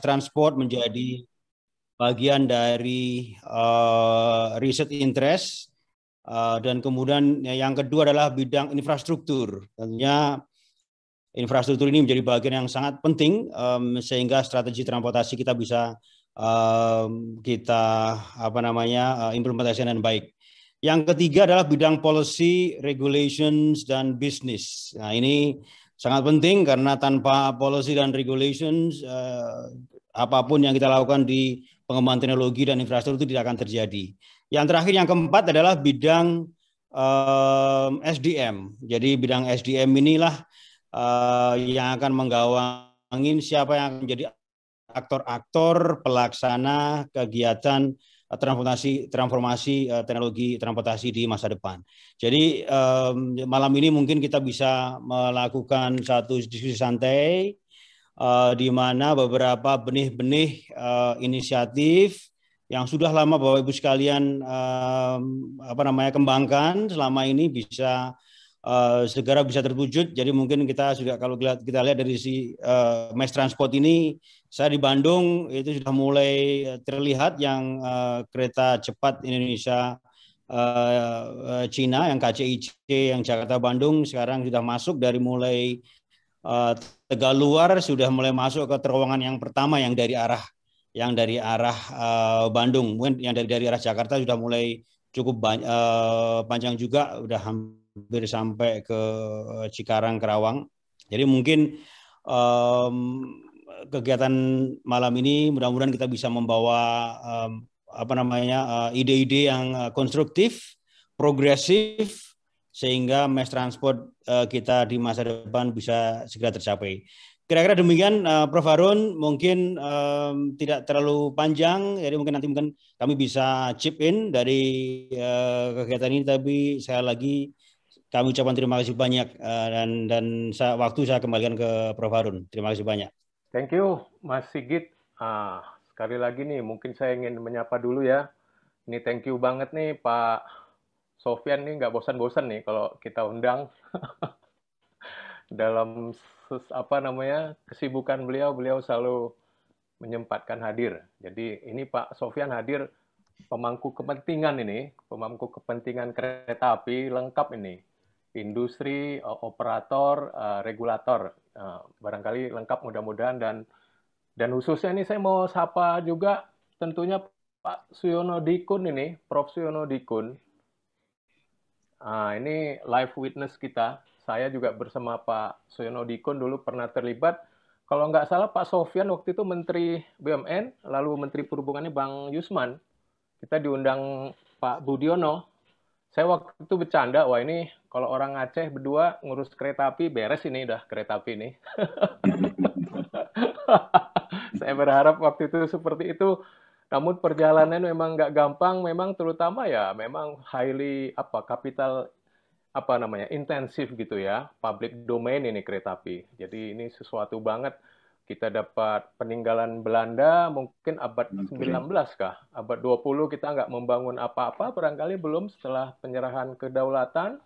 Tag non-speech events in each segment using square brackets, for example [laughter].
transport menjadi bagian dari uh, riset interest uh, dan kemudian yang kedua adalah bidang infrastruktur tentunya infrastruktur ini menjadi bagian yang sangat penting um, sehingga strategi transportasi kita bisa um, kita apa namanya uh, eh, implementasi dengan baik yang ketiga adalah bidang policy regulations dan bisnis nah ini sangat penting karena tanpa policy dan regulations uh, apapun yang kita lakukan di pengembangan teknologi dan infrastruktur tidak akan terjadi. Yang terakhir yang keempat adalah bidang uh, eh, SDM. Jadi bidang SDM inilah uh, yang akan menggawangin siapa yang menjadi aktor-aktor pelaksana kegiatan transformasi transformasi eh, teknologi transportasi di masa depan. Jadi malam ini mungkin kita bisa melakukan satu diskusi santai eh, di mana beberapa benih-benih eh, inisiatif yang sudah lama Bapak Ibu sekalian apa namanya kembangkan selama ini bisa Eh, segera bisa terwujud. Jadi mungkin kita sudah kalau kita, lihat dari si uh, mass transport ini, saya di Bandung itu sudah mulai terlihat yang uh, kereta cepat Indonesia uh, Cina yang KCIC yang Jakarta Bandung sekarang sudah masuk dari mulai uh, luar sudah mulai masuk ke terowongan yang pertama yang dari arah yang dari arah uh, Bandung, mungkin yang dari dari arah Jakarta sudah mulai cukup banyak, uh, panjang juga, udah hampir hampir sampai ke eh, Cikarang Kerawang. Jadi mungkin um, kegiatan malam ini mudah-mudahan kita bisa membawa um, apa namanya eh, ide-ide uh, yang eh, konstruktif, progresif sehingga mass transport uh, kita di masa depan bisa segera tercapai. Kira-kira demikian uh, Prof Harun mungkin um, tidak terlalu panjang jadi mungkin nanti mungkin kami bisa chip in dari uh, kegiatan ini tapi saya lagi kami ucapkan terima kasih banyak uh, dan dan saya, waktu saya kembalikan ke Prof Harun. Terima kasih banyak. Thank you Mas Sigit. Ah, sekali lagi nih mungkin saya ingin menyapa dulu ya. Ini thank you banget nih Pak Sofian nih nggak bosan-bosan nih kalau kita undang [laughs] dalam apa namanya kesibukan beliau beliau selalu menyempatkan hadir. Jadi ini Pak Sofian hadir pemangku kepentingan ini, pemangku kepentingan kereta api lengkap ini industri, eh, operator, eh, regulator. Eh, barangkali lengkap mudah-mudahan dan dan khususnya ini saya mau sapa juga tentunya Pak Suyono Dikun ini, Prof Suyono Dikun. Uh, ini live witness kita. Saya juga bersama Pak Suyono Dikun dulu pernah terlibat. Kalau nggak salah Pak Sofian waktu itu Menteri BUMN, lalu Menteri Perhubungannya Bang Yusman. Kita diundang Pak Budiono saya waktu itu bercanda, wah ini kalau orang Aceh berdua ngurus kereta api beres ini dah kereta api ini. [laughs] saya berharap waktu itu seperti itu. Namun perjalanan memang nggak gampang, memang terutama ya memang highly apa capital apa namanya intensif gitu ya, public domain ini kereta api. Jadi ini sesuatu banget kita dapat peninggalan Belanda mungkin abad okay. 19 kah? Abad 20 kita nggak membangun apa-apa, barangkali belum setelah penyerahan kedaulatan,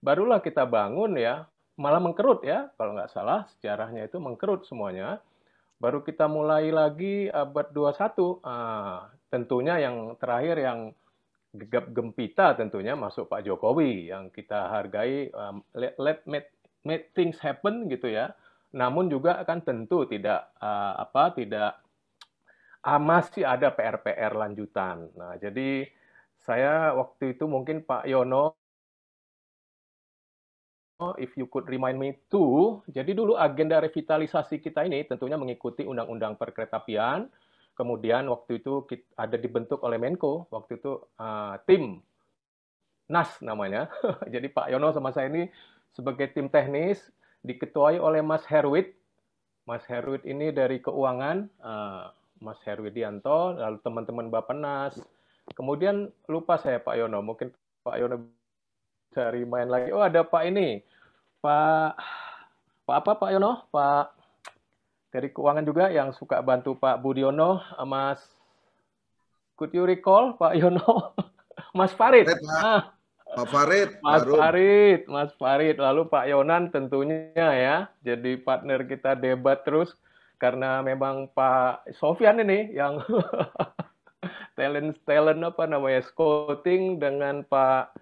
barulah kita bangun ya, malah mengkerut ya, kalau nggak salah sejarahnya itu mengkerut semuanya. Baru kita mulai lagi abad 21, ah, tentunya yang terakhir yang gegap gempita tentunya masuk Pak Jokowi yang kita hargai um, let, let make, make things happen gitu ya namun juga kan tentu tidak uh, apa tidak uh, masih ada PR-PR lanjutan. Nah, jadi saya waktu itu mungkin Pak Yono if you could remind me to Jadi dulu agenda revitalisasi kita ini tentunya mengikuti undang-undang Perkeretaapian Kemudian waktu itu kita, ada dibentuk oleh Menko waktu itu uh, tim NAS namanya. [laughs] Jadi Pak Yono sama saya ini sebagai tim teknis diketuai oleh Mas Herwit. Mas Herwit ini dari keuangan, Mas eh, Mas Herwidianto, lalu teman-teman Bapak Nas, Kemudian lupa saya Pak Yono, mungkin Pak Yono cari main lagi. Oh ada Pak ini, Pak Pak apa Pak Yono? Pak dari keuangan juga yang suka bantu Pak Budiono, eh, Mas Could you recall Pak Yono? [laughs] Mas Farid. Ah, Pak Farid. Mas Farid, Mas Farid. Lalu Pak Yonan tentunya ya, jadi partner kita debat terus karena memang Pak Sofian ini yang [laughs] talent talent apa namanya scouting dengan Pak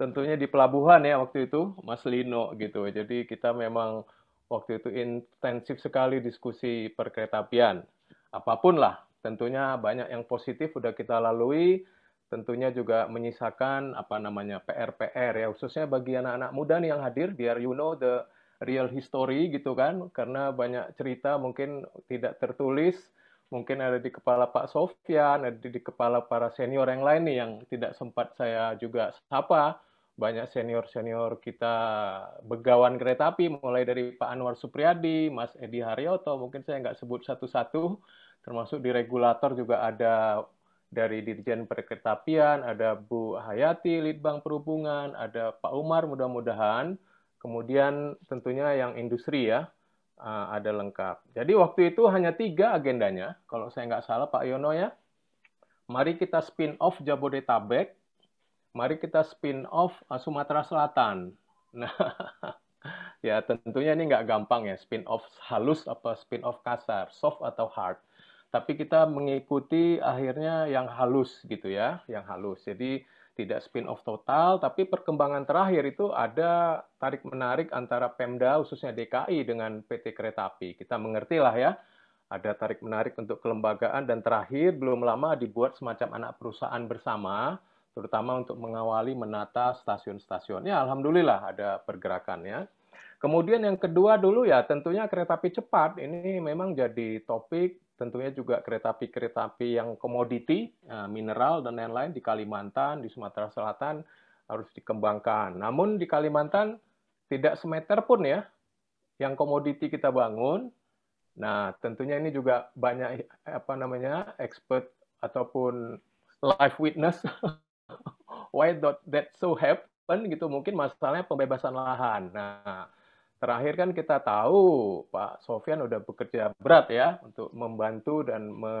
tentunya di pelabuhan ya waktu itu Mas Lino gitu. Jadi kita memang waktu itu intensif sekali diskusi perkeretaapian. Apapun lah, tentunya banyak yang positif udah kita lalui tentunya juga menyisakan apa namanya PR-PR ya khususnya bagi anak-anak muda nih yang hadir biar you know the real history gitu kan karena banyak cerita mungkin tidak tertulis mungkin ada di kepala Pak Sofyan ada di kepala para senior yang lain nih yang tidak sempat saya juga sapa banyak senior-senior kita begawan kereta api mulai dari Pak Anwar Supriyadi, Mas Edi Haryoto mungkin saya nggak sebut satu-satu termasuk di regulator juga ada dari Dirjen Perketapian, ada Bu Hayati, Litbang Perhubungan, ada Pak Umar mudah-mudahan, kemudian tentunya yang industri ya, eh, ada lengkap. Jadi waktu itu hanya tiga agendanya, kalau saya nggak salah Pak Yono ya. Mari kita spin off Jabodetabek, mari kita spin off eh, Sumatera Selatan. [laughs] Nah, ya tentunya ini nggak gampang ya, spin off halus apa spin off kasar, soft atau hard tapi kita mengikuti akhirnya yang halus gitu ya, yang halus. Jadi tidak spin off total, tapi perkembangan terakhir itu ada tarik menarik antara Pemda khususnya DKI dengan PT Kereta Api. Kita mengerti lah ya, ada tarik menarik untuk kelembagaan dan terakhir belum lama dibuat semacam anak perusahaan bersama, terutama untuk mengawali menata stasiun stasiun Ya Alhamdulillah ada pergerakannya. Kemudian yang kedua dulu ya tentunya kereta api cepat ini memang jadi topik tentunya juga kereta api kereta api yang komoditi eh, mineral dan lain-lain di Kalimantan di Sumatera Selatan harus dikembangkan namun di Kalimantan tidak semeter pun ya yang komoditi kita bangun nah tentunya ini juga banyak apa namanya expert ataupun live witness [laughs] why that so happen gitu mungkin masalahnya pembebasan lahan nah terakhir kan kita tahu Pak Sofian udah bekerja berat ya untuk membantu dan me,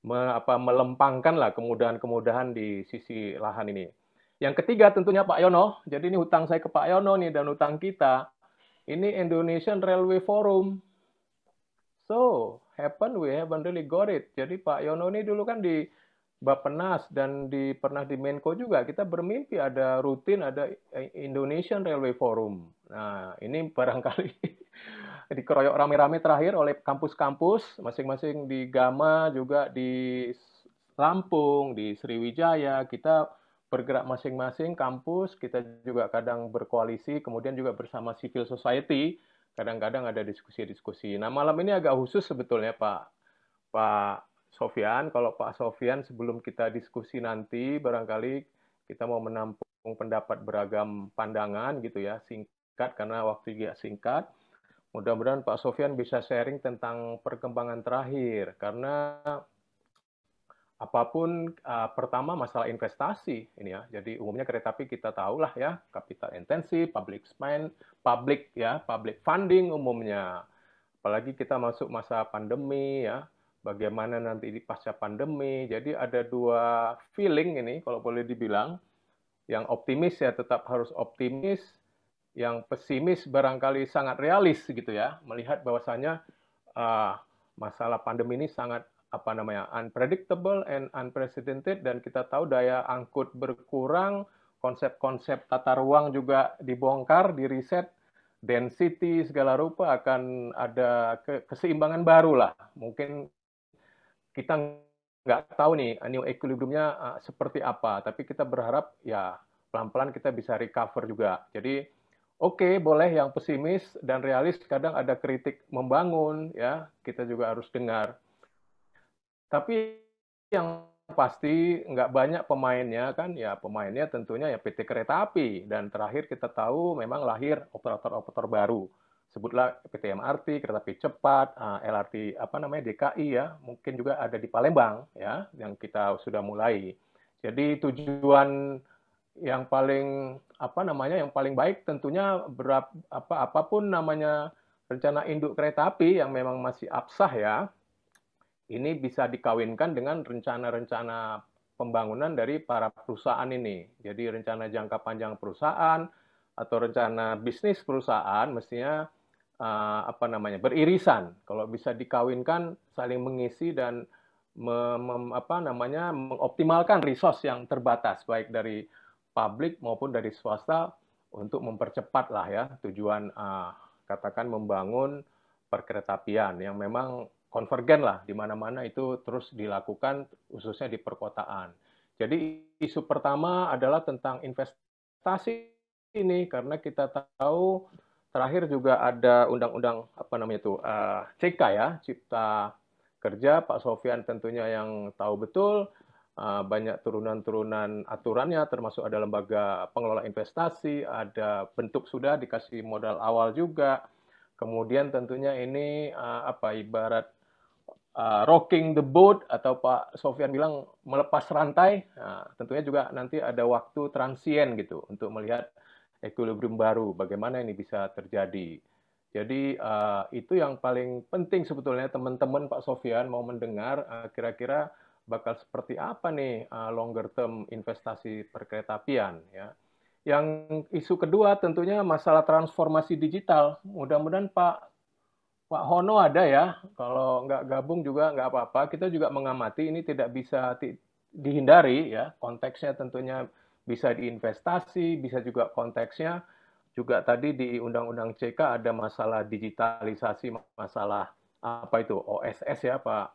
me, apa, melempangkan lah kemudahan-kemudahan di sisi lahan ini. Yang ketiga tentunya Pak Yono. Jadi ini hutang saya ke Pak Yono nih dan hutang kita. Ini Indonesian Railway Forum. So, happen we haven't really got it. Jadi Pak Yono ini dulu kan di Bapenas dan di pernah di Menko juga kita bermimpi ada rutin ada Indonesian Railway Forum. Nah, ini barangkali [laughs] dikeroyok rame-rame terakhir oleh kampus-kampus, masing-masing di Gama, juga di Lampung, di Sriwijaya, kita bergerak masing-masing kampus, kita juga kadang berkoalisi, kemudian juga bersama civil society, kadang-kadang ada diskusi-diskusi. Nah, malam ini agak khusus sebetulnya, Pak. Pak Sofian, kalau Pak Sofian sebelum kita diskusi nanti, barangkali kita mau menampung pendapat beragam pandangan gitu ya, singkat singkat karena waktu juga singkat. Mudah-mudahan Pak Sofian bisa sharing tentang perkembangan terakhir karena apapun uh, pertama masalah investasi ini ya. Jadi umumnya kereta api kita tahulah ya, capital intensive, public spend, public ya, public funding umumnya. Apalagi kita masuk masa pandemi ya, bagaimana nanti di pasca pandemi. Jadi ada dua feeling ini kalau boleh dibilang yang optimis ya tetap harus optimis, yang pesimis barangkali sangat realis gitu ya, melihat bahwasanya uh, ah, masalah pandemi ini sangat apa namanya unpredictable and unprecedented dan kita tahu daya angkut berkurang, konsep-konsep tata ruang juga dibongkar, diriset, density segala rupa akan ada ke keseimbangan baru lah. Mungkin kita nggak tahu nih ah, new equilibriumnya uh, seperti apa, tapi kita berharap ya pelan-pelan kita bisa recover juga. Jadi Oke, okay, boleh yang pesimis dan realis kadang ada kritik membangun ya, kita juga harus dengar. Tapi yang pasti nggak banyak pemainnya kan ya pemainnya tentunya ya PT Kereta Api dan terakhir kita tahu memang lahir operator-operator baru sebutlah PT MRT, kereta api cepat, eh, LRT apa namanya DKI ya, mungkin juga ada di Palembang ya yang kita sudah mulai. Jadi tujuan yang paling apa namanya yang paling baik tentunya berap, apa apapun namanya rencana induk kereta api yang memang masih absah ya ini bisa dikawinkan dengan rencana-rencana pembangunan dari para perusahaan ini. Jadi rencana jangka panjang perusahaan atau rencana bisnis perusahaan mestinya eh, apa namanya beririsan. Kalau bisa dikawinkan saling mengisi dan mem, mem, apa namanya mengoptimalkan resource yang terbatas baik dari publik maupun dari swasta untuk mempercepat lah ya tujuan uh, katakan membangun perkeretaapian yang memang konvergen lah di mana-mana itu terus dilakukan khususnya di perkotaan. Jadi isu pertama adalah tentang investasi ini karena kita tahu terakhir juga ada undang-undang apa namanya itu uh, ah, CK ya Cipta Kerja Pak Sofian tentunya yang tahu betul Eh, banyak turunan-turunan aturannya, termasuk ada lembaga pengelola investasi, ada bentuk sudah dikasih modal awal juga. Kemudian tentunya ini eh, apa ibarat eh, rocking the boat atau Pak Sofian bilang melepas rantai. Nah, tentunya juga nanti ada waktu transien gitu untuk melihat equilibrium baru, bagaimana ini bisa terjadi. Jadi uh, itu yang paling penting sebetulnya teman-teman Pak Sofian mau mendengar kira-kira uh, kira -kira bakal seperti apa nih uh, longer term investasi perkeretapian ya. Yang isu kedua tentunya masalah transformasi digital. Mudah-mudahan Pak Pak Hono ada ya. Kalau nggak gabung juga nggak apa-apa. Kita juga mengamati ini tidak bisa di, dihindari ya. Konteksnya tentunya bisa diinvestasi bisa juga konteksnya juga tadi di Undang-Undang CK ada masalah digitalisasi, masalah apa itu OSS ya Pak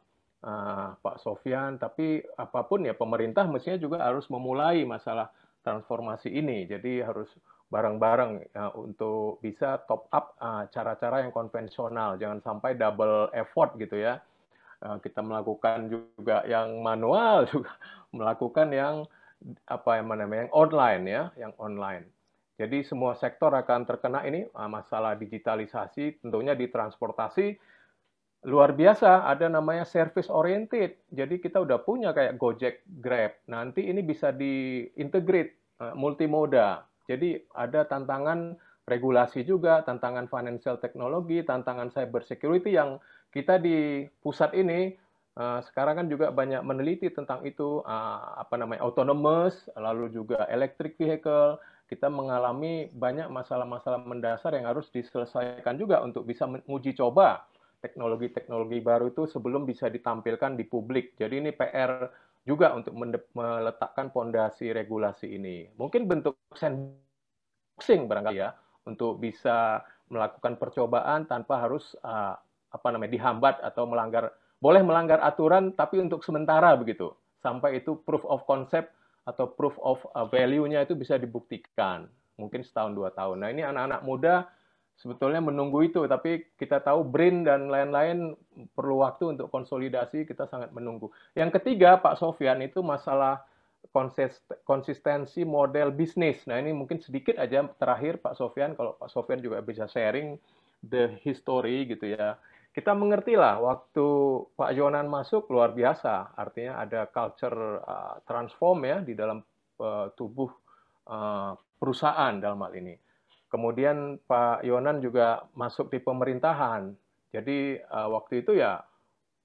uh, Pak Sofian, tapi apapun ya pemerintah mestinya juga harus memulai masalah transformasi ini. Jadi harus bareng-bareng uh, untuk bisa top up eh, cara-cara uh, yang konvensional, jangan sampai double effort gitu ya. Uh, kita melakukan juga yang manual [laughs] juga melakukan yang apa yang namanya yang online ya, yang online. Jadi semua sektor akan terkena ini masalah digitalisasi tentunya di transportasi luar biasa ada namanya service oriented. Jadi kita udah punya kayak Gojek, Grab. Nanti ini bisa diintegrate eh, multimoda. Jadi ada tantangan regulasi juga, tantangan financial teknologi tantangan cyber security yang kita di pusat ini eh, sekarang kan juga banyak meneliti tentang itu eh, apa namanya autonomous, lalu juga electric vehicle. Kita mengalami banyak masalah-masalah mendasar yang harus diselesaikan juga untuk bisa menguji coba teknologi-teknologi baru itu sebelum bisa ditampilkan di publik. Jadi ini PR juga untuk meletakkan pondasi regulasi ini. Mungkin bentuk sandboxing barangkali ya untuk bisa melakukan percobaan tanpa harus uh, apa namanya dihambat atau melanggar boleh melanggar aturan tapi untuk sementara begitu sampai itu proof of concept atau proof of ah, value-nya itu bisa dibuktikan mungkin setahun dua tahun. Nah ini anak-anak muda sebetulnya menunggu itu, tapi kita tahu BRIN dan lain-lain perlu waktu untuk konsolidasi, kita sangat menunggu. Yang ketiga, Pak Sofian itu masalah konsistensi model bisnis. Nah ini mungkin sedikit aja terakhir Pak Sofian, kalau Pak Sofian juga bisa sharing the history gitu ya. Kita mengerti lah waktu Pak Jonan masuk luar biasa, artinya ada culture uh, transform ya di dalam uh, tubuh uh, perusahaan dalam hal ini. Kemudian Pak Yonan juga masuk di pemerintahan. Jadi eh, waktu itu ya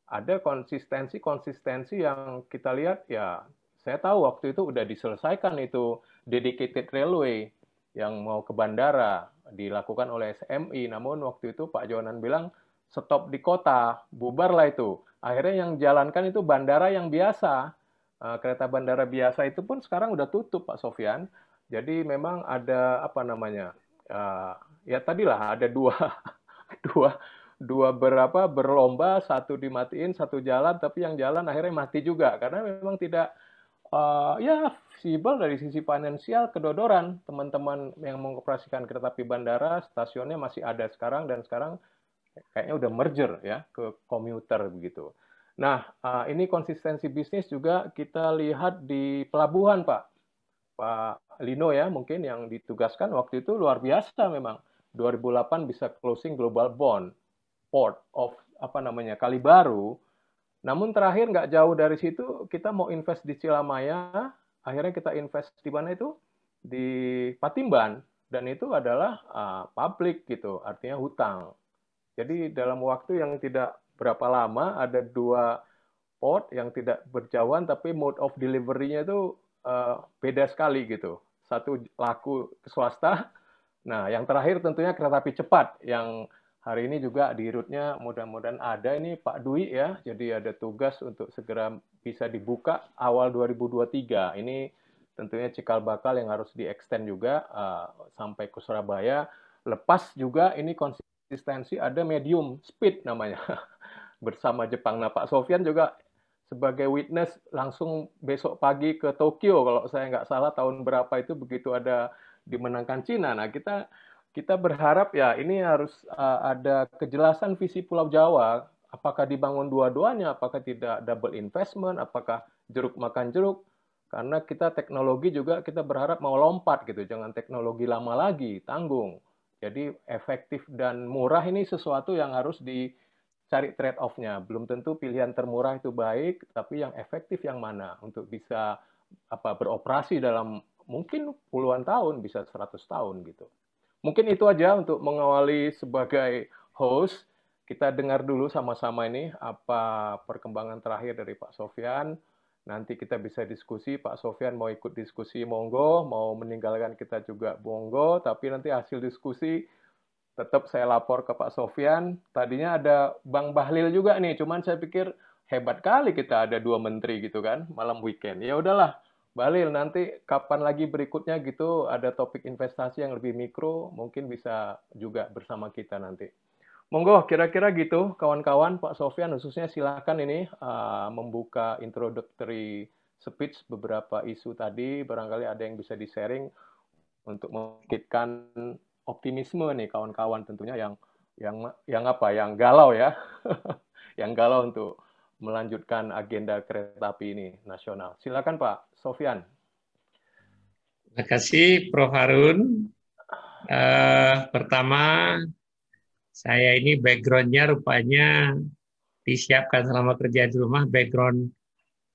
ada konsistensi-konsistensi yang kita lihat ya saya tahu waktu itu udah diselesaikan itu dedicated railway yang mau ke bandara dilakukan oleh SMI. Namun waktu itu Pak Jonan bilang stop di kota, bubarlah itu. Akhirnya yang jalankan itu bandara yang biasa. Eh, kereta bandara biasa itu pun sekarang udah tutup Pak Sofian, Jadi memang ada apa namanya uh, ya tadilah ada dua [laughs] dua dua berapa berlomba satu dimatiin satu jalan tapi yang jalan akhirnya mati juga karena memang tidak uh, ya visible dari sisi finansial kedodoran teman-teman yang mengoperasikan kereta api bandara stasiunnya masih ada sekarang dan sekarang kayaknya udah merger ya ke komuter begitu. Nah, eh, ini konsistensi bisnis juga kita lihat di pelabuhan, Pak. Pak Lino ya mungkin yang ditugaskan waktu itu luar biasa memang 2008 bisa closing global bond port of apa namanya kali baru namun terakhir nggak jauh dari situ kita mau invest di Cilamaya akhirnya kita invest di mana itu di Patimban dan itu adalah uh, publik gitu artinya hutang jadi dalam waktu yang tidak berapa lama ada dua port yang tidak berjauhan tapi mode of delivery-nya itu Eh, beda sekali gitu. Satu laku ke swasta. Nah, yang terakhir tentunya kereta api cepat yang hari ini juga di rutnya mudah-mudahan ada ini Pak Dwi ya. Jadi ada tugas untuk segera bisa dibuka awal 2023. Ini tentunya cikal bakal yang harus diekstend juga uh, sampai ke Surabaya. Lepas juga ini konsistensi ada medium speed namanya. [laughs] Bersama Jepang. Nah, Pak Sofian juga sebagai witness langsung besok pagi ke Tokyo kalau saya nggak salah tahun berapa itu begitu ada dimenangkan Cina. Nah kita kita berharap ya ini harus uh, ada kejelasan visi Pulau Jawa. Apakah dibangun dua-duanya? Apakah tidak double investment? Apakah jeruk makan jeruk? Karena kita teknologi juga kita berharap mau lompat gitu, jangan teknologi lama lagi, tanggung. Jadi efektif dan murah ini sesuatu yang harus di cari trade off-nya. Belum tentu pilihan termurah itu baik, tapi yang efektif yang mana untuk bisa apa beroperasi dalam mungkin puluhan tahun, bisa 100 tahun gitu. Mungkin itu aja untuk mengawali sebagai host. Kita dengar dulu sama-sama ini apa perkembangan terakhir dari Pak Sofian. Nanti kita bisa diskusi, Pak Sofian mau ikut diskusi monggo, mau meninggalkan kita juga monggo, tapi nanti hasil diskusi tetap saya lapor ke Pak Sofian. Tadinya ada Bang Bahlil juga nih, cuman saya pikir hebat kali kita ada dua menteri gitu kan malam weekend. Ya udahlah, Bahlil nanti kapan lagi berikutnya gitu ada topik investasi yang lebih mikro mungkin bisa juga bersama kita nanti. Monggo, kira-kira gitu kawan-kawan Pak Sofian khususnya silakan ini uh, membuka introductory speech beberapa isu tadi barangkali ada yang bisa di-sharing untuk mengkaitkan optimisme nih kawan-kawan tentunya yang yang yang apa yang galau ya [laughs] yang galau untuk melanjutkan agenda kereta api ini nasional silakan Pak Sofian terima kasih Prof Harun uh, pertama saya ini backgroundnya rupanya disiapkan selama kerja di rumah background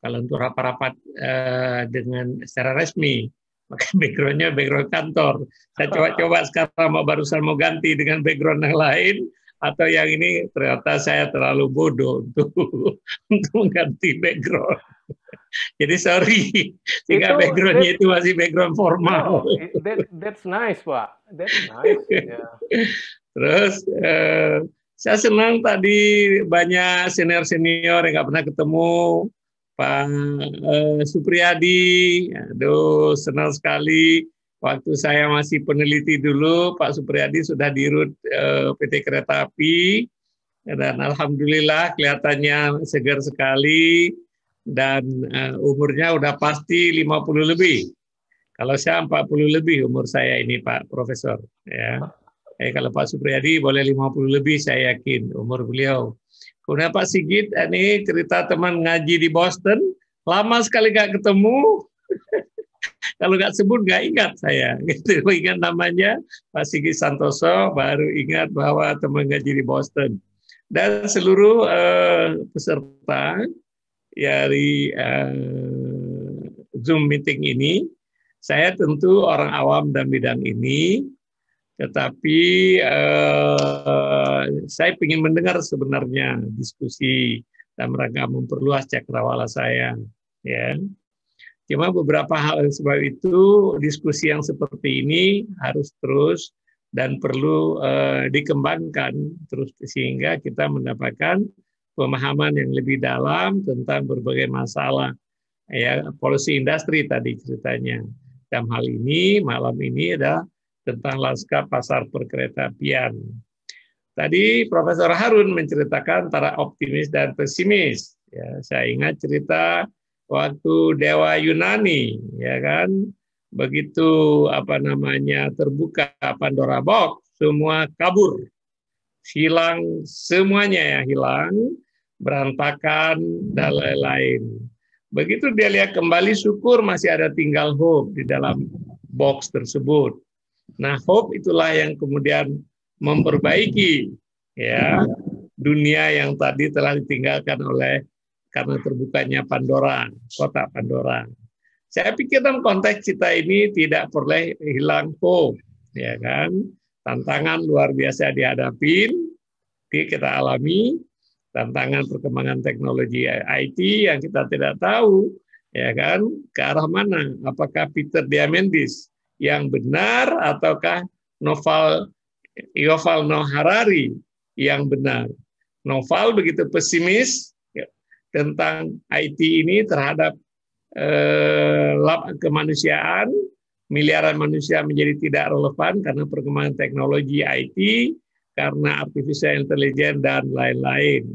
kalau untuk rapat-rapat uh, dengan secara resmi maka [laughs] backgroundnya background kantor. Saya coba-coba sekarang mau barusan mau ganti dengan background yang lain, atau yang ini ternyata saya terlalu bodoh untuk [laughs] untuk mengganti background. [laughs] Jadi sorry, sehingga backgroundnya itu masih background formal. No, that, that's nice, Pak. That's nice. Yeah. Terus eh, saya senang tadi banyak senior senior yang nggak pernah ketemu Pak eh, Supriyadi, aduh senang sekali. Waktu saya masih peneliti dulu, Pak Supriyadi sudah dirut eh, PT Kereta Api dan alhamdulillah kelihatannya segar sekali dan eh, umurnya udah pasti 50 lebih. Kalau saya 40 lebih umur saya ini Pak Profesor ya. Eh, kalau Pak Supriyadi boleh 50 lebih saya yakin umur beliau. Kemudian Pak Sigit, ini cerita teman ngaji di Boston, lama sekali gak ketemu. [laughs] Kalau nggak sebut nggak ingat saya. [laughs] Gitu. Ingat namanya Pak Sigit Santoso, baru ingat bahwa teman ngaji di Boston. Dan seluruh uh, peserta ya, dari uh, eh, Zoom meeting ini, saya tentu orang awam dan bidang ini, tetapi eh, saya ingin mendengar sebenarnya diskusi dan mereka memperluas cakrawala saya. Ya. Cuma beberapa hal sebab itu diskusi yang seperti ini harus terus dan perlu eh, dikembangkan terus sehingga kita mendapatkan pemahaman yang lebih dalam tentang berbagai masalah ya polusi industri tadi ceritanya dalam hal ini malam ini ada tentang lanskap pasar perkeretaapian. Tadi Profesor Harun menceritakan antara optimis dan pesimis. Ya, saya ingat cerita waktu Dewa Yunani, ya kan? Begitu apa namanya terbuka Pandora box, semua kabur. Hilang semuanya ya, hilang, berantakan dan lain-lain. Begitu dia lihat kembali syukur masih ada tinggal hope di dalam box tersebut Nah, hope itulah yang kemudian memperbaiki ya dunia yang tadi telah ditinggalkan oleh karena terbukanya Pandora, kota Pandora. Saya pikir dalam konteks kita ini tidak boleh hilang hope, ya kan? Tantangan luar biasa dihadapin, kita alami, tantangan perkembangan teknologi IT yang kita tidak tahu, ya kan? Ke arah mana? Apakah Peter Diamandis yang benar ataukah novel Yoval Noah Harari yang benar. Noval begitu pesimis ya, tentang IT ini terhadap eh, kemanusiaan, miliaran manusia menjadi tidak relevan karena perkembangan teknologi IT, karena artificial intelligence dan lain-lain.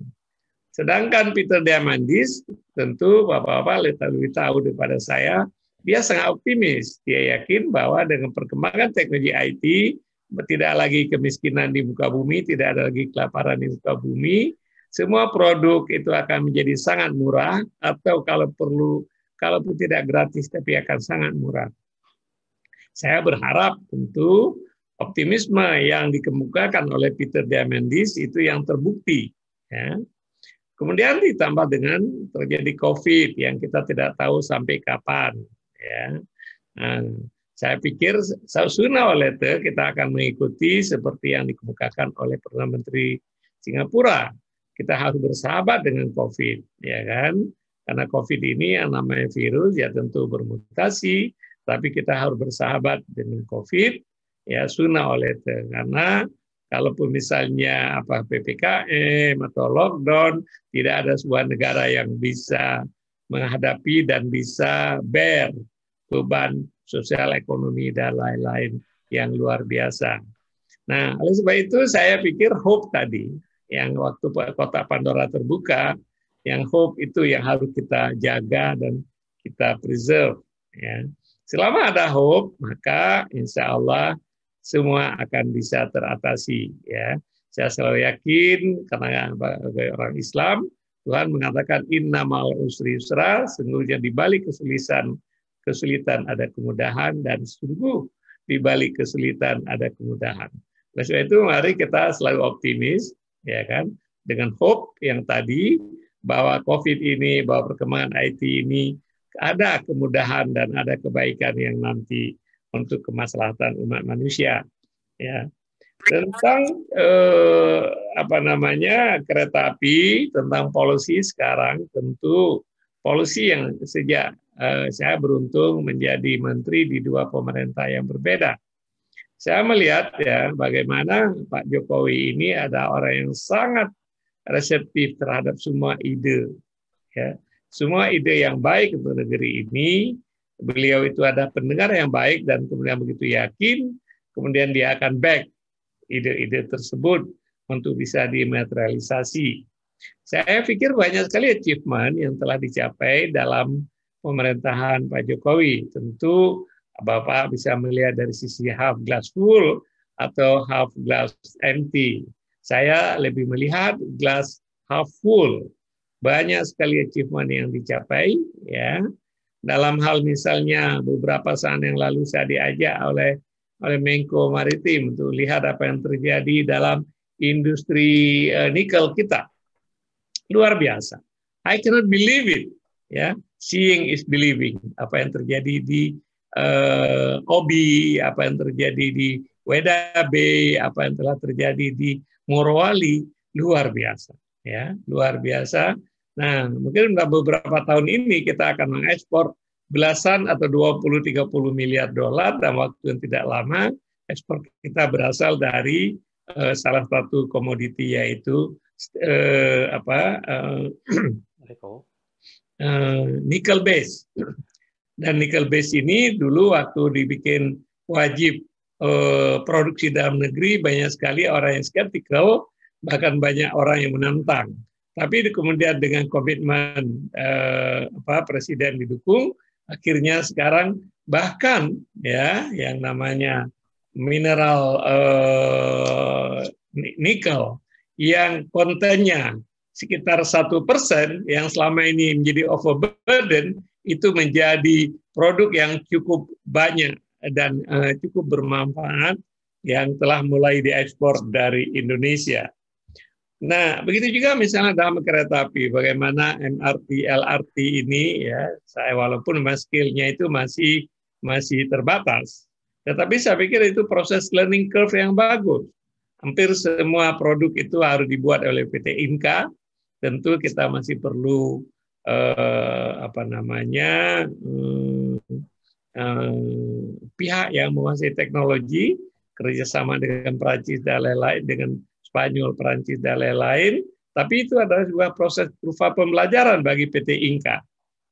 Sedangkan Peter Diamandis, tentu Bapak-Bapak lebih tahu daripada saya, dia sangat optimis. Dia yakin bahwa dengan perkembangan teknologi IT, tidak lagi kemiskinan di muka bumi, tidak ada lagi kelaparan di muka bumi, semua produk itu akan menjadi sangat murah atau kalau perlu, kalaupun tidak gratis tapi akan sangat murah. Saya berharap tentu optimisme yang dikemukakan oleh Peter Diamandis itu yang terbukti. Ya. Kemudian ditambah dengan terjadi COVID yang kita tidak tahu sampai kapan. Ya. Dan nah, saya pikir sausuna walete kita akan mengikuti seperti yang dikemukakan oleh Perdana Menteri Singapura. Kita harus bersahabat dengan COVID, ya kan? Karena COVID ini yang namanya virus ya tentu bermutasi, tapi kita harus bersahabat dengan COVID, ya suna walete. Karena Kalaupun misalnya apa PPKM atau lockdown, tidak ada sebuah negara yang bisa menghadapi dan bisa bear beban sosial ekonomi dan lain-lain yang luar biasa. Nah, oleh sebab itu saya pikir hope tadi yang waktu kota Pandora terbuka, yang hope itu yang harus kita jaga dan kita preserve. Ya. Selama ada hope, maka insya Allah semua akan bisa teratasi. Ya. Saya selalu yakin karena sebagai orang Islam Tuhan mengatakan inna ma'al usri usra, sungguhnya di balik kesulitan kesulitan ada kemudahan dan sungguh di balik kesulitan ada kemudahan. Oleh sebab itu mari kita selalu optimis ya kan dengan hope yang tadi bahwa COVID ini, bahwa perkembangan IT ini ada kemudahan dan ada kebaikan yang nanti untuk kemaslahatan umat manusia ya tentang eh, apa namanya kereta api tentang polusi sekarang tentu polusi yang sejak Eh, saya beruntung menjadi menteri di dua pemerintah yang berbeda. Saya melihat ya bagaimana Pak Jokowi ini ada orang yang sangat reseptif terhadap semua ide. Ya. Semua ide yang baik untuk negeri ini, beliau itu ada pendengar yang baik dan kemudian begitu yakin, kemudian dia akan back ide-ide tersebut untuk bisa dimaterialisasi. Saya pikir banyak sekali achievement yang telah dicapai dalam pemerintahan Pak Jokowi. Tentu Bapak bisa melihat dari sisi half glass full atau half glass empty. Saya lebih melihat glass half full. Banyak sekali achievement yang dicapai ya. Dalam hal misalnya beberapa saat yang lalu saya diajak oleh oleh Menko Maritim untuk lihat apa yang terjadi dalam industri eh, nikel kita. Luar biasa. I cannot believe it ya seeing is believing. Apa yang terjadi di uh, eh, Obi, apa yang terjadi di Weda Bay, apa yang telah terjadi di Morowali, luar biasa. Ya, luar biasa. Nah, mungkin dalam beberapa tahun ini kita akan mengekspor belasan atau 20-30 miliar dolar dalam waktu yang tidak lama. Ekspor kita berasal dari uh, salah satu komoditi yaitu uh, apa uh, [clears throat] Eh, nickel base. Dan nickel base ini dulu waktu dibikin wajib eh, produksi dalam negeri banyak sekali orang yang skeptikal, bahkan banyak orang yang menentang. Tapi kemudian dengan komitmen eh, apa, presiden didukung, akhirnya sekarang bahkan ya yang namanya mineral eh, nikel yang kontennya sekitar satu persen yang selama ini menjadi overburden itu menjadi produk yang cukup banyak dan uh, cukup bermanfaat yang telah mulai diekspor dari Indonesia. Nah, begitu juga misalnya dalam kereta api, bagaimana MRT, LRT ini ya, saya walaupun skillnya itu masih masih terbatas, tetapi saya pikir itu proses learning curve yang bagus. Hampir semua produk itu harus dibuat oleh PT Inka, tentu kita masih perlu eh, apa namanya eh, eh, pihak yang menguasai teknologi kerjasama dengan Perancis dan lain-lain dengan Spanyol, Perancis dan lain-lain. Tapi itu adalah sebuah proses kurva pembelajaran bagi PT Inka,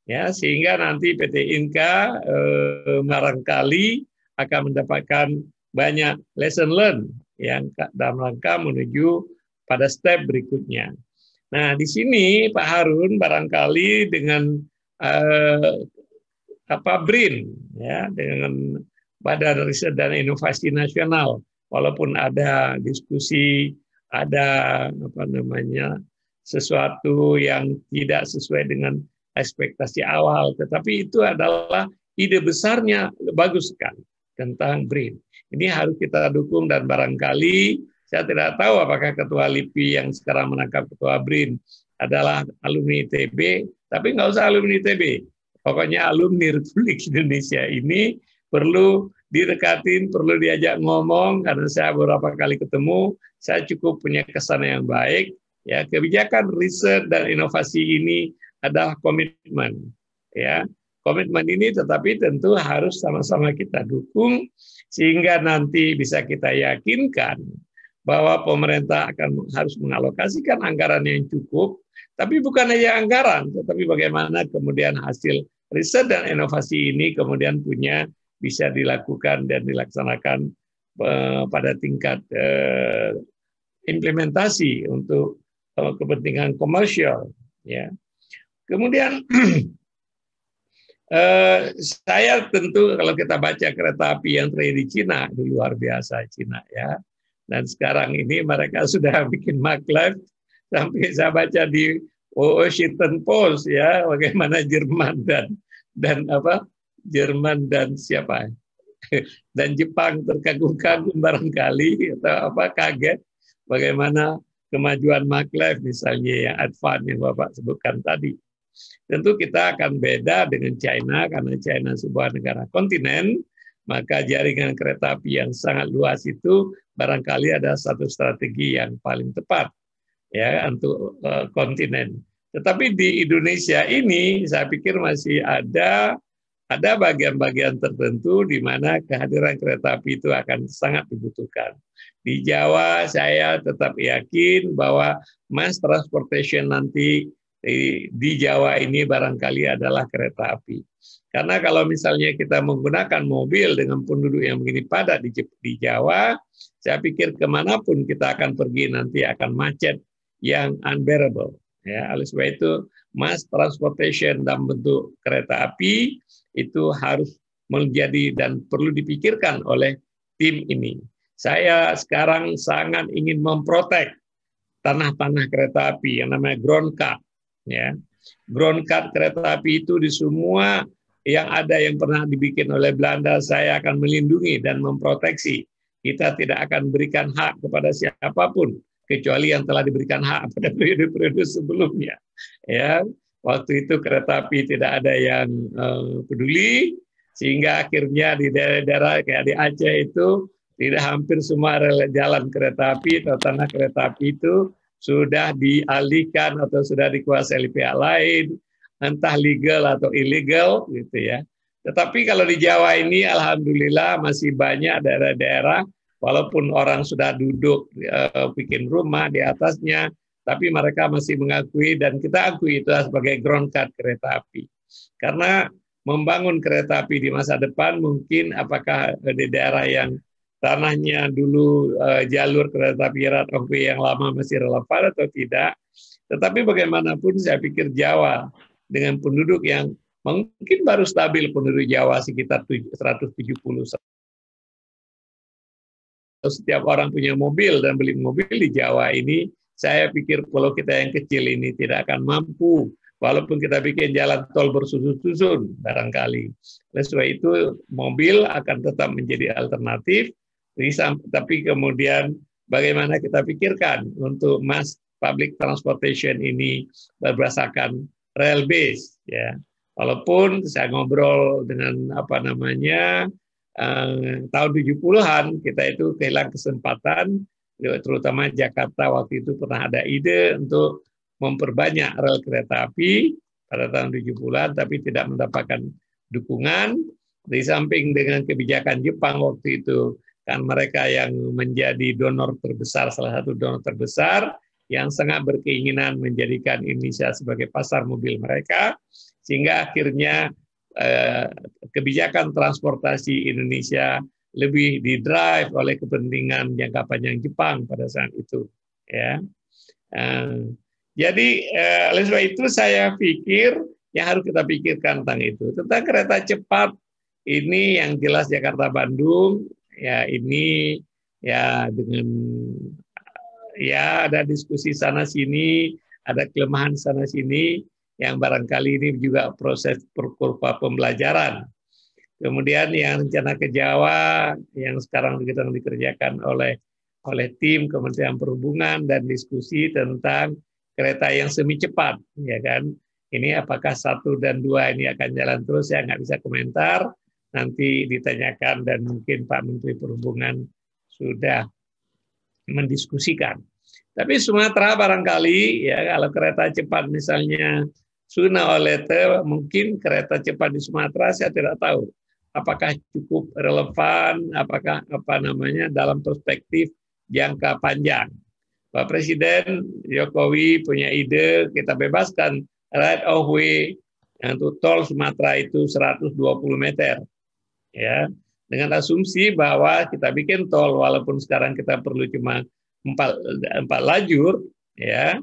ya sehingga nanti PT Inka eh, barangkali akan mendapatkan banyak lesson learn yang dalam rangka menuju pada step berikutnya. Nah, di sini Pak Harun barangkali dengan eh, apa BRIN ya dengan Badan Riset dan Inovasi Nasional walaupun ada diskusi ada apa namanya sesuatu yang tidak sesuai dengan ekspektasi awal tetapi itu adalah ide besarnya bagus sekali tentang BRIN. Ini harus kita dukung dan barangkali saya tidak tahu apakah ketua LIPI yang sekarang menangkap ketua BRIN adalah alumni ITB, tapi nggak usah alumni ITB. Pokoknya alumni Republik Indonesia ini perlu didekatin, perlu diajak ngomong, karena saya beberapa kali ketemu, saya cukup punya kesan yang baik. Ya, kebijakan riset dan inovasi ini adalah komitmen. Ya, komitmen ini tetapi tentu harus sama-sama kita dukung sehingga nanti bisa kita yakinkan bahwa pemerintah akan harus mengalokasikan anggaran yang cukup, tapi bukan hanya anggaran, tetapi bagaimana kemudian hasil riset dan inovasi ini kemudian punya bisa dilakukan dan dilaksanakan eh, pada tingkat eh, implementasi untuk eh, kepentingan komersial. Ya, kemudian [clears throat] saya tentu kalau kita baca kereta api yang terjadi di Cina itu luar biasa Cina ya dan sekarang ini mereka sudah [laughs] bikin maglev sampai saya baca di Washington Post ya bagaimana Jerman dan dan apa Jerman dan siapa [laughs] dan Jepang terkagum-kagum barangkali atau apa kaget bagaimana kemajuan maglev misalnya yang advance yang Bapak sebutkan tadi. Tentu kita akan beda dengan China karena China sebuah negara kontinen maka jaringan kereta api yang sangat luas itu barangkali ada satu strategi yang paling tepat ya untuk uh, kontinen. Tetapi di Indonesia ini saya pikir masih ada ada bagian-bagian tertentu di mana kehadiran kereta api itu akan sangat dibutuhkan. Di Jawa saya tetap yakin bahwa mass transportation nanti di, di Jawa ini barangkali adalah kereta api. Karena kalau misalnya kita menggunakan mobil dengan penduduk yang begini padat di, Jawa, saya pikir kemanapun kita akan pergi nanti akan macet yang unbearable. Ya, oleh sebab itu, mass transportation dalam bentuk kereta api itu harus menjadi dan perlu dipikirkan oleh tim ini. Saya sekarang sangat ingin memprotek tanah-tanah kereta api yang namanya ground cut. Ya. Ground cut kereta api itu di semua yang ada yang pernah dibikin oleh Belanda, saya akan melindungi dan memproteksi. Kita tidak akan berikan hak kepada siapapun kecuali yang telah diberikan hak [laughs] pada periode-periode sebelumnya. Ya, waktu itu kereta api tidak ada yang eh, peduli sehingga akhirnya di daerah-daerah kayak di Aceh itu tidak hampir semua rel jalan kereta api atau tanah kereta api itu sudah dialihkan atau sudah dikuasai oleh pihak lain entah legal atau ilegal gitu ya. Tetapi kalau di Jawa ini alhamdulillah masih banyak daerah-daerah walaupun orang sudah duduk uh, bikin rumah di atasnya tapi mereka masih mengakui dan kita akui itu sebagai ground card kereta api. Karena membangun kereta api di masa depan mungkin apakah di daerah yang tanahnya dulu e, jalur kereta api Ratoffi yang lama masih relevan atau tidak. Tetapi bagaimanapun saya pikir Jawa dengan penduduk yang mungkin baru stabil penduduk Jawa sekitar 170 setiap orang punya mobil dan beli mobil di Jawa ini saya pikir kalau kita yang kecil ini tidak akan mampu walaupun kita bikin jalan tol bersusun-susun barangkali oleh itu mobil akan tetap menjadi alternatif tapi kemudian bagaimana kita pikirkan untuk mass public transportation ini berdasarkan Rail base ya walaupun saya ngobrol dengan apa namanya eh, tahun 70-an kita itu kehilangan kesempatan terutama Jakarta waktu itu pernah ada ide untuk memperbanyak rel kereta api pada tahun 70-an tapi tidak mendapatkan dukungan di samping dengan kebijakan Jepang waktu itu kan mereka yang menjadi donor terbesar salah satu donor terbesar yang sangat berkeinginan menjadikan Indonesia sebagai pasar mobil mereka, sehingga akhirnya eh, kebijakan transportasi Indonesia lebih didrive oleh kepentingan jangka panjang Jepang pada saat itu. Ya, eh, jadi eh, oleh sebab itu saya pikir yang harus kita pikirkan tentang itu tentang kereta cepat ini yang jelas Jakarta Bandung ya ini ya dengan ya ada diskusi sana sini, ada kelemahan sana sini yang barangkali ini juga proses perkurva pembelajaran. Kemudian yang rencana ke Jawa yang sekarang kita dikerjakan oleh oleh tim Kementerian Perhubungan dan diskusi tentang kereta yang semi cepat, ya kan? Ini apakah satu dan dua ini akan jalan terus? Saya nggak bisa komentar. Nanti ditanyakan dan mungkin Pak Menteri Perhubungan sudah mendiskusikan. Tapi Sumatera barangkali ya kalau kereta cepat misalnya Suna Olete mungkin kereta cepat di Sumatera saya tidak tahu apakah cukup relevan, apakah apa namanya dalam perspektif jangka panjang. Pak Presiden Jokowi punya ide kita bebaskan right of way untuk tol Sumatera itu 120 meter. Ya, dengan asumsi bahwa kita bikin tol walaupun sekarang kita perlu cuma empat, empat lajur ya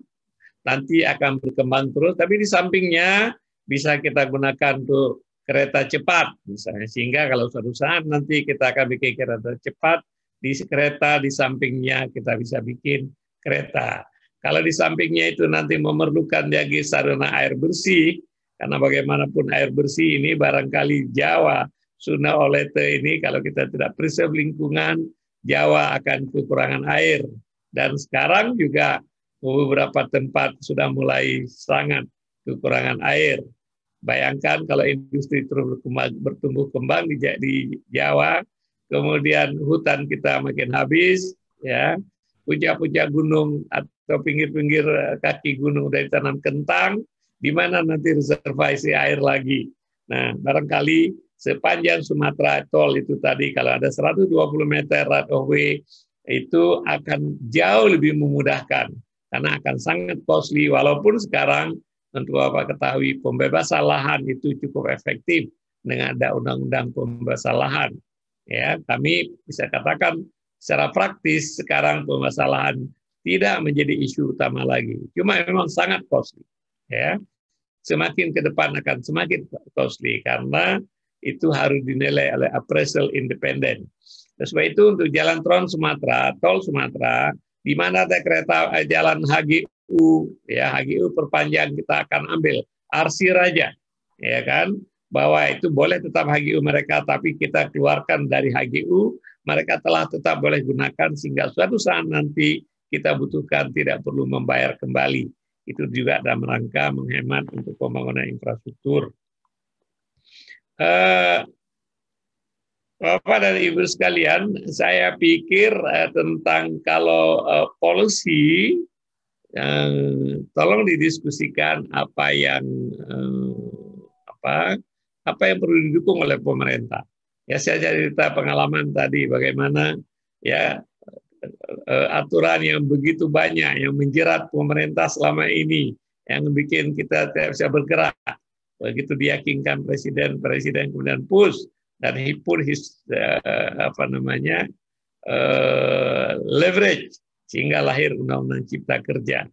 nanti akan berkembang terus tapi di sampingnya bisa kita gunakan untuk kereta cepat misalnya sehingga kalau suatu saat nanti kita akan bikin kereta cepat di kereta di sampingnya kita bisa bikin kereta kalau di sampingnya itu nanti memerlukan lagi sarana air bersih karena bagaimanapun air bersih ini barangkali Jawa Sunnah olete ini kalau kita tidak preserve lingkungan, Jawa akan kekurangan air. Dan sekarang juga beberapa tempat sudah mulai sangat kekurangan air. Bayangkan kalau industri terus bertumbuh kembang di, di Jawa, kemudian hutan kita makin habis, ya puncak-puncak gunung atau pinggir-pinggir eh, kaki gunung dari tanam kentang, di mana nanti reservasi air lagi. Nah, barangkali sepanjang Sumatera Tol itu tadi kalau ada 120 meter right of way itu akan jauh lebih memudahkan karena akan sangat costly walaupun sekarang tentu apa ketahui pembebasan lahan itu cukup efektif dengan ada undang-undang pembebasan lahan ya kami bisa katakan secara praktis sekarang pembebasan lahan tidak menjadi isu utama lagi cuma memang sangat costly ya semakin ke depan akan semakin costly karena itu harus dinilai oleh appraisal independen. Nah, Sesuai itu untuk jalan Tron Sumatera, Tol Sumatera, di mana ada kereta eh, jalan HGU, ya HGU perpanjangan kita akan ambil Arsi Raja, ya kan? Bahwa itu boleh tetap HGU mereka, tapi kita keluarkan dari HGU, mereka telah tetap boleh gunakan sehingga suatu saat nanti kita butuhkan tidak perlu membayar kembali. Itu juga dalam rangka menghemat untuk pembangunan infrastruktur Eh, Bapak dan Ibu sekalian, saya pikir uh, tentang kalau uh, policy yang tolong didiskusikan apa yang apa apa yang perlu didukung oleh pemerintah. Ya saya cerita pengalaman tadi bagaimana ya aturan yang begitu banyak yang menjerat pemerintah selama ini yang bikin kita tidak bisa bergerak begitu diyakinkan presiden presiden kemudian push dan he put his uh, apa namanya uh, leverage sehingga lahir undang-undang cipta kerja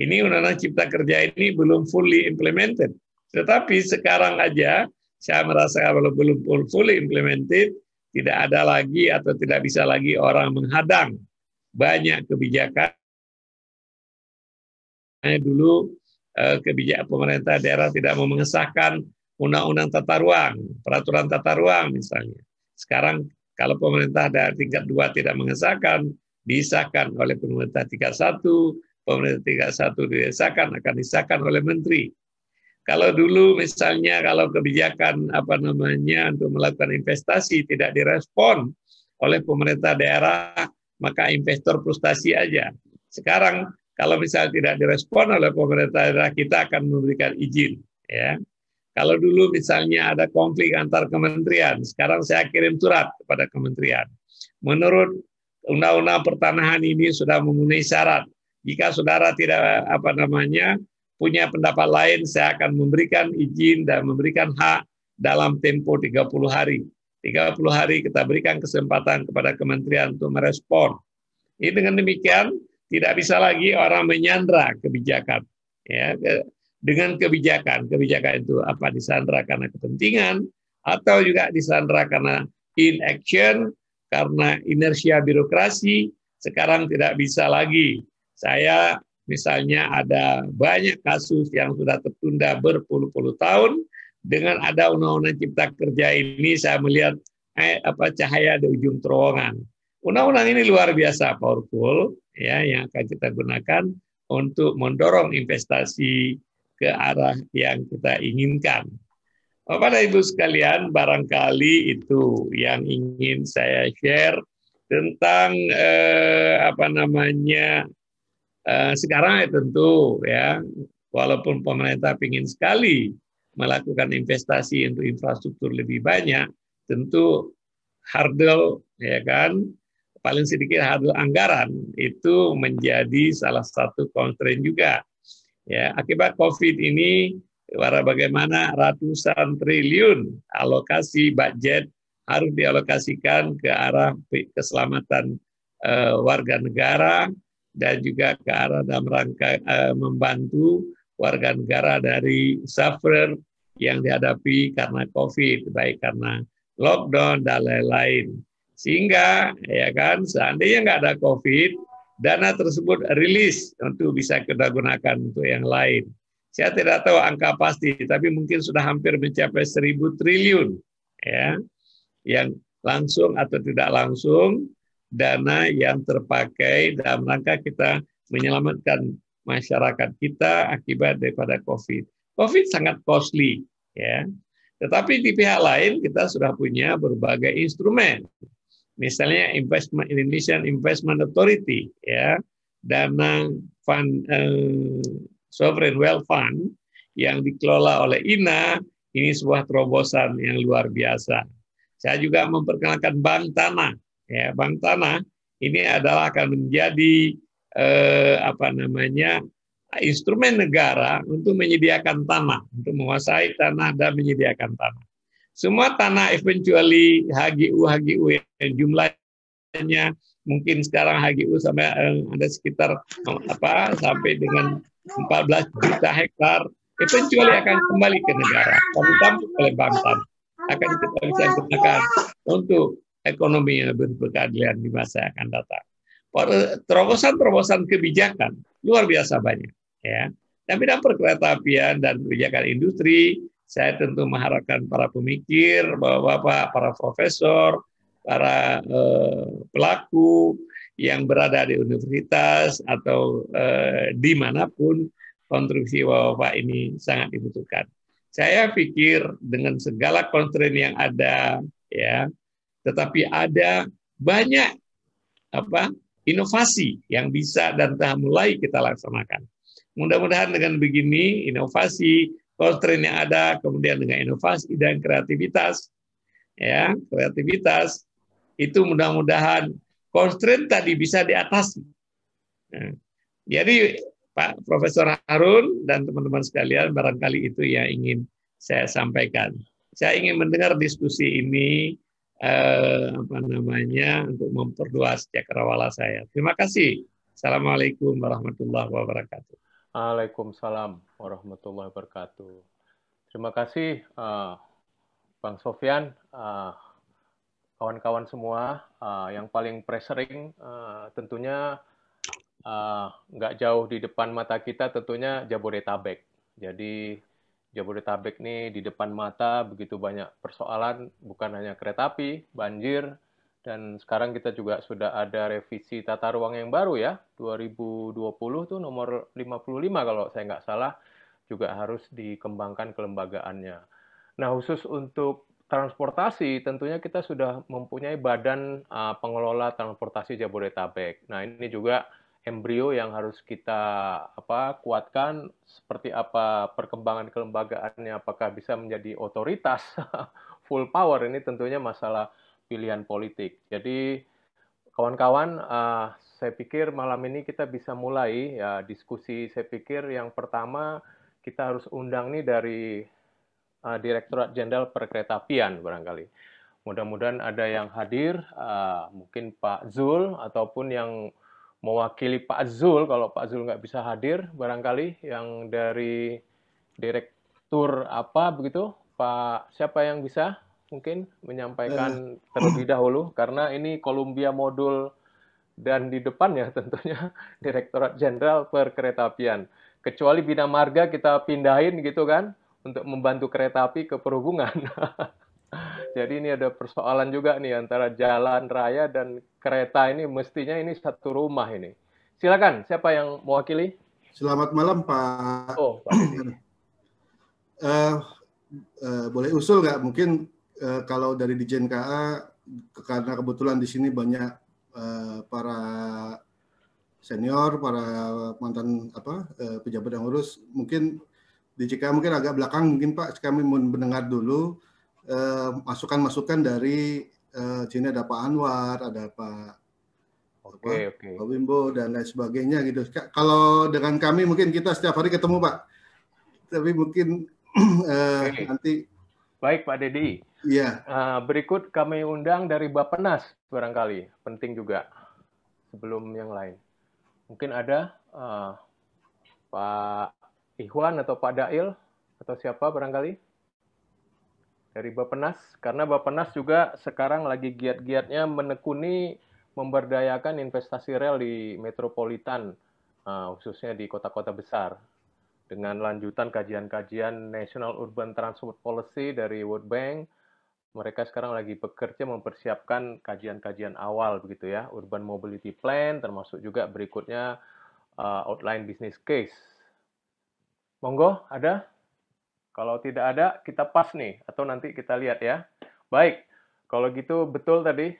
ini undang-undang cipta kerja ini belum fully implemented tetapi sekarang aja saya merasa kalau belum fully implemented tidak ada lagi atau tidak bisa lagi orang menghadang banyak kebijakan dulu Eh, kebijakan pemerintah daerah tidak mau mengesahkan undang-undang tata ruang, peraturan tata ruang misalnya. Sekarang kalau pemerintah daerah tingkat dua tidak mengesahkan, disahkan oleh pemerintah tingkat satu, pemerintah tingkat satu disahkan akan disahkan oleh menteri. Kalau dulu misalnya kalau kebijakan apa namanya untuk melakukan investasi tidak direspon oleh pemerintah daerah, maka investor frustasi aja. Sekarang kalau misalnya tidak direspon oleh pemerintah daerah, kita akan memberikan izin. Ya. Kalau dulu misalnya ada konflik antar kementerian, sekarang saya kirim surat kepada kementerian. Menurut undang-undang pertanahan ini sudah memenuhi syarat. Jika saudara tidak apa namanya punya pendapat lain, saya akan memberikan izin dan memberikan hak dalam tempo 30 hari. 30 hari kita berikan kesempatan kepada kementerian untuk merespon. Ini dengan demikian tidak bisa lagi orang menyandra kebijakan. Ya, dengan kebijakan, kebijakan itu apa disandra karena kepentingan atau juga disandra karena inaction, karena inersia birokrasi. Sekarang tidak bisa lagi. Saya misalnya ada banyak kasus yang sudah tertunda berpuluh-puluh tahun dengan ada undang-undang cipta kerja ini saya melihat eh, apa cahaya di ujung terowongan. Undang-undang ini luar biasa powerful ya yang akan kita gunakan untuk mendorong investasi ke arah yang kita inginkan. Bapak dan Ibu sekalian, barangkali itu yang ingin saya share tentang eh, apa namanya eh, sekarang ya tentu ya walaupun pemerintah ingin sekali melakukan investasi untuk infrastruktur lebih banyak, tentu hurdle ya kan paling sedikit harus anggaran itu menjadi salah satu constraint juga. Ya, akibat COVID ini para bagaimana ratusan triliun alokasi budget harus dialokasikan ke arah keselamatan uh, warga negara dan juga ke arah dalam rangka uh, membantu warga negara dari suffer yang dihadapi karena COVID, baik karena lockdown dan lain-lain. Sehingga ya kan seandainya nggak ada COVID, dana tersebut rilis untuk bisa kita gunakan untuk yang lain. Saya tidak tahu angka pasti, tapi mungkin sudah hampir mencapai seribu triliun ya yang langsung atau tidak langsung dana yang terpakai dalam rangka kita menyelamatkan masyarakat kita akibat daripada COVID. COVID sangat costly, ya. Tetapi di pihak lain kita sudah punya berbagai instrumen misalnya investment Indonesian Investment Authority ya dana fund eh, sovereign wealth fund yang dikelola oleh INA ini sebuah terobosan yang luar biasa. Saya juga memperkenalkan bank tanah ya bank tanah ini adalah akan menjadi eh, apa namanya instrumen negara untuk menyediakan tanah untuk menguasai tanah dan menyediakan tanah. Semua tanah eventually HGU HGU yang jumlahnya mungkin sekarang HGU sampai eh, ada sekitar apa sampai dengan 14 juta hektar eventually akan kembali ke negara, tapi oleh akan kita bisa gunakan untuk ekonomi yang lebih berkeadilan di masa yang akan datang. Terobosan-terobosan kebijakan luar biasa banyak, ya. Tapi dalam perkereta apian dan kebijakan industri, saya tentu mengharapkan para pemikir, bapak-bapak, para profesor, para eh, pelaku yang berada di universitas atau eh, dimanapun kontribusi bapak-bapak ini sangat dibutuhkan. Saya pikir dengan segala konstrain yang ada, ya, tetapi ada banyak apa inovasi yang bisa dan telah mulai kita laksanakan. Mudah-mudahan dengan begini inovasi constraint yang ada, kemudian dengan inovasi dan kreativitas. Ya, kreativitas itu mudah-mudahan constraint tadi bisa diatasi. Ya. jadi Pak Profesor Harun dan teman-teman sekalian barangkali itu yang ingin saya sampaikan. Saya ingin mendengar diskusi ini eh, apa namanya untuk memperluas cakrawala saya. Terima kasih. Assalamualaikum warahmatullahi wabarakatuh. Waalaikumsalam warahmatullahi wabarakatuh. Terima kasih uh, Bang Sofian, uh, kawan-kawan semua uh, yang paling pressuring uh, tentunya nggak uh, jauh di depan mata kita tentunya Jabodetabek. Jadi Jabodetabek nih di depan mata begitu banyak persoalan, bukan hanya kereta api, banjir, dan sekarang kita juga sudah ada revisi tata ruang yang baru ya, 2020 tuh nomor 55 kalau saya nggak salah, juga harus dikembangkan kelembagaannya. Nah khusus untuk transportasi tentunya kita sudah mempunyai badan ah, pengelola transportasi Jabodetabek. Nah ini juga embrio yang harus kita apa kuatkan seperti apa perkembangan kelembagaannya apakah bisa menjadi otoritas [laughs] full power ini tentunya masalah pilihan politik. Jadi kawan-kawan, uh, saya pikir malam ini kita bisa mulai ya diskusi. Saya pikir yang pertama kita harus undang nih dari uh, Direktorat Jenderal perkeretaapian barangkali. Mudah-mudahan ada yang hadir, uh, mungkin Pak Zul ataupun yang mewakili Pak Zul kalau Pak Zul nggak bisa hadir barangkali yang dari direktur apa begitu Pak siapa yang bisa mungkin menyampaikan eh. terlebih dahulu karena ini Columbia modul dan di depan ya tentunya [laughs] Direktorat Jenderal Perkeretaapian Kecuali Bina Marga kita pindahin gitu kan untuk membantu kereta api ke perhubungan. [laughs] Jadi ini ada persoalan juga nih antara jalan raya dan kereta ini mestinya ini satu rumah ini. Silakan, siapa yang mewakili? Selamat malam Pak. Oh, Pak. uh, [clears throat] uh, boleh usul nggak mungkin Eh, kalau dari di JNKA, karena kebetulan di sini banyak eh, para senior, para mantan apa eh, pejabat yang urus, mungkin di JKA mungkin agak belakang mungkin Pak kami mendengar dulu eh, masukan-masukan dari eh, sini ada Pak Anwar, ada Pak Oke, oke. Pak Wimbo dan lain sebagainya gitu. Kalau dengan kami mungkin kita setiap hari ketemu Pak, tapi mungkin [clears throat] eh, okay. nanti. Baik Pak Dedi. Iya. Uh, berikut kami undang dari Bapenas barangkali, penting juga sebelum yang lain. Mungkin ada uh, Pak Ikhwan atau Pak Dail atau siapa barangkali dari Bapenas karena Bapenas juga sekarang lagi giat-giatnya menekuni memberdayakan investasi real di metropolitan uh, khususnya di kota-kota besar dengan lanjutan kajian-kajian National Urban Transport Policy dari World Bank mereka sekarang lagi bekerja mempersiapkan kajian-kajian awal begitu ya, urban mobility plan termasuk juga berikutnya uh, outline business case. Monggo, ada? Kalau tidak ada, kita pas nih atau nanti kita lihat ya. Baik, kalau gitu betul tadi.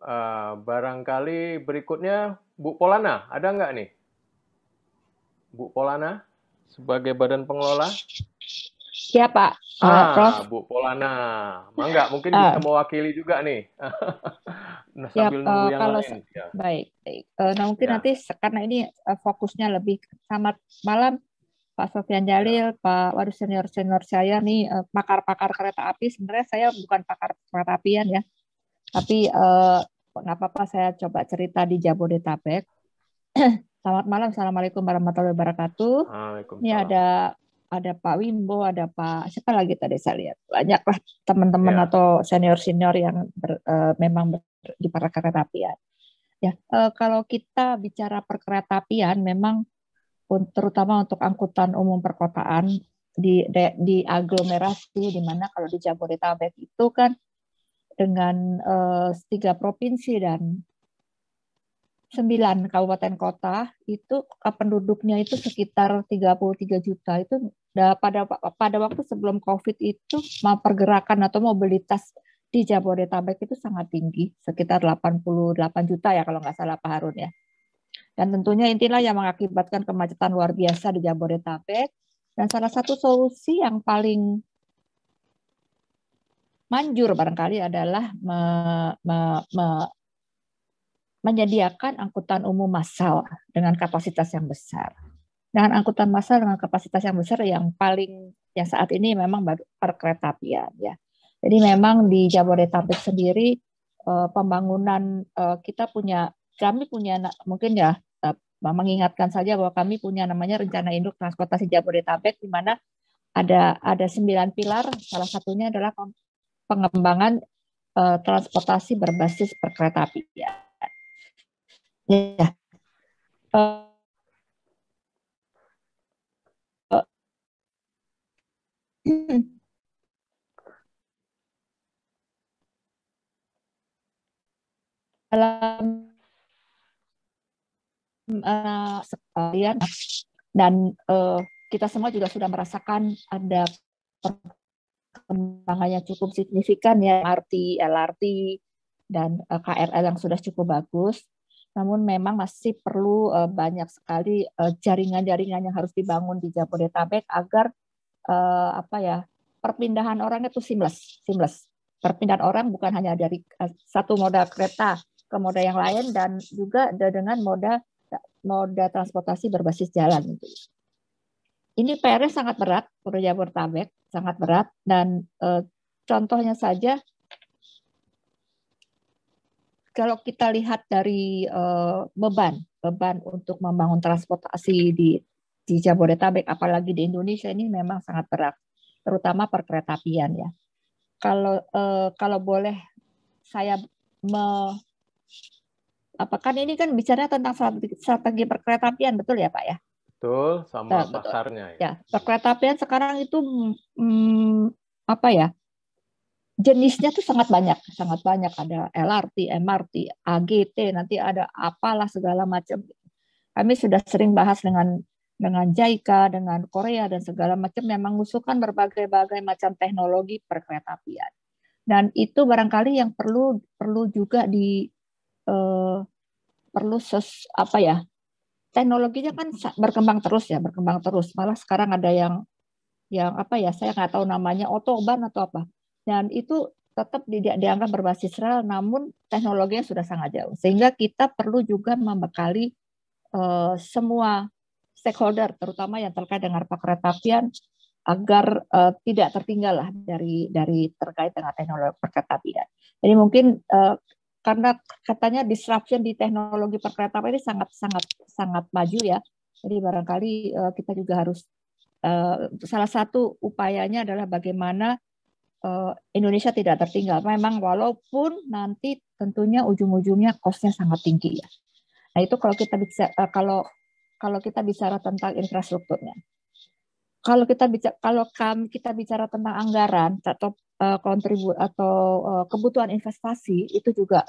Uh, barangkali berikutnya Bu Polana, ada nggak nih? Bu Polana sebagai badan pengelola siapa ah, Prof Bu Polana mangga mungkin uh, ah. bisa mewakili juga nih [laughs] nah, sambil nunggu uh, yang kalau lain ya. baik baik eh, nah mungkin ya. nanti karena ini eh, fokusnya lebih selamat malam Pak Sofian Jalil, ya. Pak waduh senior-senior saya nih pakar-pakar kereta api. Sebenarnya saya bukan pakar kereta apian ya, tapi uh, nggak apa-apa saya coba cerita di Jabodetabek. [clears throat] Selamat malam, assalamualaikum warahmatullahi wabarakatuh. Ini ada ada Pak Wimbo, ada Pak siapa lagi tadi saya lihat banyaklah teman-teman yeah. atau senior-senior yang ber, uh, memang ber, di para keretapian. Ya, uh, kalau kita bicara perkeretapian memang terutama untuk angkutan umum perkotaan di de, di aglomerasi, di mana kalau di Jabodetabek itu kan dengan uh, tiga provinsi dan 9 kabupaten kota itu penduduknya itu sekitar 33 juta itu pada pada waktu sebelum Covid itu pergerakan atau mobilitas di Jabodetabek itu sangat tinggi sekitar 88 juta ya kalau nggak salah Pak Harun ya. Dan tentunya intilah yang mengakibatkan kemacetan luar biasa di Jabodetabek dan salah satu solusi yang paling manjur barangkali adalah me, me, me, menyediakan angkutan umum massal dengan kapasitas yang besar. Dengan angkutan massal dengan kapasitas yang besar yang paling yang saat ini memang perkeretaapian ya. Jadi memang di Jabodetabek sendiri eh, pembangunan eh, kita punya kami punya mungkin ya eh, mengingatkan saja bahwa kami punya namanya rencana induk transportasi Jabodetabek di mana ada ada sembilan pilar salah satunya adalah pengembangan transportasi berbasis perkereta Ya. Uh, uh, dalam uh, eh, sekalian dan uh, kita semua juga sudah merasakan ada perkembangannya cukup signifikan ya MRT, LRT dan eh, KRL yang sudah cukup bagus namun memang masih perlu eh, banyak sekali eh, jaringan-jaringan yang harus dibangun di Jabodetabek agar eh, apa ya perpindahan orang itu seamless, seamless. Perpindahan orang bukan hanya dari satu moda kereta ke moda yang lain dan juga dengan moda moda transportasi berbasis jalan. Gitu. Ini PR-nya sangat berat, Polda Jabodetabek sangat berat dan e, contohnya saja kalau kita lihat dari uh, beban beban untuk membangun transportasi di di Jabodetabek apalagi di Indonesia ini memang sangat berat terutama perkeretaapian ya kalau uh, kalau boleh saya me apakah ini kan bicara tentang strategi, perkeretaapian betul ya Pak ya? Betul, sama nah, pasarnya. Betul. Ya, ya perkeretaapian sekarang itu hmm, apa ya? jenisnya tuh sangat banyak, sangat banyak ada LRT, MRT, AGT, nanti ada apalah segala macam. Kami sudah sering bahas dengan dengan JICA, dengan Korea dan segala macam yang mengusulkan berbagai-bagai macam teknologi perkeretaapian. Dan itu barangkali yang perlu perlu juga di eh, perlu ses, apa ya? Teknologinya kan berkembang terus ya, berkembang terus. Malah sekarang ada yang yang apa ya? Saya nggak tahu namanya, otoban atau apa dan itu tetap dianggap berbasis rel, namun teknologinya sudah sangat jauh. Sehingga kita perlu juga membekali uh, semua stakeholder, terutama yang terkait dengan perkeretapian, agar uh, tidak tertinggal lah dari dari terkait dengan teknologi perkeretapian. Jadi mungkin uh, karena katanya disruption di teknologi perkeretapian ini sangat sangat sangat maju ya. Jadi barangkali uh, kita juga harus uh, salah satu upayanya adalah bagaimana Eh, Indonesia tidak tertinggal. Memang walaupun nanti tentunya ujung-ujungnya kosnya sangat tinggi ya. Nah itu kalau kita bisa eh, kalau kalau kita bicara tentang infrastrukturnya. Kalau kita bicara kalau kami kita bicara tentang anggaran atau eh, kontribu atau kebutuhan investasi itu juga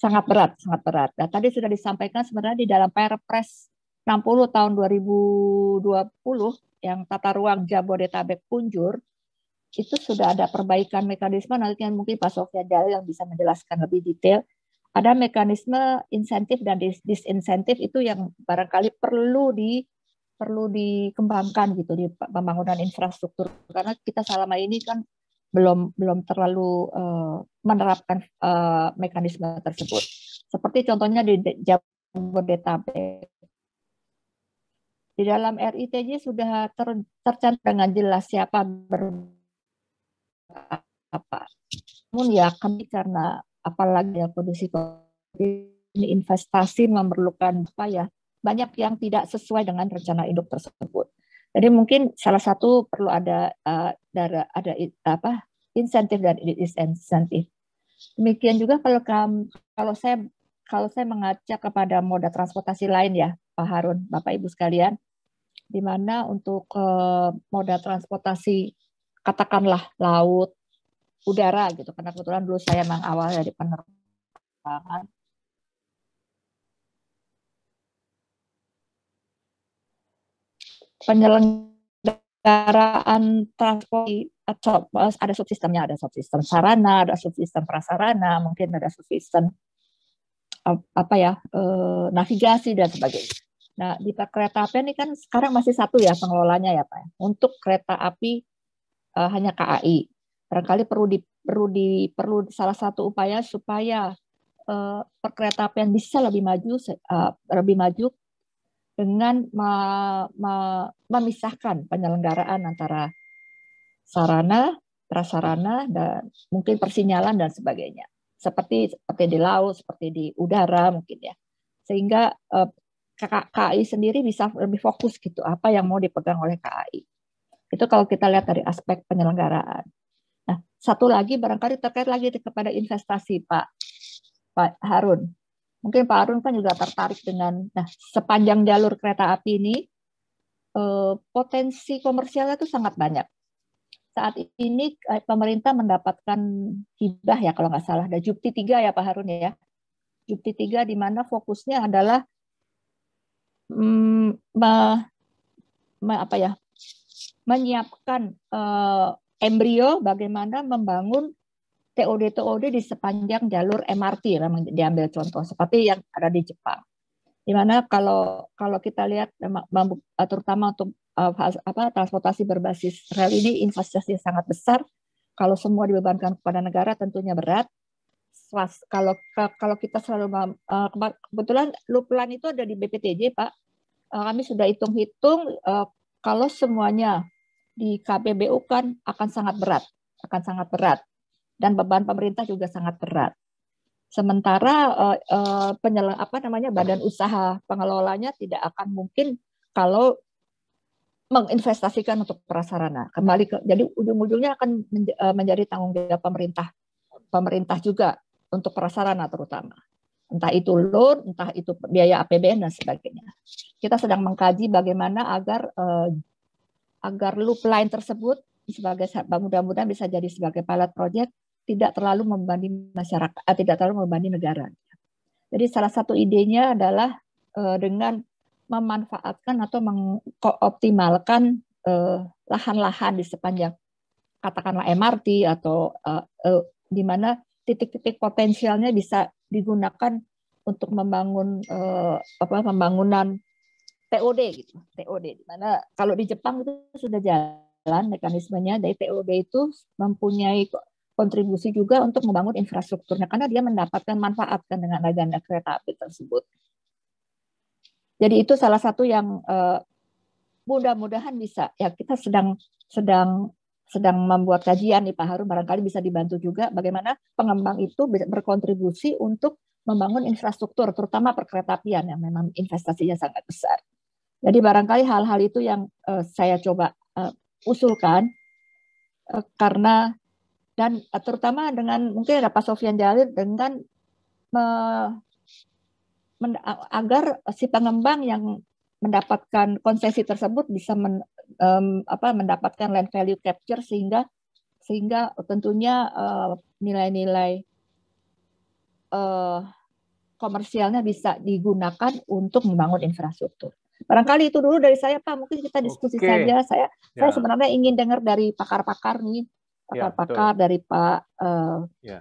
sangat berat, sangat berat. Nah, tadi sudah disampaikan sebenarnya di dalam Perpres 60 tahun 2020 yang tata ruang Jabodetabek Punjur itu sudah ada perbaikan mekanisme nanti kan mungkin Pak Sofian Jalil yang bisa menjelaskan lebih detail ada mekanisme insentif dan dis disinsentif itu yang barangkali perlu di perlu dikembangkan gitu di pembangunan infrastruktur karena kita selama ini kan belum belum terlalu uh, menerapkan uh, mekanisme tersebut seperti contohnya di Jabodetabek di dalam RITJ sudah ter, tercantum dengan jelas siapa berapa. Namun ya kami karena apalagi ya kondisi ini investasi memerlukan apa ya banyak yang tidak sesuai dengan rencana induk tersebut. Jadi mungkin salah satu perlu ada uh, ada, ada apa insentif dan disinsentif. Demikian juga kalau kalau saya kalau saya mengajak kepada moda transportasi lain ya Pak Harun, Bapak Ibu sekalian, di mana untuk eh, moda transportasi katakanlah laut, udara gitu. Karena kebetulan dulu saya memang awal dari penerbangan. Penyelenggaraan transportasi eh, eh, ada subsistemnya, ada subsistem sarana, ada subsistem prasarana, mungkin ada subsistem apa ya navigasi dan sebagainya. Nah, di kereta api ini kan sekarang masih satu ya pengelolanya ya Pak. Ya. Untuk kereta api uh, hanya KAI. Barangkali perlu di perlu di perlu salah satu upaya supaya uh, eh, perkereta apian bisa lebih maju uh, lebih maju dengan ma, ma, memisahkan penyelenggaraan antara sarana, prasarana dan mungkin persinyalan dan sebagainya. Seperti seperti di laut, seperti di udara mungkin ya. Sehingga uh, KAI sendiri bisa lebih fokus gitu apa yang mau dipegang oleh KAI. Itu kalau kita lihat dari aspek penyelenggaraan. Nah, satu lagi barangkali terkait lagi kepada investasi Pak Pak Harun. Mungkin Pak Harun kan juga tertarik dengan nah sepanjang jalur kereta api ini eh, potensi komersialnya itu sangat banyak. Saat ini eh, pemerintah mendapatkan hibah ya kalau nggak salah ada Jupti 3 ya Pak Harun ya. Jupti 3 di mana fokusnya adalah Hmm, me, apa ya menyiapkan uh, embrio bagaimana membangun TOD-TOD di sepanjang jalur MRT memang diambil contoh seperti yang ada di Jepang. Di mana kalau kalau kita lihat eh, terutama untuk eh, apa transportasi berbasis rel ini investasi sangat besar. Kalau semua dibebankan kepada negara tentunya berat kalau kalau kita selalu uh, kebetulan luplan itu ada di BPTJ Pak uh, kami sudah hitung-hitung uh, kalau semuanya di KPBU kan akan sangat berat akan sangat berat dan beban pemerintah juga sangat berat sementara uh, uh, penyelang apa namanya badan usaha pengelolanya tidak akan mungkin kalau menginvestasikan untuk prasarana kembali ke jadi ujung-ujungnya akan menjadi tanggung jawab pemerintah pemerintah juga untuk prasarana terutama. Entah itu loan, entah itu biaya APBN dan sebagainya. Kita sedang mengkaji bagaimana agar eh, agar loop line tersebut sebagai mudah-mudahan bisa jadi sebagai pilot project tidak terlalu membebani masyarakat, eh, tidak terlalu membebani negara. Jadi salah satu idenya adalah eh, dengan memanfaatkan atau mengoptimalkan lahan eh, lahan-lahan di sepanjang katakanlah MRT atau eh, eh, di mana titik-titik potensialnya bisa digunakan untuk membangun eh, apa pembangunan TOD gitu TOD di kalau di Jepang itu sudah jalan mekanismenya dari TOD itu mempunyai kontribusi juga untuk membangun infrastrukturnya karena dia mendapatkan manfaat kan dengan agenda kereta api tersebut. Jadi itu salah satu yang eh, mudah-mudahan bisa ya kita sedang sedang sedang membuat kajian nih Pak Harun, barangkali bisa dibantu juga bagaimana pengembang itu berkontribusi untuk membangun infrastruktur terutama perkeretaapian yang memang investasinya sangat besar. Jadi barangkali hal-hal itu yang uh, saya coba uh, usulkan uh, karena dan uh, terutama dengan mungkin ada Pak Sofian Jalil dengan uh, agar si pengembang yang mendapatkan konsesi tersebut bisa men, um, apa mendapatkan land value capture sehingga sehingga tentunya eh, nilai-nilai uh, uh, komersialnya bisa digunakan untuk membangun infrastruktur. Barangkali itu dulu dari saya Pak, mungkin kita diskusi Oke. saja. Saya ya. saya sebenarnya ingin dengar dari pakar-pakar nih, ya, pakar-pakar ya, dari Pak uh, ya.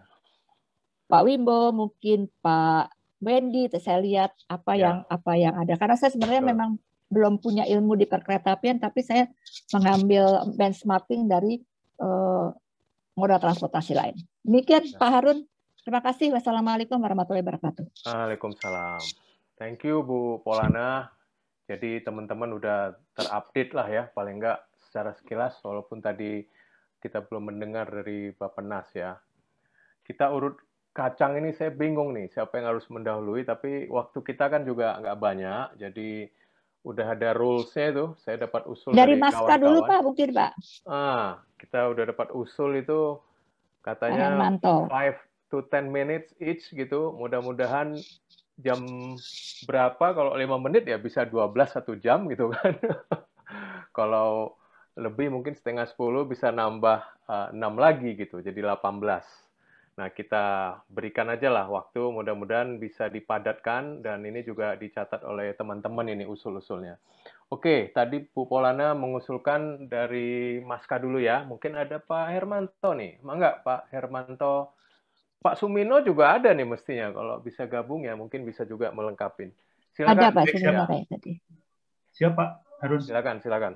Pak Wimbo, mungkin Pak Wendy, saya lihat apa ya. yang apa yang ada. Karena saya sebenarnya betul. memang belum punya ilmu di perkeretaapian, tapi saya mengambil benchmarking dari uh, moda transportasi lain. Demikian ya. Pak Harun. Terima kasih. Wassalamualaikum warahmatullahi wabarakatuh. Waalaikumsalam. Thank you Bu Polana. Jadi teman-teman udah terupdate lah ya, paling nggak secara sekilas, walaupun tadi kita belum mendengar dari Bapak Nas ya. Kita urut kacang ini saya bingung nih, siapa yang harus mendahului, tapi waktu kita kan juga nggak banyak, jadi udah ada rulesnya tuh saya dapat usul dari, dari Maska kawan-kawan. dulu pak mungkin pak ah kita udah dapat usul itu katanya five to ten minutes each gitu mudah-mudahan jam berapa kalau lima menit ya bisa dua belas satu jam gitu kan [laughs] kalau lebih mungkin setengah sepuluh bisa nambah eh, enam lagi gitu jadi delapan belas Nah, kita berikan aja lah waktu, mudah-mudahan bisa dipadatkan dan ini juga dicatat oleh teman-teman ini usul-usulnya. Oke, tadi Bu Polana mengusulkan dari Maska dulu ya. Mungkin ada Pak Hermanto nih. emang Enggak, Pak Hermanto. Pak Sumino juga ada nih mestinya. Kalau bisa gabung ya mungkin bisa juga melengkapi. Silakan. Ada Pak Sumino kayak tadi. Siap Pak, harus. Silakan, silakan.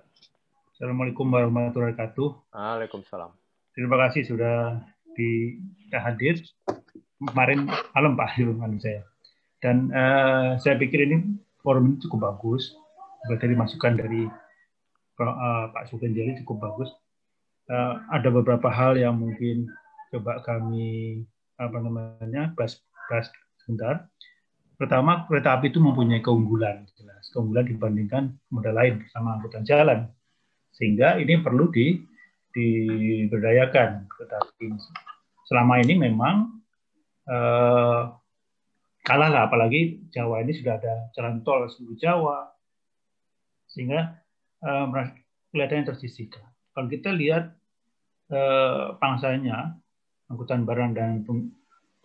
Assalamualaikum warahmatullahi wabarakatuh. Waalaikumsalam. Terima kasih sudah di hadir kemarin malam Pak Hilman saya. Dan uh, saya pikir ini forum ini cukup bagus. Dari masukan dari uh, Pak Sukenjari cukup bagus. Uh, ada beberapa hal yang mungkin coba kami apa namanya bahas, bahas sebentar. Pertama, kereta api itu mempunyai keunggulan, jelas keunggulan dibandingkan moda lain sama angkutan jalan. Sehingga ini perlu di diberdayakan. Tetapi selama ini memang eh, kalah lah, apalagi Jawa ini sudah ada jalan tol seluruh Jawa, sehingga eh, kelihatannya tersisihkan. Kalau kita lihat eh, pangsanya, angkutan barang dan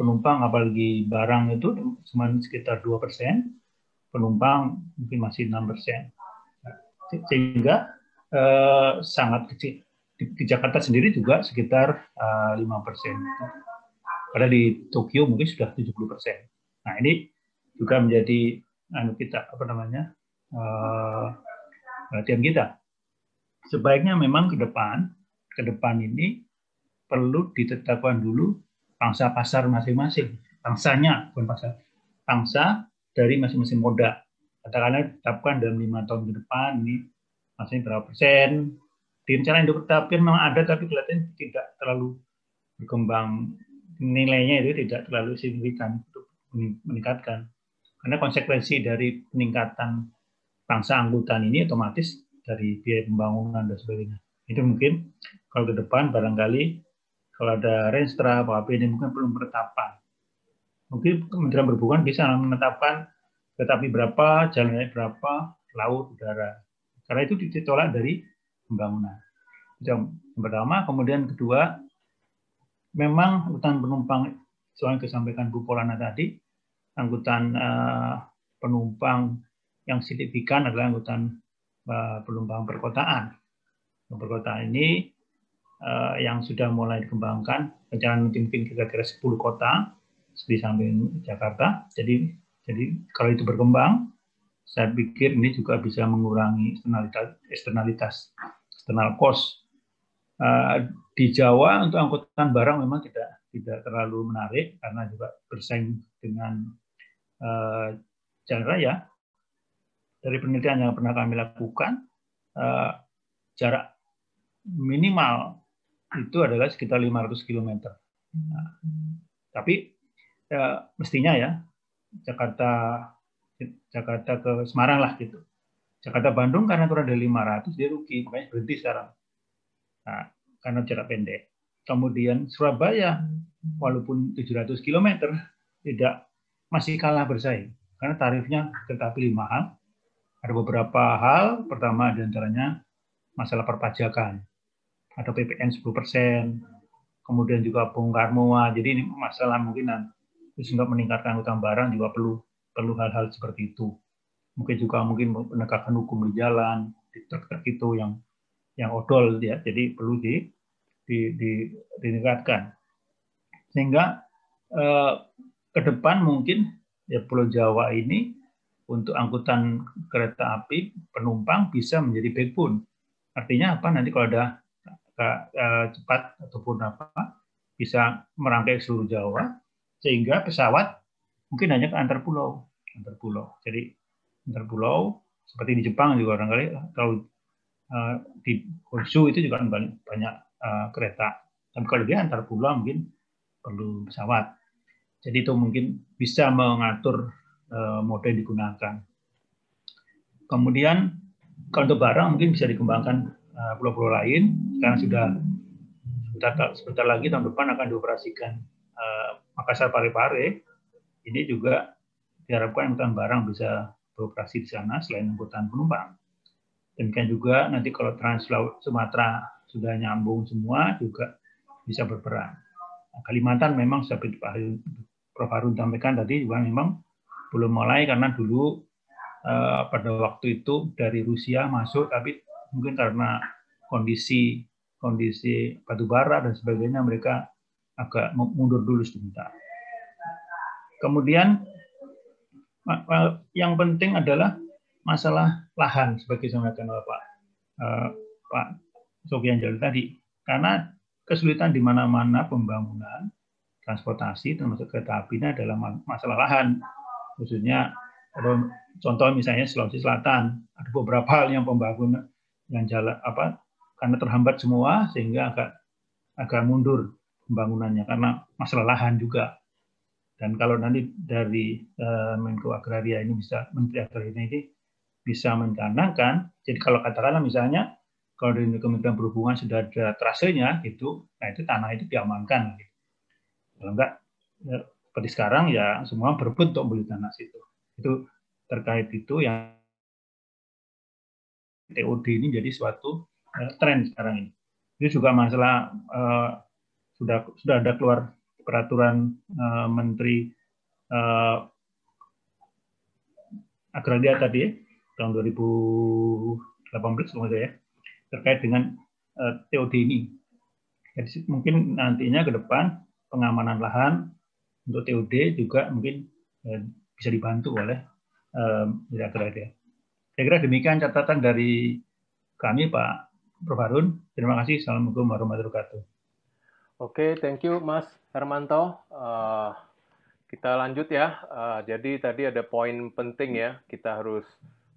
penumpang, apalagi barang itu cuma sekitar 2 persen, penumpang mungkin masih 6 persen. Sehingga eh, sangat kecil di, di Jakarta sendiri juga sekitar eh, lima uh, persen. Padahal di Tokyo mungkin sudah 70 persen. Nah ini juga menjadi anu kita apa namanya uh, kita. Sebaiknya memang ke depan, ke depan ini perlu ditetapkan dulu pangsa pasar masing-masing. Pangsanya bukan pasar, pangsa dari masing-masing moda. Katakanlah ditetapkan dalam lima tahun ke depan ini masih berapa persen, di rencana induk tapian memang ada tapi kelihatan tidak terlalu berkembang nilainya itu tidak terlalu signifikan untuk meningkatkan karena konsekuensi dari peningkatan pangsa angkutan ini otomatis dari biaya pembangunan dan sebagainya itu mungkin kalau ke depan barangkali kalau ada renstra apa ini mungkin perlu penetapan mungkin kementerian berhubungan bisa menetapkan tetapi berapa jalannya berapa laut udara karena itu ditolak dari pembangunan. Yang pertama, kemudian kedua, memang angkutan penumpang soal yang disampaikan Bu Polana tadi, angkutan uh, penumpang yang signifikan adalah angkutan uh, penumpang perkotaan. Perkotaan ini uh, yang sudah mulai dikembangkan, rencana mungkin kira-kira 10 kota di samping Jakarta. Jadi jadi kalau itu berkembang, saya pikir ini juga bisa mengurangi eksternalitas, eksternalitas external cost. Uh, di Jawa untuk angkutan barang memang tidak tidak terlalu menarik karena juga bersaing dengan uh, jalan raya. Dari penelitian yang pernah kami lakukan, uh, jarak minimal itu adalah sekitar 500 km. Nah, tapi uh, mestinya ya Jakarta Jakarta ke Semarang lah gitu Jakarta Bandung karena kurang dari 500 dia rugi, makanya berhenti sekarang. Nah, karena jarak pendek. Kemudian Surabaya hmm. walaupun 700 km tidak masih kalah bersaing karena tarifnya tetapi lima mahal. Ada beberapa hal, pertama diantaranya masalah perpajakan. atau PPN 10%, persen. kemudian juga bongkar muat. Jadi ini masalah mungkin terus nggak meningkatkan utang barang juga perlu perlu hal-hal seperti itu mungkin juga mungkin penegakan hukum di jalan di truk itu yang yang odol ya jadi perlu di di, di ditingkatkan sehingga eh, ke depan mungkin ya Pulau Jawa ini untuk angkutan kereta api penumpang bisa menjadi backbone artinya apa nanti kalau ada eh, eh cepat ataupun apa bisa merangkai seluruh Jawa sehingga pesawat mungkin hanya ke antar pulau antar pulau jadi antar pulau seperti di Jepang juga kali kalau uh, di Honshu itu juga kan banyak, banyak uh, kereta tapi kalau dia antar pulau mungkin perlu pesawat jadi itu mungkin bisa mengatur uh, mode yang digunakan kemudian kalau untuk barang mungkin bisa dikembangkan pulau pulau-pulau lain karena sudah sebentar, sebentar lagi tahun depan akan dioperasikan uh, Makassar Parepare ini juga diharapkan angkutan barang bisa beroperasi di sana selain angkutan penumpang. Demikian juga nanti kalau Trans Sumatera sudah nyambung semua juga bisa berperan. Nah, Kalimantan memang seperti Pak Prof. Harun sampaikan tadi juga memang belum mulai karena dulu eh, pada waktu itu dari Rusia masuk tapi mungkin karena kondisi kondisi batu bara dan sebagainya mereka agak mundur dulu sebentar. Kemudian yang penting adalah masalah lahan sebagai sampaikan oleh Pak eh, Pak Sofian Jalil tadi. Karena kesulitan di mana-mana pembangunan transportasi termasuk kereta api ini adalah masalah lahan. Khususnya contoh misalnya Sulawesi Selatan ada beberapa hal yang pembangunan yang jalan apa karena terhambat semua sehingga agak agak mundur pembangunannya karena masalah lahan juga dan kalau nanti dari uh, Menko Agraria ini bisa Menteri Agraria ini bisa mencanangkan, jadi kalau katakanlah misalnya kalau dari Kementerian Perhubungan sudah ada trasenya gitu, nah itu tanah itu diamankan. Gitu. Kalau enggak ya, seperti sekarang ya semua berebut untuk beli tanah situ. Itu terkait itu yang TOD ini jadi suatu uh, tren sekarang ini. Ini juga masalah uh, sudah sudah ada keluar peraturan uh, Menteri uh, Agraria tadi ya, tahun 2018 ya, terkait dengan uh, eh, TOD ini. Jadi mungkin nantinya ke depan pengamanan lahan untuk TOD juga mungkin uh, bisa dibantu oleh Menteri uh, Agraria. Saya kira demikian catatan dari kami Pak Prof. Harun. Terima kasih. Assalamualaikum warahmatullahi wabarakatuh. Oke, okay, thank you Mas Hermanto. Uh, kita lanjut ya. Uh, jadi tadi ada poin penting ya, kita harus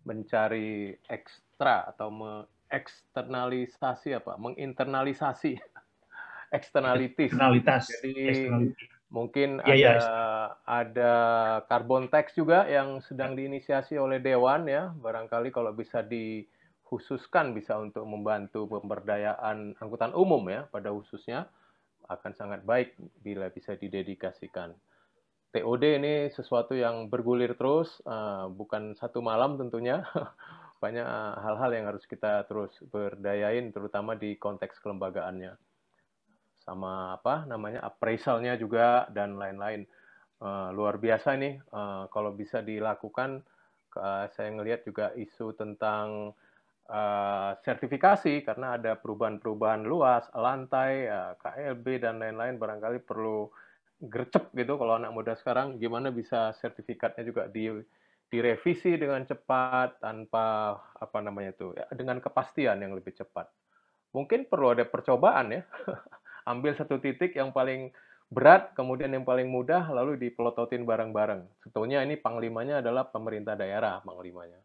mencari ekstra atau mengeksternalisasi apa? Menginternalisasi [laughs] Eksternalitas. Jadi mungkin ya, ada ya. ada carbon tax juga yang sedang diinisiasi oleh Dewan ya. Barangkali kalau bisa di khususkan bisa untuk membantu pemberdayaan angkutan umum ya pada khususnya akan sangat baik bila bisa didedikasikan. TOD ini sesuatu yang bergulir terus, eh, bukan satu malam tentunya. [laughs] Banyak eh, hal-hal yang harus kita terus berdayain, terutama di konteks kelembagaannya. Sama apa namanya, appraisalnya juga, dan lain-lain. Eh, luar biasa nih, kalau bisa dilakukan, saya melihat juga isu tentang uh, sertifikasi karena ada perubahan-perubahan luas, lantai, uh, eh, KLB dan lain-lain barangkali perlu gercep gitu kalau anak muda sekarang gimana bisa sertifikatnya juga di direvisi dengan cepat tanpa apa namanya itu ya, dengan kepastian yang lebih cepat. Mungkin perlu ada percobaan ya. [laughs] Ambil satu titik yang paling berat, kemudian yang paling mudah, lalu dipelototin bareng-bareng. Sebetulnya ini panglimanya adalah pemerintah daerah panglimanya.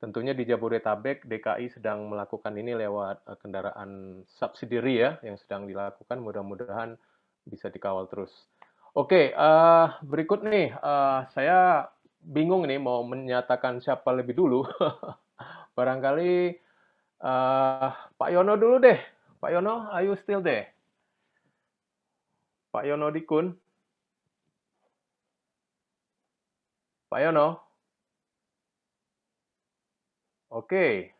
Tentunya di Jabodetabek, DKI sedang melakukan ini lewat eh, kendaraan subsidi ya yang sedang dilakukan. Mudah-mudahan bisa dikawal terus. Oke, uh, berikut nih, uh, saya bingung nih mau menyatakan siapa lebih dulu. [laughs] Barangkali uh, Pak Yono dulu deh. Pak Yono, are you still there? Pak Yono Dikun. Pak Yono. Oke,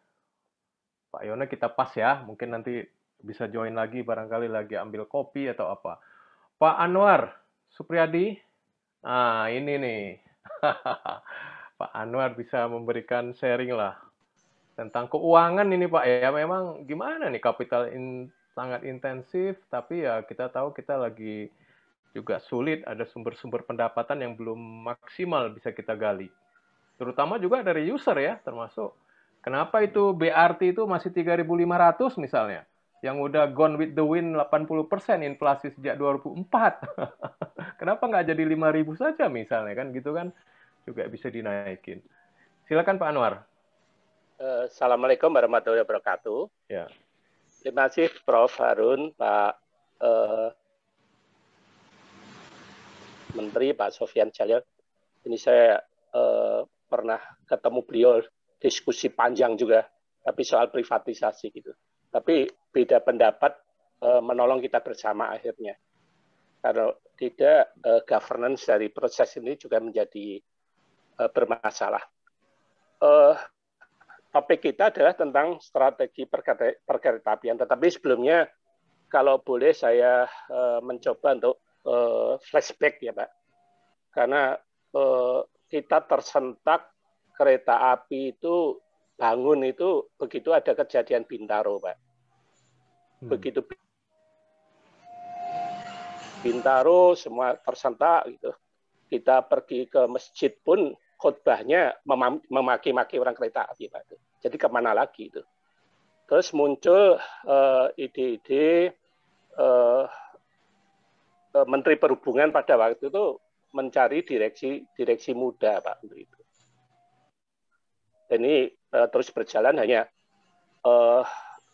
Pak Yona kita pas ya. Mungkin nanti bisa join lagi barangkali lagi ambil kopi atau apa. Pak Anwar Supriyadi, ah ini nih. [laughs] Pak Anwar bisa memberikan sharing lah tentang keuangan ini Pak ya. Memang gimana nih kapital in, sangat intensif, tapi ya kita tahu kita lagi juga sulit ada sumber-sumber pendapatan yang belum maksimal bisa kita gali. Terutama juga dari user ya, termasuk Kenapa itu BRT itu masih 3.500 misalnya? Yang udah gone with the wind 80% inflasi sejak 2004. [laughs] Kenapa nggak jadi 5.000 saja misalnya kan gitu kan? Juga bisa dinaikin. Silakan Pak Anwar. Eh, Assalamualaikum warahmatullahi wabarakatuh. Ya. Terima kasih Prof. Harun, Pak uh, Menteri, Pak Sofian Jalil. Ini saya uh, pernah ketemu beliau diskusi panjang juga, tapi soal privatisasi gitu. Tapi beda pendapat eh, menolong kita bersama akhirnya. Kalau tidak, eh, governance dari proses ini juga menjadi eh, bermasalah. Eh, topik kita adalah tentang strategi perkereta apian. Tetapi sebelumnya, kalau boleh saya mencoba untuk flashback ya Pak. Karena kita tersentak kereta api itu bangun itu begitu ada kejadian Bintaro, Pak. Hmm. Begitu Bintaro semua tersentak gitu. Kita pergi ke masjid pun khotbahnya memaki-maki orang kereta api, Pak. Jadi kemana lagi itu? Terus muncul eh, ide-ide uh, uh, Menteri Perhubungan pada waktu itu mencari direksi direksi muda, Pak, untuk itu ini uh, terus berjalan hanya uh, eh,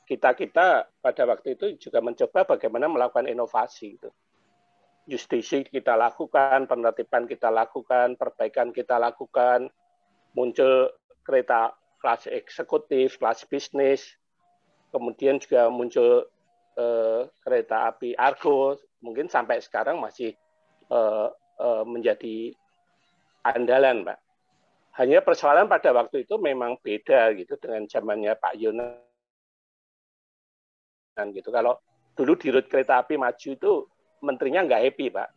kita kita pada waktu itu juga mencoba bagaimana melakukan inovasi itu justisi kita lakukan penertiban kita lakukan perbaikan kita lakukan muncul kereta kelas eksekutif kelas bisnis kemudian juga muncul uh, kereta api Argo mungkin sampai sekarang masih uh, uh, menjadi andalan pak hanya persoalan pada waktu itu memang beda gitu dengan zamannya Pak Yunan gitu. Kalau dulu di rute kereta api maju itu menterinya nggak happy Pak.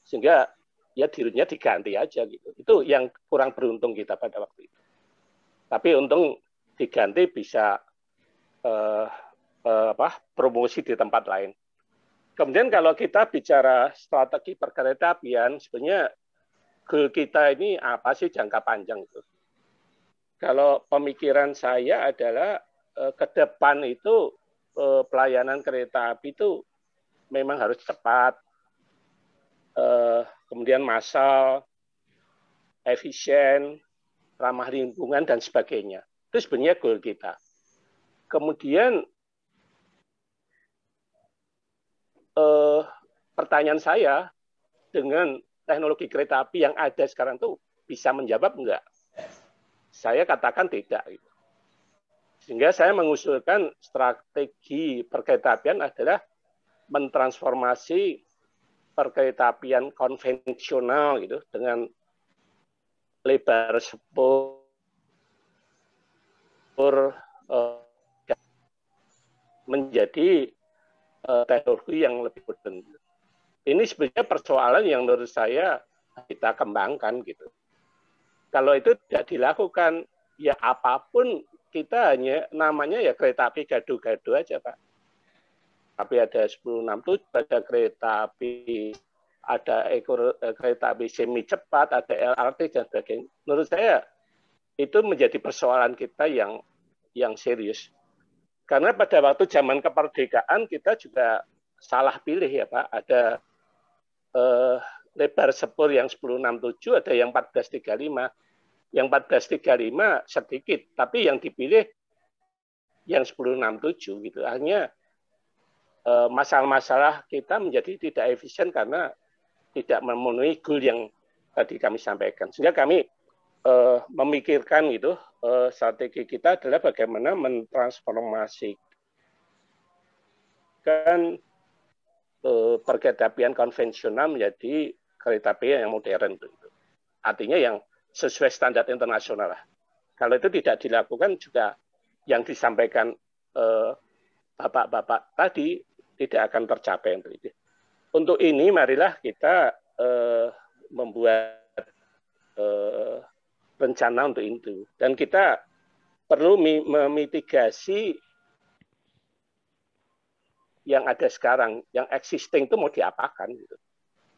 Sehingga ya dirutnya diganti aja gitu. Itu yang kurang beruntung kita pada waktu itu. Tapi untung diganti bisa eh, eh, apa promosi di tempat lain. Kemudian kalau kita bicara strategi perkereta apian, sebenarnya goal kita ini apa sih jangka panjang itu? Kalau pemikiran saya adalah eh, ke depan itu eh, pelayanan kereta api itu memang harus cepat, eh, kemudian massal, efisien, ramah lingkungan dan sebagainya. Itu sebenarnya goal kita. Kemudian eh, pertanyaan saya dengan teknologi kereta api yang ada sekarang tuh bisa menjawab enggak? Saya katakan tidak. Gitu. Sehingga saya mengusulkan strategi perkereta apian adalah mentransformasi perkereta apian konvensional gitu dengan lebar sepur eh, menjadi eh, teknologi yang lebih modern. Ini sebenarnya persoalan yang menurut saya kita kembangkan gitu. Kalau itu tidak dilakukan, ya apapun kita hanya namanya ya kereta api gadu-gadu aja Pak. Tapi ada 1067, ada kereta api, ada ekor eh, kereta api semi cepat, ada LRT dan sebagainya. Menurut saya itu menjadi persoalan kita yang yang serius. Karena pada waktu zaman kemerdekaan kita juga salah pilih ya Pak. Ada eh, lebar sepur yang 1067 ada yang 1435. Yang 1435 sedikit, tapi yang dipilih yang 1067 gitu. Hanya eh, masalah-masalah kita menjadi tidak efisien karena tidak memenuhi goal yang tadi kami sampaikan. Sehingga kami eh, memikirkan itu eh, strategi kita adalah bagaimana mentransformasikan eh, konvensional menjadi kereta api yang modern. Artinya yang sesuai standar internasional. Kalau itu tidak dilakukan juga yang disampaikan eh, bapak-bapak tadi tidak akan tercapai untuk ini marilah kita eh, membuat eh, rencana untuk itu dan kita perlu memitigasi yang ada sekarang, yang existing itu mau diapakan gitu.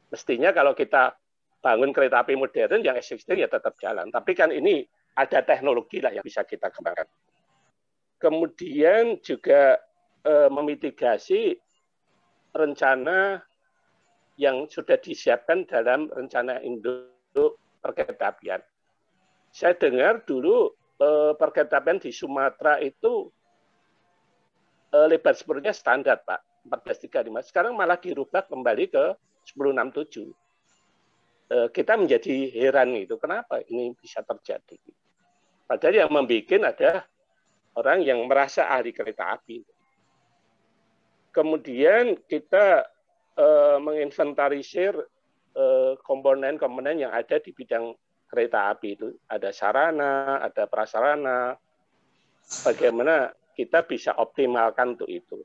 Mestinya kalau kita bangun kereta api modern yang existing ya tetap jalan, tapi kan ini ada teknologi lah yang bisa kita kembangkan. Kemudian juga e, memitigasi rencana yang sudah disiapkan dalam rencana induk perkereta Saya dengar dulu e, eh, perkereta di Sumatera itu Eh, lebar sebenarnya standar Pak, 1435. Sekarang malah dirubah kembali ke 1067. Eh, kita menjadi heran itu, kenapa ini bisa terjadi. Padahal yang membuat ada orang yang merasa ahli kereta api. Kemudian kita eh, menginventarisir komponen eh, komponen-komponen yang ada di bidang kereta api itu. Ada sarana, ada prasarana, bagaimana kita bisa optimalkan untuk itu.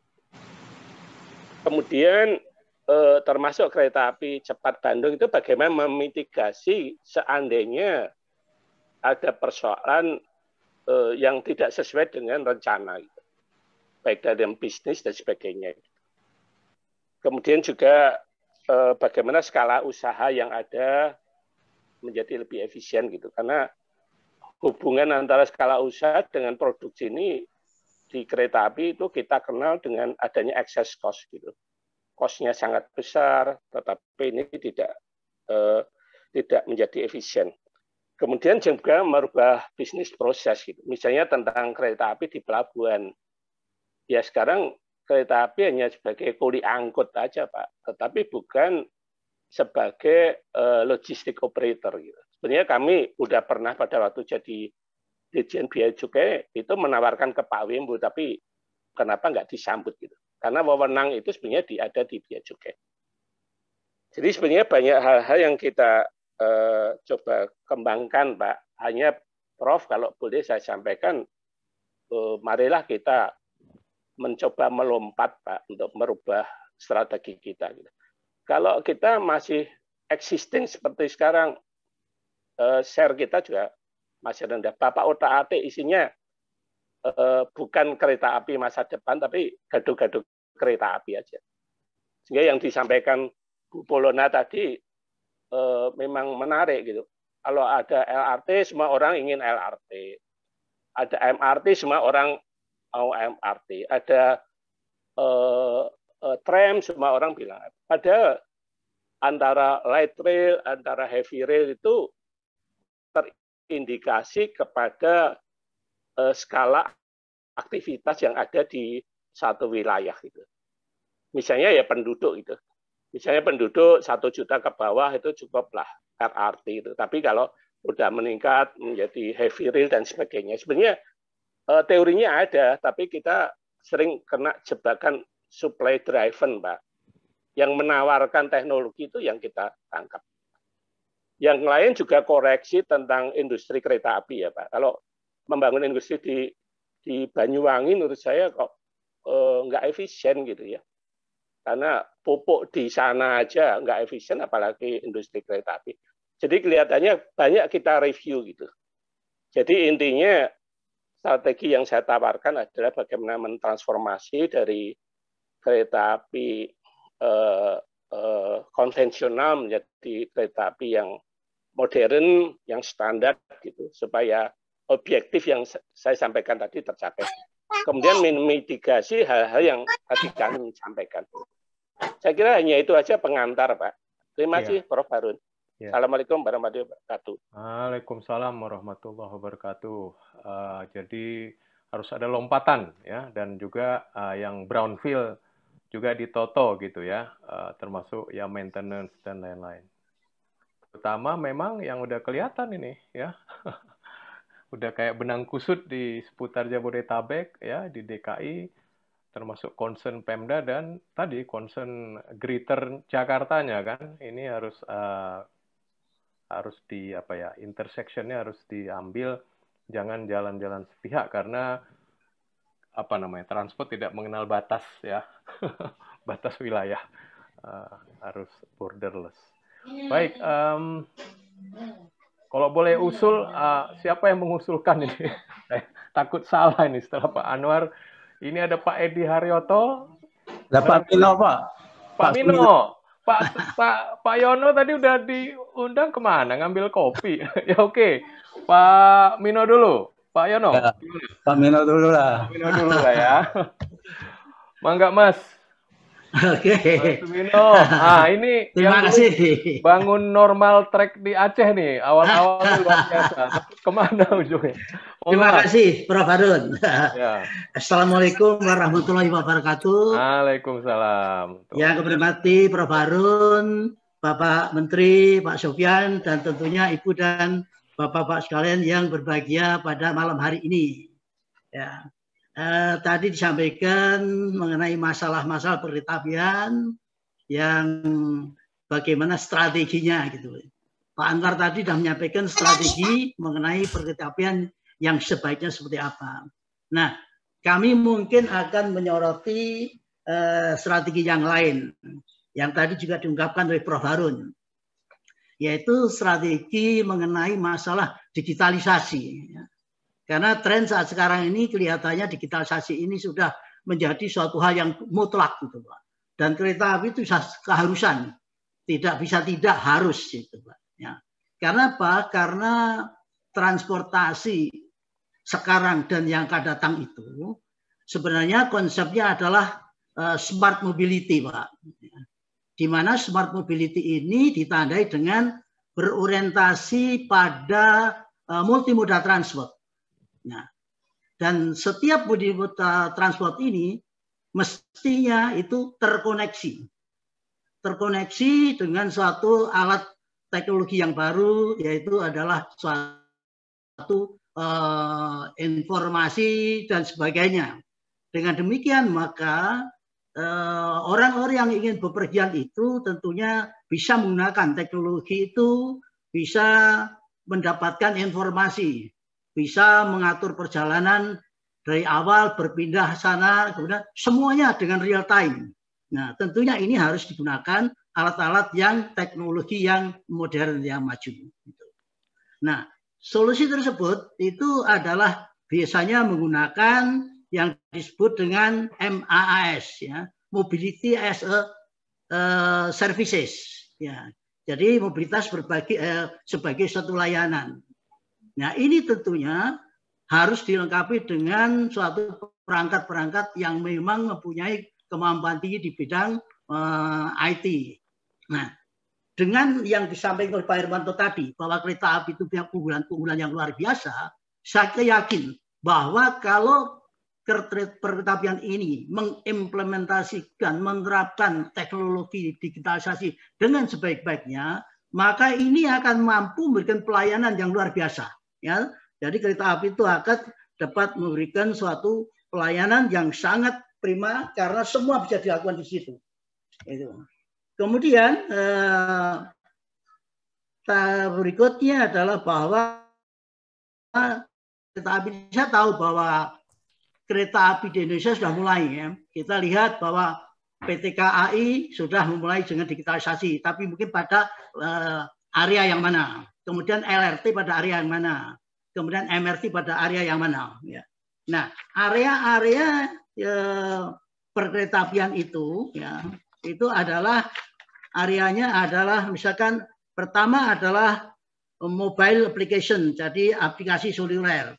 Kemudian eh, termasuk kereta api cepat Bandung itu bagaimana memitigasi seandainya ada persoalan eh, yang tidak sesuai dengan rencana, gitu. baik dari bisnis dan sebagainya. Kemudian juga eh, bagaimana skala usaha yang ada menjadi lebih efisien gitu, karena hubungan antara skala usaha dengan produksi ini di kereta api itu kita kenal dengan adanya excess cost gitu. Kosnya sangat besar, tetapi ini tidak eh, tidak menjadi efisien. Kemudian juga merubah bisnis proses gitu. Misalnya tentang kereta api di pelabuhan. Ya sekarang kereta api hanya sebagai kuli angkut aja Pak, tetapi bukan sebagai eh, logistik operator gitu. Sebenarnya kami sudah pernah pada waktu jadi Dirjen Bea Cukai itu menawarkan ke Pak Wimbo, tapi kenapa nggak disambut gitu? Karena wewenang itu sebenarnya di, ada di Bea Cukai. Jadi sebenarnya banyak hal-hal yang kita eh, coba kembangkan, Pak. Hanya Prof, kalau boleh saya sampaikan, eh, marilah kita mencoba melompat, Pak, untuk merubah strategi kita. Gitu. Kalau kita masih existing seperti sekarang, eh, share kita juga masih rendah. Bapak otak atik isinya eh, bukan kereta api masa depan, tapi gaduh-gaduh kereta api aja. Sehingga yang disampaikan Bu Polona tadi eh, memang menarik gitu. Kalau ada LRT, semua orang ingin LRT. Ada MRT, semua orang mau MRT. Ada eh, eh, tram, semua orang bilang. ada antara light rail, antara heavy rail itu indikasi kepada eh, skala aktivitas yang ada di satu wilayah itu, Misalnya ya penduduk itu. Misalnya penduduk satu juta ke bawah itu cukuplah RRT itu. Tapi kalau sudah meningkat menjadi heavy rail dan sebagainya, sebenarnya eh, teorinya ada, tapi kita sering kena jebakan supply driven, Pak. Yang menawarkan teknologi itu yang kita tangkap. Yang lain juga koreksi tentang industri kereta api ya Pak. Kalau membangun industri di di Banyuwangi menurut saya kok eh, nggak efisien gitu ya. Karena pupuk di sana aja nggak efisien apalagi industri kereta api. Jadi kelihatannya banyak kita review gitu. Jadi intinya strategi yang saya tawarkan adalah bagaimana mentransformasi dari kereta api eh, eh, konvensional menjadi kereta api yang modern yang standar gitu supaya objektif yang saya sampaikan tadi tercapai. Kemudian mitigasi hal-hal yang tadi kami sampaikan. Saya kira hanya itu aja pengantar, Pak. Terima iya. kasih, ya. Prof. Harun. Ya. Assalamualaikum warahmatullahi wabarakatuh. Waalaikumsalam warahmatullahi wabarakatuh. Uh, jadi harus ada lompatan ya dan juga uh, yang brownfield juga ditoto gitu ya, uh, termasuk ya maintenance dan lain-lain pertama memang yang udah kelihatan ini ya. [laughs] udah kayak benang kusut di seputar Jabodetabek ya di DKI termasuk concern Pemda dan tadi concern Greater Jakartanya kan ini harus uh, harus di apa ya intersectionnya harus diambil jangan jalan-jalan sepihak karena apa namanya transport tidak mengenal batas ya [laughs] batas wilayah uh, harus borderless Baik, um, kalau boleh usul, uh, siapa yang mengusulkan ini? [laughs] Eh, takut salah ini setelah Pak Anwar. Ini ada Pak Edi Haryoto. Nah, Pak Mino, Pak. Pak Mino. Pak, Pak, Pak Yono tadi udah diundang kemana? Ngambil kopi. [laughs] ya oke. Okay. Pak Mino dulu. Pak Yono. Ya, Pak Mino dulu lah. Pak Mino dulu lah ya. [laughs] Mangga Mas. Oke. Okay. Oh, Ah, ini Terima yang kasih. Bangun normal track di Aceh nih. Awal-awal luar biasa. Kemana ujungnya? Oh, Terima kasih, Prof. Harun. Ya. Assalamualaikum warahmatullahi wabarakatuh. Waalaikumsalam. Yang kebermati Prof. Harun, Bapak Menteri, Pak Sofian dan tentunya Ibu dan Bapak-Bapak sekalian yang berbahagia pada malam hari ini. Ya eh, tadi disampaikan mengenai masalah-masalah perketabian yang bagaimana strateginya gitu. Pak Anwar tadi sudah menyampaikan strategi mengenai perketabian yang sebaiknya seperti apa. Nah, kami mungkin akan menyoroti eh, strategi yang lain yang tadi juga diungkapkan oleh Prof Harun yaitu strategi mengenai masalah digitalisasi. Ya karena tren saat sekarang ini kelihatannya digitalisasi ini sudah menjadi suatu hal yang mutlak gitu Pak. Dan kereta api itu keharusan, tidak bisa tidak harus gitu Pak. Ya. Karena apa? Karena transportasi sekarang dan yang akan datang itu sebenarnya konsepnya adalah uh, smart mobility Pak. Ya. Di mana smart mobility ini ditandai dengan berorientasi pada uh, eh, multimoda transport Nah, dan setiap budi buta transport ini mestinya itu terkoneksi. Terkoneksi dengan suatu alat teknologi yang baru yaitu adalah suatu uh, informasi dan sebagainya. Dengan demikian maka eh, orang-orang uh, yang ingin bepergian itu tentunya bisa menggunakan teknologi itu bisa mendapatkan informasi bisa mengatur perjalanan dari awal berpindah sana kemudian semuanya dengan real time. Nah, tentunya ini harus digunakan alat-alat yang teknologi yang modern yang maju. Gitu. Nah, solusi tersebut itu adalah biasanya menggunakan yang disebut dengan MAAS ya, Mobility as a uh, Services ya. Jadi mobilitas berbagi eh, sebagai suatu layanan. Nah ini tentunya harus dilengkapi dengan suatu perangkat-perangkat yang memang mempunyai kemampuan tinggi di bidang uh, eh, IT. Nah, dengan yang disampaikan oleh Pak Hermanto tadi bahwa kereta api itu punya keunggulan-keunggulan yang luar biasa, saya yakin bahwa kalau kereta apian ini mengimplementasikan, menerapkan teknologi digitalisasi dengan sebaik-baiknya, maka ini akan mampu memberikan pelayanan yang luar biasa. Ya, jadi kereta api itu akan dapat memberikan suatu pelayanan yang sangat prima karena semua bisa dilakukan di situ. Itu. Kemudian eh, berikutnya adalah bahwa kereta api saya tahu bahwa kereta api di Indonesia sudah mulai ya. Kita lihat bahwa PT KAI sudah memulai dengan digitalisasi, tapi mungkin pada uh, area yang mana kemudian LRT pada area yang mana, kemudian MRT pada area yang mana. Ya. Nah, area-area ya, perkeretaapian itu, ya, itu adalah areanya adalah misalkan pertama adalah mobile application, jadi aplikasi seluler.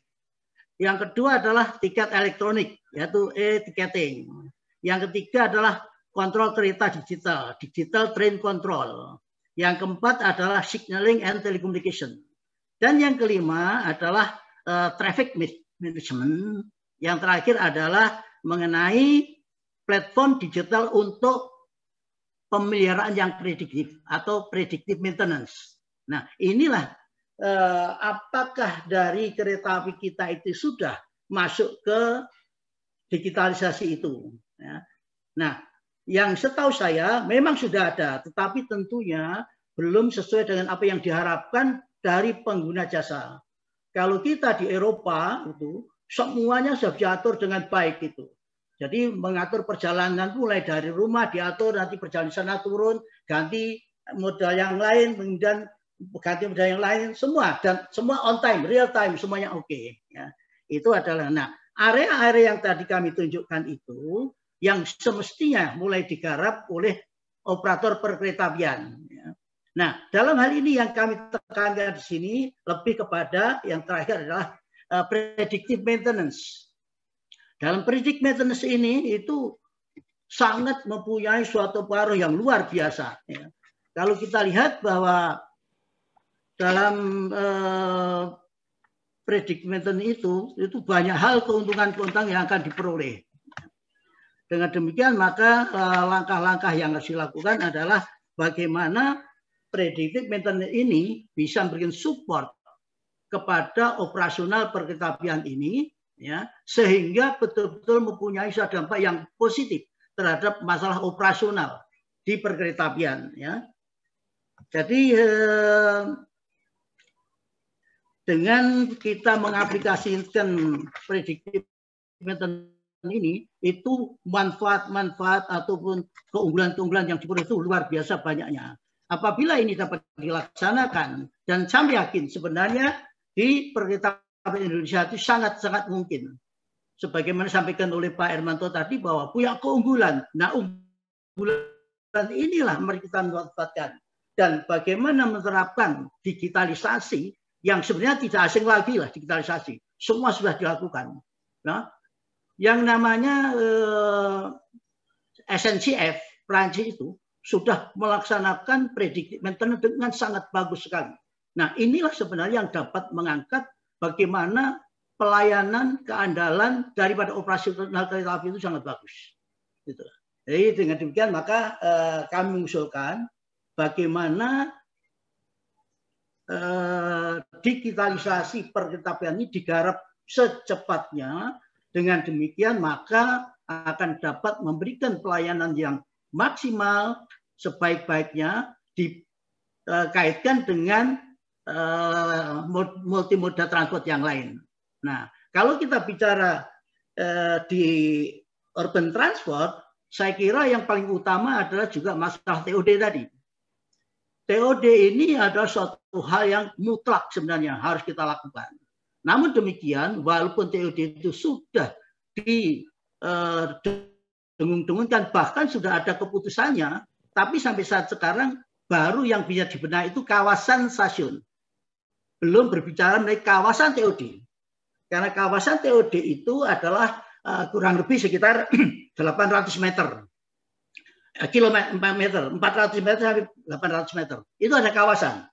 Yang kedua adalah tiket elektronik, yaitu e-ticketing. Yang ketiga adalah kontrol kereta digital, digital train control. Yang keempat adalah signaling and telecommunication. Dan yang kelima adalah uh, traffic management. Yang terakhir adalah mengenai platform digital untuk pemeliharaan yang prediktif atau predictive maintenance. Nah, inilah uh, apakah dari kereta api kita itu sudah masuk ke digitalisasi itu. Ya. Nah, yang setahu saya memang sudah ada, tetapi tentunya belum sesuai dengan apa yang diharapkan dari pengguna jasa. Kalau kita di Eropa itu semuanya sudah diatur dengan baik itu. Jadi mengatur perjalanan mulai dari rumah diatur nanti perjalanan sana turun ganti modal yang lain kemudian ganti modal yang lain semua dan semua on time real time semuanya oke okay. ya. Itu adalah nah area-area yang tadi kami tunjukkan itu yang semestinya mulai digarap oleh operator perkeretaapian. Ya. Nah, dalam hal ini yang kami tekankan di sini lebih kepada yang terakhir adalah eh, predictive maintenance. Dalam predictive maintenance ini itu sangat mempunyai suatu pengaruh yang luar biasa. Ya. Kalau kita lihat bahwa dalam eh, predictive maintenance itu itu banyak hal keuntungan-keuntungan yang akan diperoleh. Dengan demikian maka eh, langkah-langkah yang harus dilakukan adalah bagaimana predictive maintenance ini bisa memberikan support kepada operasional perketapian ini ya sehingga betul-betul mempunyai suatu dampak yang positif terhadap masalah operasional di perketapian ya. Jadi eh, dengan kita mengaplikasikan predictive maintenance ini itu manfaat-manfaat ataupun keunggulan-keunggulan yang diperoleh itu luar biasa banyaknya. Apabila ini dapat dilaksanakan dan saya yakin sebenarnya di perkereta Indonesia itu sangat-sangat mungkin. Sebagaimana sampaikan oleh Pak Ermanto tadi bahwa punya keunggulan. Nah, unggulan inilah mari kita manfaatkan. Dan bagaimana menerapkan digitalisasi yang sebenarnya tidak asing lagi lah digitalisasi. Semua sudah dilakukan. Nah, yang namanya uh, eh, SNCF Prancis itu sudah melaksanakan predictive maintenance dengan sangat bagus sekali. Nah, inilah sebenarnya yang dapat mengangkat bagaimana pelayanan keandalan daripada operasi kereta api itu sangat bagus. Gitu. Jadi dengan demikian maka uh, kami mengusulkan bagaimana uh, digitalisasi perkeretapian ini digarap secepatnya dengan demikian maka akan dapat memberikan pelayanan yang maksimal sebaik-baiknya dikaitkan eh, dengan eh, multimoda transport yang lain. Nah, kalau kita bicara eh, di urban transport, saya kira yang paling utama adalah juga masalah TOD tadi. TOD ini adalah suatu hal yang mutlak sebenarnya harus kita lakukan. Namun demikian, walaupun TOD itu sudah didengung-dengungkan, eh, bahkan sudah ada keputusannya, tapi sampai saat sekarang baru yang bisa dibenahi itu kawasan stasiun. Belum berbicara mengenai kawasan TOD. Karena kawasan TOD itu adalah eh, kurang lebih sekitar 800 [clears throat] meter. Eh, kilometer, 400 meter sampai 800 meter. Itu ada kawasan.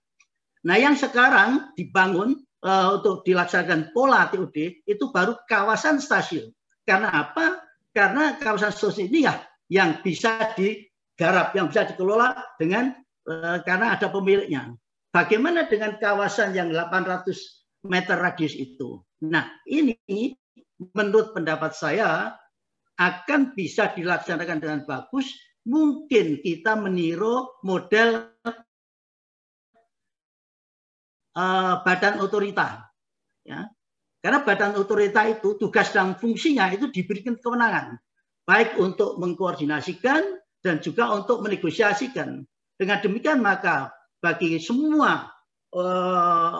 Nah yang sekarang dibangun Eh, untuk dilaksanakan pola TOD itu baru kawasan stasiun. Karena apa? Karena kawasan stasiun ini ya yang bisa digarap, yang bisa dikelola dengan uh, karena ada pemiliknya. Bagaimana dengan kawasan yang 800 meter radius itu? Nah, ini menurut pendapat saya akan bisa dilaksanakan dengan bagus mungkin kita meniru model Eh, badan otorita. Ya. Karena badan otorita itu tugas dan fungsinya itu diberikan kewenangan. Baik untuk mengkoordinasikan dan juga untuk menegosiasikan. Dengan demikian maka bagi semua eh,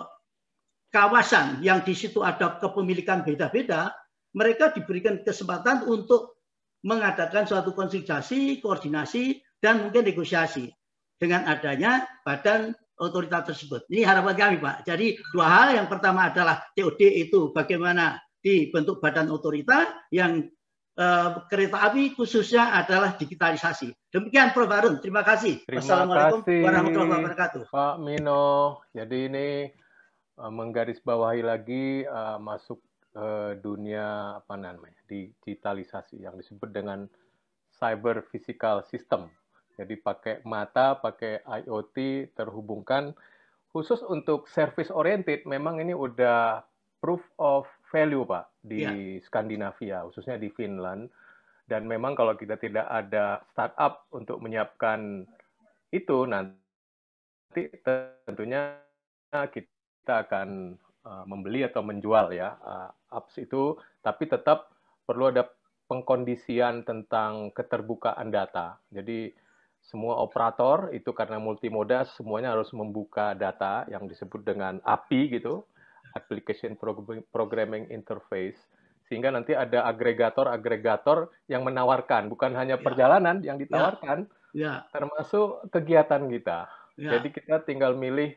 kawasan yang di situ ada kepemilikan beda-beda, mereka diberikan kesempatan untuk mengadakan suatu konsultasi, koordinasi, dan mungkin negosiasi dengan adanya badan otorita tersebut. Ini harapan kami, Pak. Jadi dua hal yang pertama adalah TOD itu bagaimana dibentuk badan otorita yang eh, kereta api khususnya adalah digitalisasi. Demikian Prof. Harun, terima kasih. Terima Wassalamualaikum kasih, warahmatullahi wabarakatuh. Pak Mino, jadi ini eh, menggarisbawahi lagi uh, masuk uh, dunia apa namanya digitalisasi yang disebut dengan cyber physical system jadi pakai mata, pakai IoT terhubungkan khusus untuk service oriented memang ini udah proof of value Pak di yeah. Skandinavia khususnya di Finland dan memang kalau kita tidak ada startup untuk menyiapkan itu nanti tentunya kita akan eh, membeli atau menjual ya eh, apps itu tapi tetap perlu ada pengkondisian tentang keterbukaan data. Jadi semua operator itu karena multimoda semuanya harus membuka data yang disebut dengan API gitu, application programming interface sehingga nanti ada agregator-agregator yang menawarkan bukan hanya ya. perjalanan yang ditawarkan ya. ya. termasuk kegiatan kita ya. jadi kita tinggal milih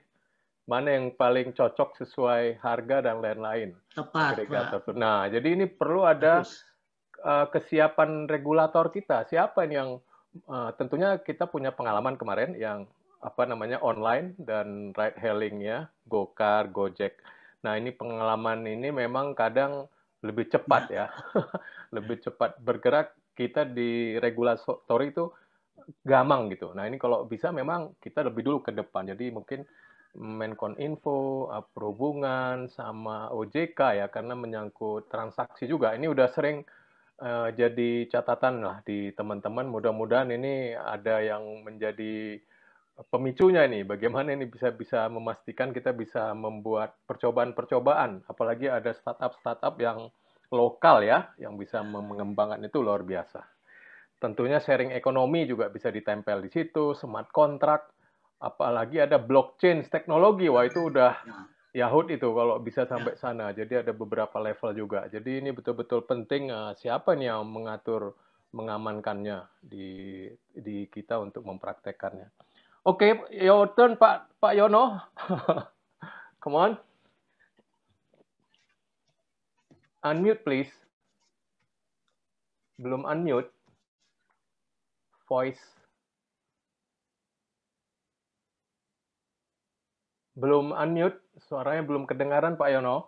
mana yang paling cocok sesuai harga dan lain-lain tepat agregator nah jadi ini perlu ada eh, kesiapan regulator kita siapa yang Eh, tentunya kita punya pengalaman kemarin yang apa namanya online dan ride hailing hailingnya gokar, Gojek. Nah ini pengalaman ini memang kadang lebih cepat ya, [laughs] lebih cepat bergerak kita di regulator itu gamang gitu. Nah ini kalau bisa memang kita lebih dulu ke depan. Jadi mungkin Menkon Info, perhubungan sama OJK ya karena menyangkut transaksi juga. Ini udah sering Eh, jadi catatan lah di teman-teman. Mudah-mudahan ini ada yang menjadi pemicunya ini. Bagaimana ini bisa bisa memastikan kita bisa membuat percobaan-percobaan, apalagi ada startup-startup yang lokal ya, yang bisa mengembangkan itu luar biasa. Tentunya sharing ekonomi juga bisa ditempel di situ, smart contract, apalagi ada blockchain teknologi. Wah, itu udah nah. Yahud itu kalau bisa ya. sampai sana. Jadi ada beberapa level juga. Jadi ini betul-betul penting uh, siapa nih yang mengatur mengamankannya di di kita untuk mempraktekannya. Oke, okay, your turn Pak Pak Yono. [laughs] Come on. Unmute please. Belum unmute. Voice. Belum unmute, suaranya belum kedengaran Pak Yono.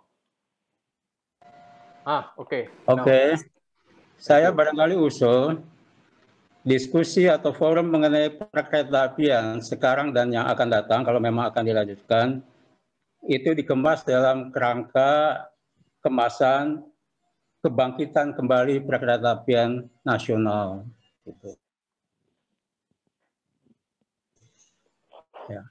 Ah, oke. Okay. Oke. Okay. Nah. Saya barangkali usul diskusi atau forum mengenai perkereta sekarang dan yang akan datang kalau memang akan dilanjutkan itu dikemas dalam kerangka kemasan kebangkitan kembali perkeretaapian nasional. Gitu. Ya.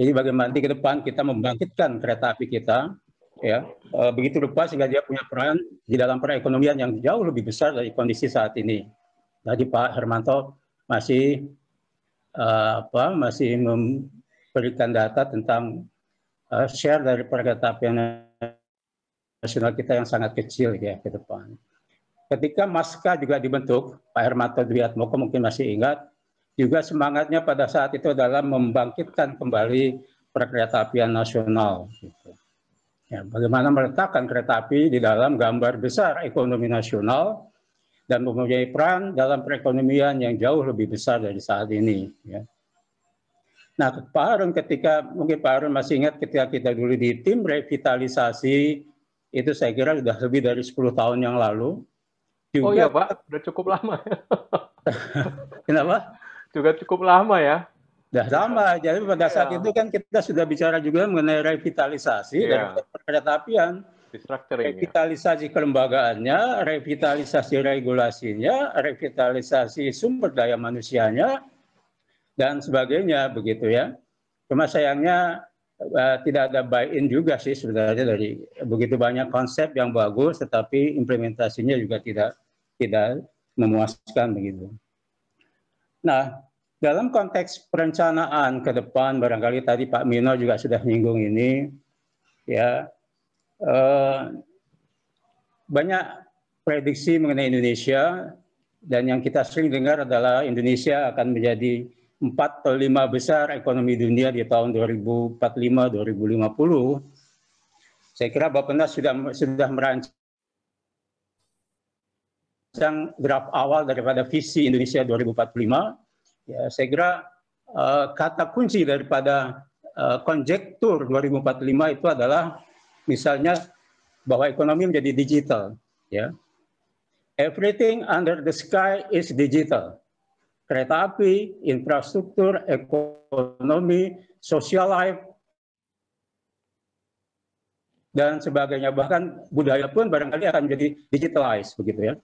Jadi bagaimana nanti ke depan kita membangkitkan kereta api kita ya e, begitu lupa sehingga dia punya peran di dalam perekonomian yang jauh lebih besar dari kondisi saat ini. Tadi Pak Hermanto masih e, apa masih memberikan data tentang e, share dari kereta api nasional kita yang sangat kecil ya ke depan. Ketika Maska juga dibentuk, Pak Hermanto Dwiatmoko mungkin masih ingat, juga semangatnya pada saat itu adalah membangkitkan kembali perkereta nasional. Gitu. Ya, bagaimana meletakkan kereta api di dalam gambar besar ekonomi nasional dan mempunyai peran dalam perekonomian yang jauh lebih besar dari saat ini. Ya. Nah, Pak Harun ketika, mungkin Pak Harun masih ingat ketika kita dulu di tim revitalisasi, itu saya kira sudah lebih dari 10 tahun yang lalu. Juga, oh iya Pak, sudah cukup lama. [laughs] Kenapa? juga cukup lama ya. Sudah lama. Jadi pada saat ya. itu kan kita sudah bicara juga mengenai revitalisasi ya. dan kereta Revitalisasi iya. Revitalisasi kelembagaannya, revitalisasi regulasinya, revitalisasi sumber daya manusianya, dan sebagainya begitu ya. Cuma sayangnya uh, tidak ada buy-in juga sih sebenarnya dari begitu banyak konsep yang bagus, tetapi implementasinya juga tidak tidak memuaskan begitu. Nah, dalam konteks perencanaan ke depan, barangkali tadi Pak Mino juga sudah nyinggung ini, ya eh, banyak prediksi mengenai Indonesia dan yang kita sering dengar adalah Indonesia akan menjadi empat atau lima besar ekonomi dunia di tahun 2045-2050. Saya kira Bapak Nas sudah sudah merancang merancang draft awal daripada visi Indonesia 2045, ya, saya kira uh, kata kunci daripada uh, konjektur 2045 itu adalah misalnya bahwa ekonomi menjadi digital, ya. Everything under the sky is digital. Kereta api, infrastruktur, ekonomi, social life, dan sebagainya. Bahkan budaya pun barangkali akan menjadi digitalized begitu ya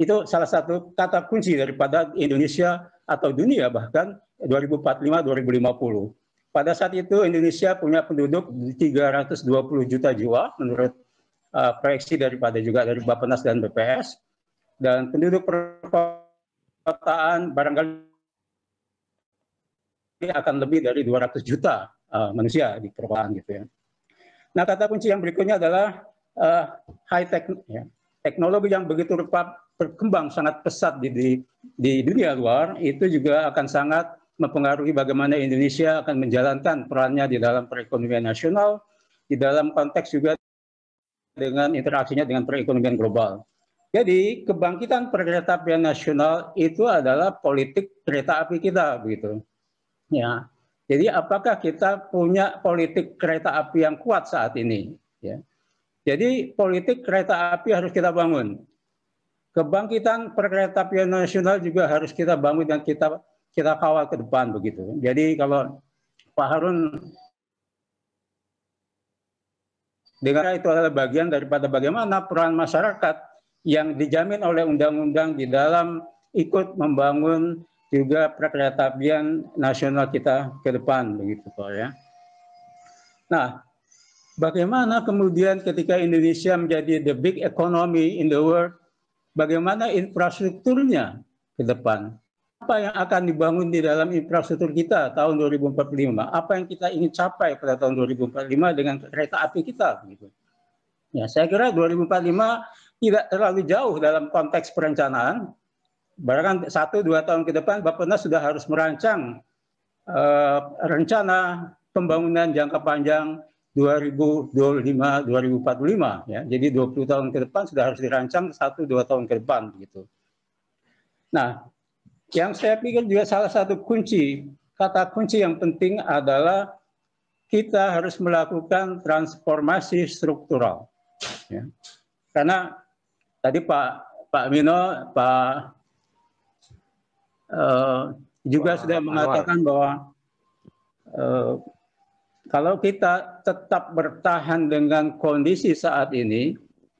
itu salah satu kata kunci daripada Indonesia atau dunia bahkan 2045-2050. Pada saat itu Indonesia punya penduduk 320 juta jiwa menurut uh, proyeksi daripada juga dari Bapenas dan BPS dan penduduk perkotaan barangkali akan lebih dari 200 juta uh, manusia di perkotaan gitu ya. Nah kata kunci yang berikutnya adalah uh, high tech ya teknologi yang begitu rupa berkembang sangat pesat di, di, di dunia luar itu juga akan sangat mempengaruhi bagaimana Indonesia akan menjalankan perannya di dalam perekonomian nasional, di dalam konteks juga dengan interaksinya dengan perekonomian global. Jadi kebangkitan kereta api nasional itu adalah politik kereta api kita begitu. Ya. Jadi apakah kita punya politik kereta api yang kuat saat ini? Ya. Jadi politik kereta api harus kita bangun. Kebangkitan perkereta api nasional juga harus kita bangun dan kita kita kawal ke depan begitu. Jadi kalau Pak Harun dengar itu adalah bagian daripada bagaimana peran masyarakat yang dijamin oleh undang-undang di dalam ikut membangun juga perkeretaapian nasional kita ke depan begitu Pak ya. Nah, Bagaimana kemudian ketika Indonesia menjadi the big economy in the world, bagaimana infrastrukturnya ke depan? Apa yang akan dibangun di dalam infrastruktur kita tahun 2045? Apa yang kita ingin capai pada tahun 2045 dengan kereta api kita? Gitu. Ya, saya kira 2045 tidak terlalu jauh dalam konteks perencanaan. Barangkali satu dua tahun ke depan, Bapak Nas sudah harus merancang uh, rencana pembangunan jangka panjang 2025 2045 ya. Jadi 20 tahun ke depan sudah harus dirancang 1 2 tahun ke depan gitu. Nah, yang saya pikir juga salah satu kunci, kata kunci yang penting adalah kita harus melakukan transformasi struktural. Ya. Karena tadi Pak Pak Mino, Pak uh, juga Pak sudah mengatakan bahwa uh, kalau kita tetap bertahan dengan kondisi saat ini,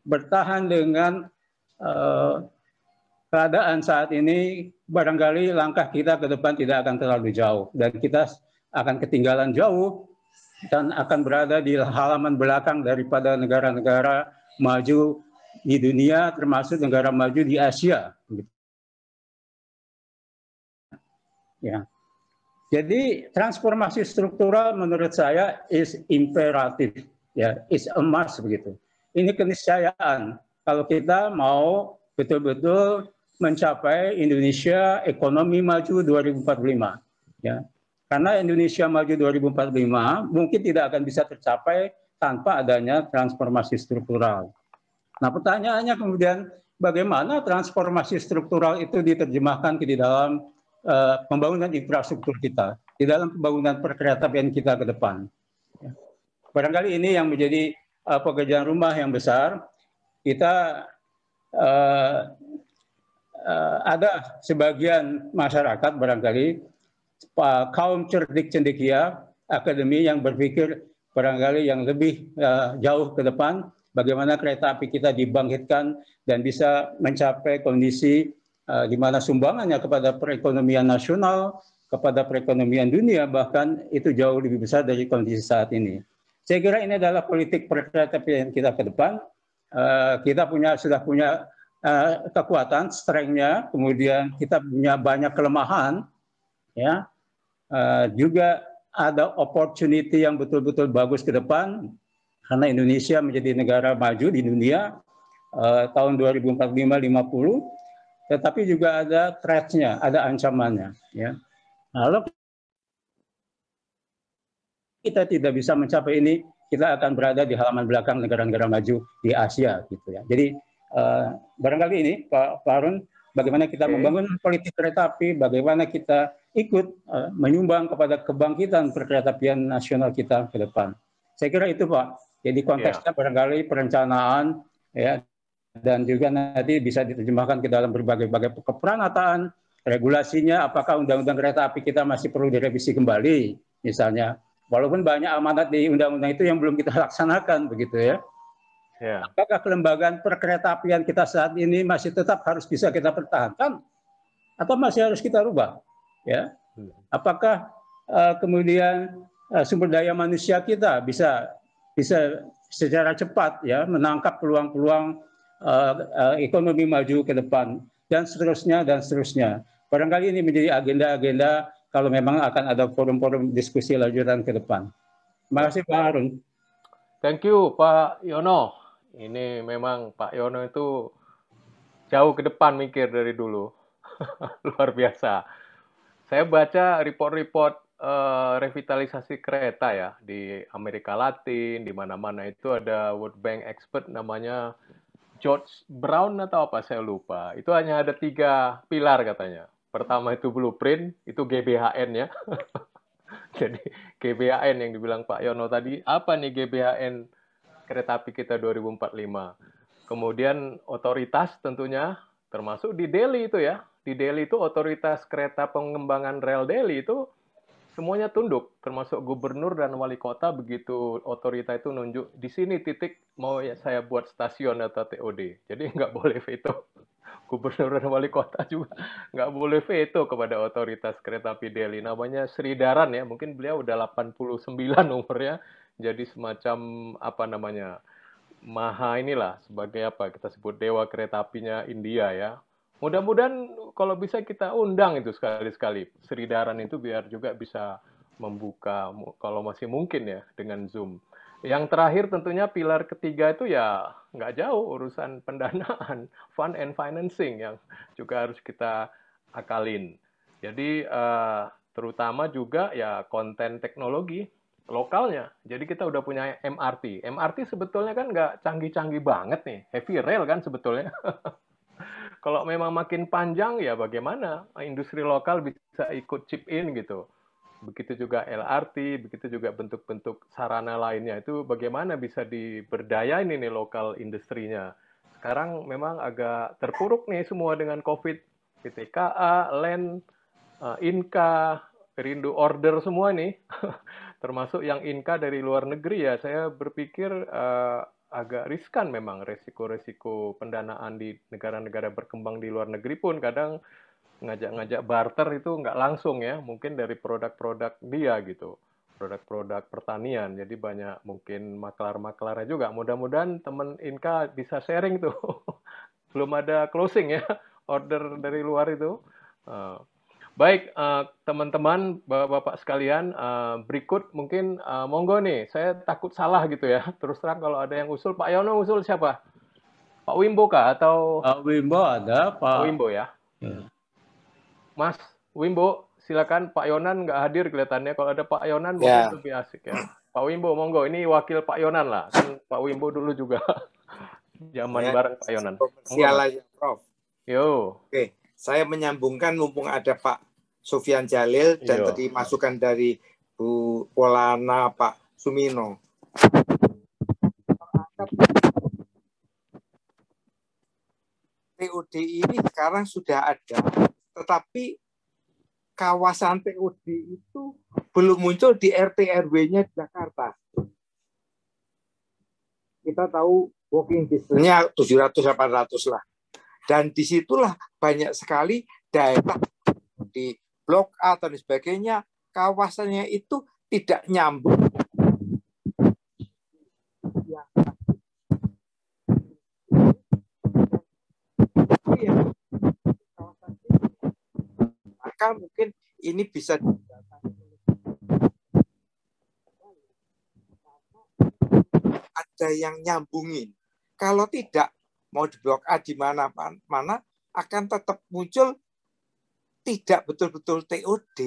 bertahan dengan uh, keadaan saat ini barangkali langkah kita ke depan tidak akan terlalu jauh dan kita akan ketinggalan jauh dan akan berada di halaman belakang daripada negara-negara maju di dunia termasuk negara maju di Asia. Ya. Jadi transformasi struktural menurut saya is imperatif, ya, is a must begitu. Ini keniscayaan kalau kita mau betul-betul mencapai Indonesia ekonomi maju 2045, ya. Karena Indonesia maju 2045 mungkin tidak akan bisa tercapai tanpa adanya transformasi struktural. Nah, pertanyaannya kemudian bagaimana transformasi struktural itu diterjemahkan ke di dalam Eh, pembangunan infrastruktur kita, di dalam pembangunan perkeretaapian kita ke depan. Barangkali ini yang menjadi uh, pekerjaan rumah yang besar. Kita uh, uh, ada sebagian masyarakat barangkali uh, kaum cerdik cendekia akademi yang berpikir barangkali yang lebih uh, jauh ke depan bagaimana kereta api kita dibangkitkan dan bisa mencapai kondisi Eh, di mana sumbangannya kepada perekonomian nasional, kepada perekonomian dunia bahkan itu jauh lebih besar dari kondisi saat ini. Saya kira ini adalah politik perkeretapian kita ke depan. Uh, kita punya sudah punya uh, kekuatan, strength-nya, kemudian kita punya banyak kelemahan, ya. Uh, juga ada opportunity yang betul-betul bagus ke depan karena Indonesia menjadi negara maju di dunia uh, tahun 2045 50 tetapi juga ada threat-nya, ada ancamannya. Ya. Kalau nah, kita tidak bisa mencapai ini, kita akan berada di halaman belakang negara-negara maju di Asia, gitu ya. Jadi uh, barangkali ini, Pak, Pak bagaimana kita okay. membangun politik kereta api, bagaimana kita ikut uh, menyumbang kepada kebangkitan perkeretaapian nasional kita ke depan. Saya kira itu, Pak. Jadi konteksnya yeah. barangkali perencanaan, ya dan juga nanti bisa diterjemahkan ke dalam berbagai-bagai keperangataan regulasinya, apakah undang-undang kereta api kita masih perlu direvisi kembali, misalnya. Walaupun banyak amanat di undang-undang itu yang belum kita [laughs] laksanakan, begitu ya. Yeah. Apakah kelembagaan perkeretaapian kita saat ini masih tetap harus bisa kita pertahankan, atau masih harus kita rubah? Ya, hmm. apakah uh, kemudian uh, sumber daya manusia kita bisa bisa secara cepat ya menangkap peluang-peluang Eh, eh, ekonomi maju ke depan dan seterusnya dan seterusnya. Barangkali ini menjadi agenda-agenda kalau memang akan ada forum-forum diskusi lanjutan ke depan. Terima kasih Pak Harun. Thank you Pak Yono. Ini memang Pak Yono itu jauh ke depan mikir dari dulu. [laughs] Luar biasa. Saya baca report-report eh, revitalisasi kereta ya di Amerika Latin di mana-mana itu ada World Bank expert namanya George Brown atau apa saya lupa. Itu hanya ada tiga pilar katanya. Pertama itu blueprint, itu GBHN ya. [laughs] Jadi GBHN yang dibilang Pak Yono tadi, apa nih GBHN kereta api kita 2045? Kemudian otoritas tentunya, termasuk di Delhi itu ya. Di Delhi itu otoritas kereta pengembangan rel Delhi itu semuanya tunduk, termasuk gubernur dan wali kota begitu otorita itu nunjuk di sini titik mau ya saya buat stasiun atau TOD. Jadi nggak boleh veto. [laughs] Gubernur dan wali kota juga nggak boleh veto kepada otoritas kereta api Delhi. Namanya Sri Daran ya, mungkin beliau udah 89 umurnya. Jadi semacam apa namanya, maha inilah sebagai apa kita sebut dewa kereta apinya India ya mudah-mudahan kalau bisa kita undang itu sekali-sekali Sri Daran itu biar juga bisa membuka kalau masih mungkin ya dengan Zoom. Yang terakhir tentunya pilar ketiga itu ya nggak jauh urusan pendanaan, [laughs] fund and financing yang juga harus kita akalin. Jadi eh, terutama juga ya konten teknologi lokalnya. Jadi kita udah punya MRT. MRT sebetulnya kan nggak canggih-canggih banget nih, heavy rail kan sebetulnya. [laughs] kalau memang makin panjang ya bagaimana industri lokal bisa ikut chip in gitu. Begitu juga LRT, begitu juga bentuk-bentuk sarana lainnya itu bagaimana bisa diberdayain ini lokal industrinya. Sekarang memang agak terpuruk nih semua dengan COVID. PTKA, LEN, eh, Inka, rindu order semua nih, [laughs] termasuk yang Inka dari luar negeri ya. Saya berpikir eh, agak riskan memang resiko-resiko pendanaan di negara-negara berkembang di luar negeri pun kadang ngajak-ngajak barter itu nggak langsung ya mungkin dari produk-produk dia gitu produk-produk pertanian jadi banyak mungkin maklar-maklarnya juga mudah-mudahan teman Inka bisa sharing tuh [laughs] belum ada closing ya order dari luar itu eh, Baik, eh, teman-teman, uh, bapak-bapak sekalian, uh, berikut mungkin uh, monggo nih, saya takut salah gitu ya. [laughs] Terus terang kalau ada yang usul, Pak Yono usul siapa? Pak Wimbo kah atau? Pak Wimbo ada, Pak. Pak Wimbo ya. Hmm. Mas Wimbo, silakan Pak Yonan nggak hadir kelihatannya. Kalau ada Pak Yonan mungkin ya. lebih asik ya. Pak Wimbo, monggo. Ini wakil Pak Yonan lah. Kan Pak Wimbo dulu juga [laughs] zaman ya, bareng Pak Yonan. Sial aja, Prof. Yo. Oke. Okay saya menyambungkan mumpung ada Pak Sofian Jalil dan Yo. Iya. tadi masukan dari Bu Polana Pak Sumino. TOD ini sekarang sudah ada, tetapi kawasan TOD itu belum muncul di RT RW-nya Jakarta. Kita tahu walking distance-nya 700 800 lah. Dan disitulah banyak sekali daerah di blok A dan sebagainya, kawasannya itu tidak nyambung. Iya. Maka mungkin ini bisa ada yang nyambungin. Kalau tidak, mau di blok A di mana mana akan tetap muncul tidak betul-betul TOD.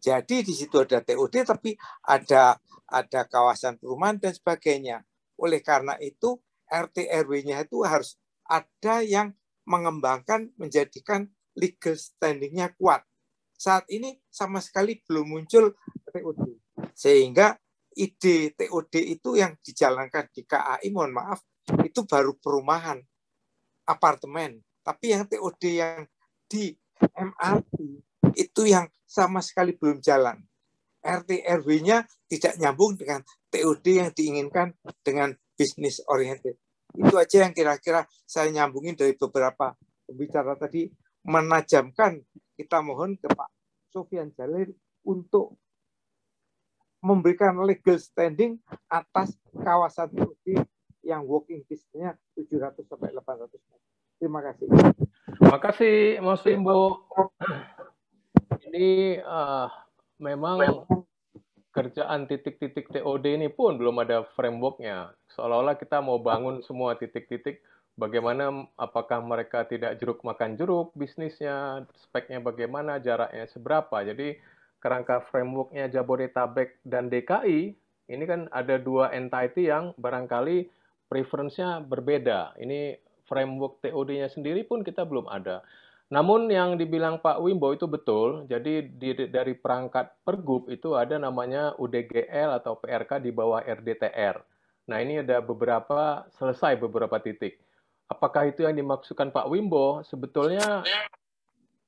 Jadi di situ ada TOD tapi ada ada kawasan perumahan dan sebagainya. Oleh karena itu RT RW-nya itu harus ada yang mengembangkan menjadikan legal standingnya kuat. Saat ini sama sekali belum muncul TOD. Sehingga ide TOD itu yang dijalankan di KAI mohon maaf itu baru perumahan, apartemen. Tapi yang TOD yang di MRT itu yang sama sekali belum jalan. RT RW-nya tidak nyambung dengan TOD yang diinginkan dengan bisnis oriented. Itu aja yang kira-kira saya nyambungin dari beberapa pembicara tadi menajamkan kita mohon ke Pak Sofian Jalil untuk memberikan legal standing atas kawasan TOD yang working distance-nya 700 sampai 800 meter. Terima kasih. Terima kasih Mas Limbo. Ini uh, eh, memang, memang kerjaan titik-titik TOD ini pun belum ada framework-nya. Seolah-olah kita mau bangun semua titik-titik bagaimana apakah mereka tidak jeruk makan jeruk bisnisnya, speknya bagaimana, jaraknya seberapa. Jadi kerangka frameworknya Jabodetabek dan DKI ini kan ada dua entity yang barangkali preference-nya berbeda. Ini framework TOD-nya sendiri pun kita belum ada. Namun yang dibilang Pak Wimbo itu betul. Jadi di, dari perangkat pergub itu ada namanya UDGL atau PRK di bawah RDTR. Nah ini ada beberapa selesai beberapa titik. Apakah itu yang dimaksudkan Pak Wimbo? Sebetulnya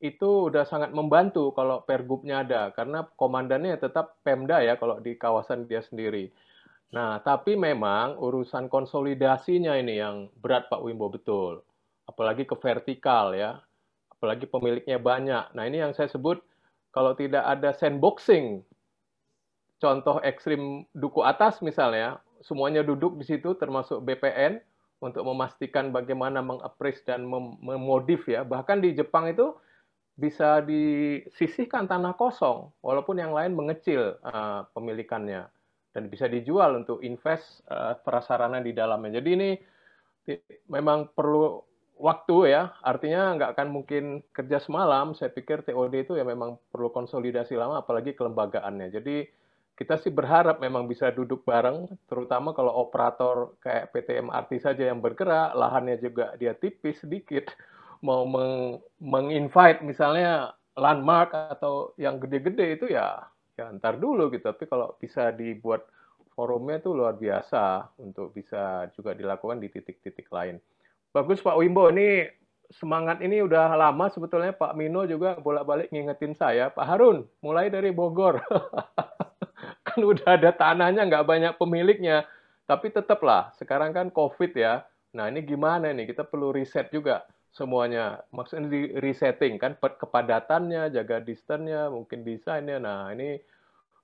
itu udah sangat membantu kalau pergubnya ada karena komandannya tetap Pemda ya kalau di kawasan dia sendiri. Nah, tapi memang urusan konsolidasinya ini yang berat Pak Wimbo betul. Apalagi ke vertikal ya. Apalagi pemiliknya banyak. Nah, ini yang saya sebut kalau tidak ada sandboxing. Contoh ekstrim duku atas misalnya, semuanya duduk di situ termasuk BPN untuk memastikan bagaimana mengapres dan memodif ya. Bahkan di Jepang itu bisa disisihkan tanah kosong walaupun yang lain mengecil uh, pemilikannya dan bisa dijual untuk invest uh, prasarana di dalamnya. Jadi ini memang perlu waktu ya, artinya nggak akan mungkin kerja semalam. Saya pikir TOD itu ya memang perlu konsolidasi lama, apalagi kelembagaannya. Jadi kita sih berharap memang bisa duduk bareng, terutama kalau operator kayak PT MRT saja yang bergerak, lahannya juga dia tipis sedikit, [laughs] mau meng menginvite misalnya landmark atau yang gede-gede itu ya ya ntar dulu gitu tapi kalau bisa dibuat forumnya itu luar biasa untuk bisa juga dilakukan di titik-titik lain bagus Pak Wimbo ini semangat ini udah lama sebetulnya Pak Mino juga bolak-balik ngingetin saya Pak Harun mulai dari Bogor [laughs] kan udah ada tanahnya nggak banyak pemiliknya tapi tetaplah sekarang kan COVID ya nah ini gimana nih kita perlu riset juga semuanya maksudnya di resetting kan kepadatannya jaga distance-nya mungkin desainnya nah ini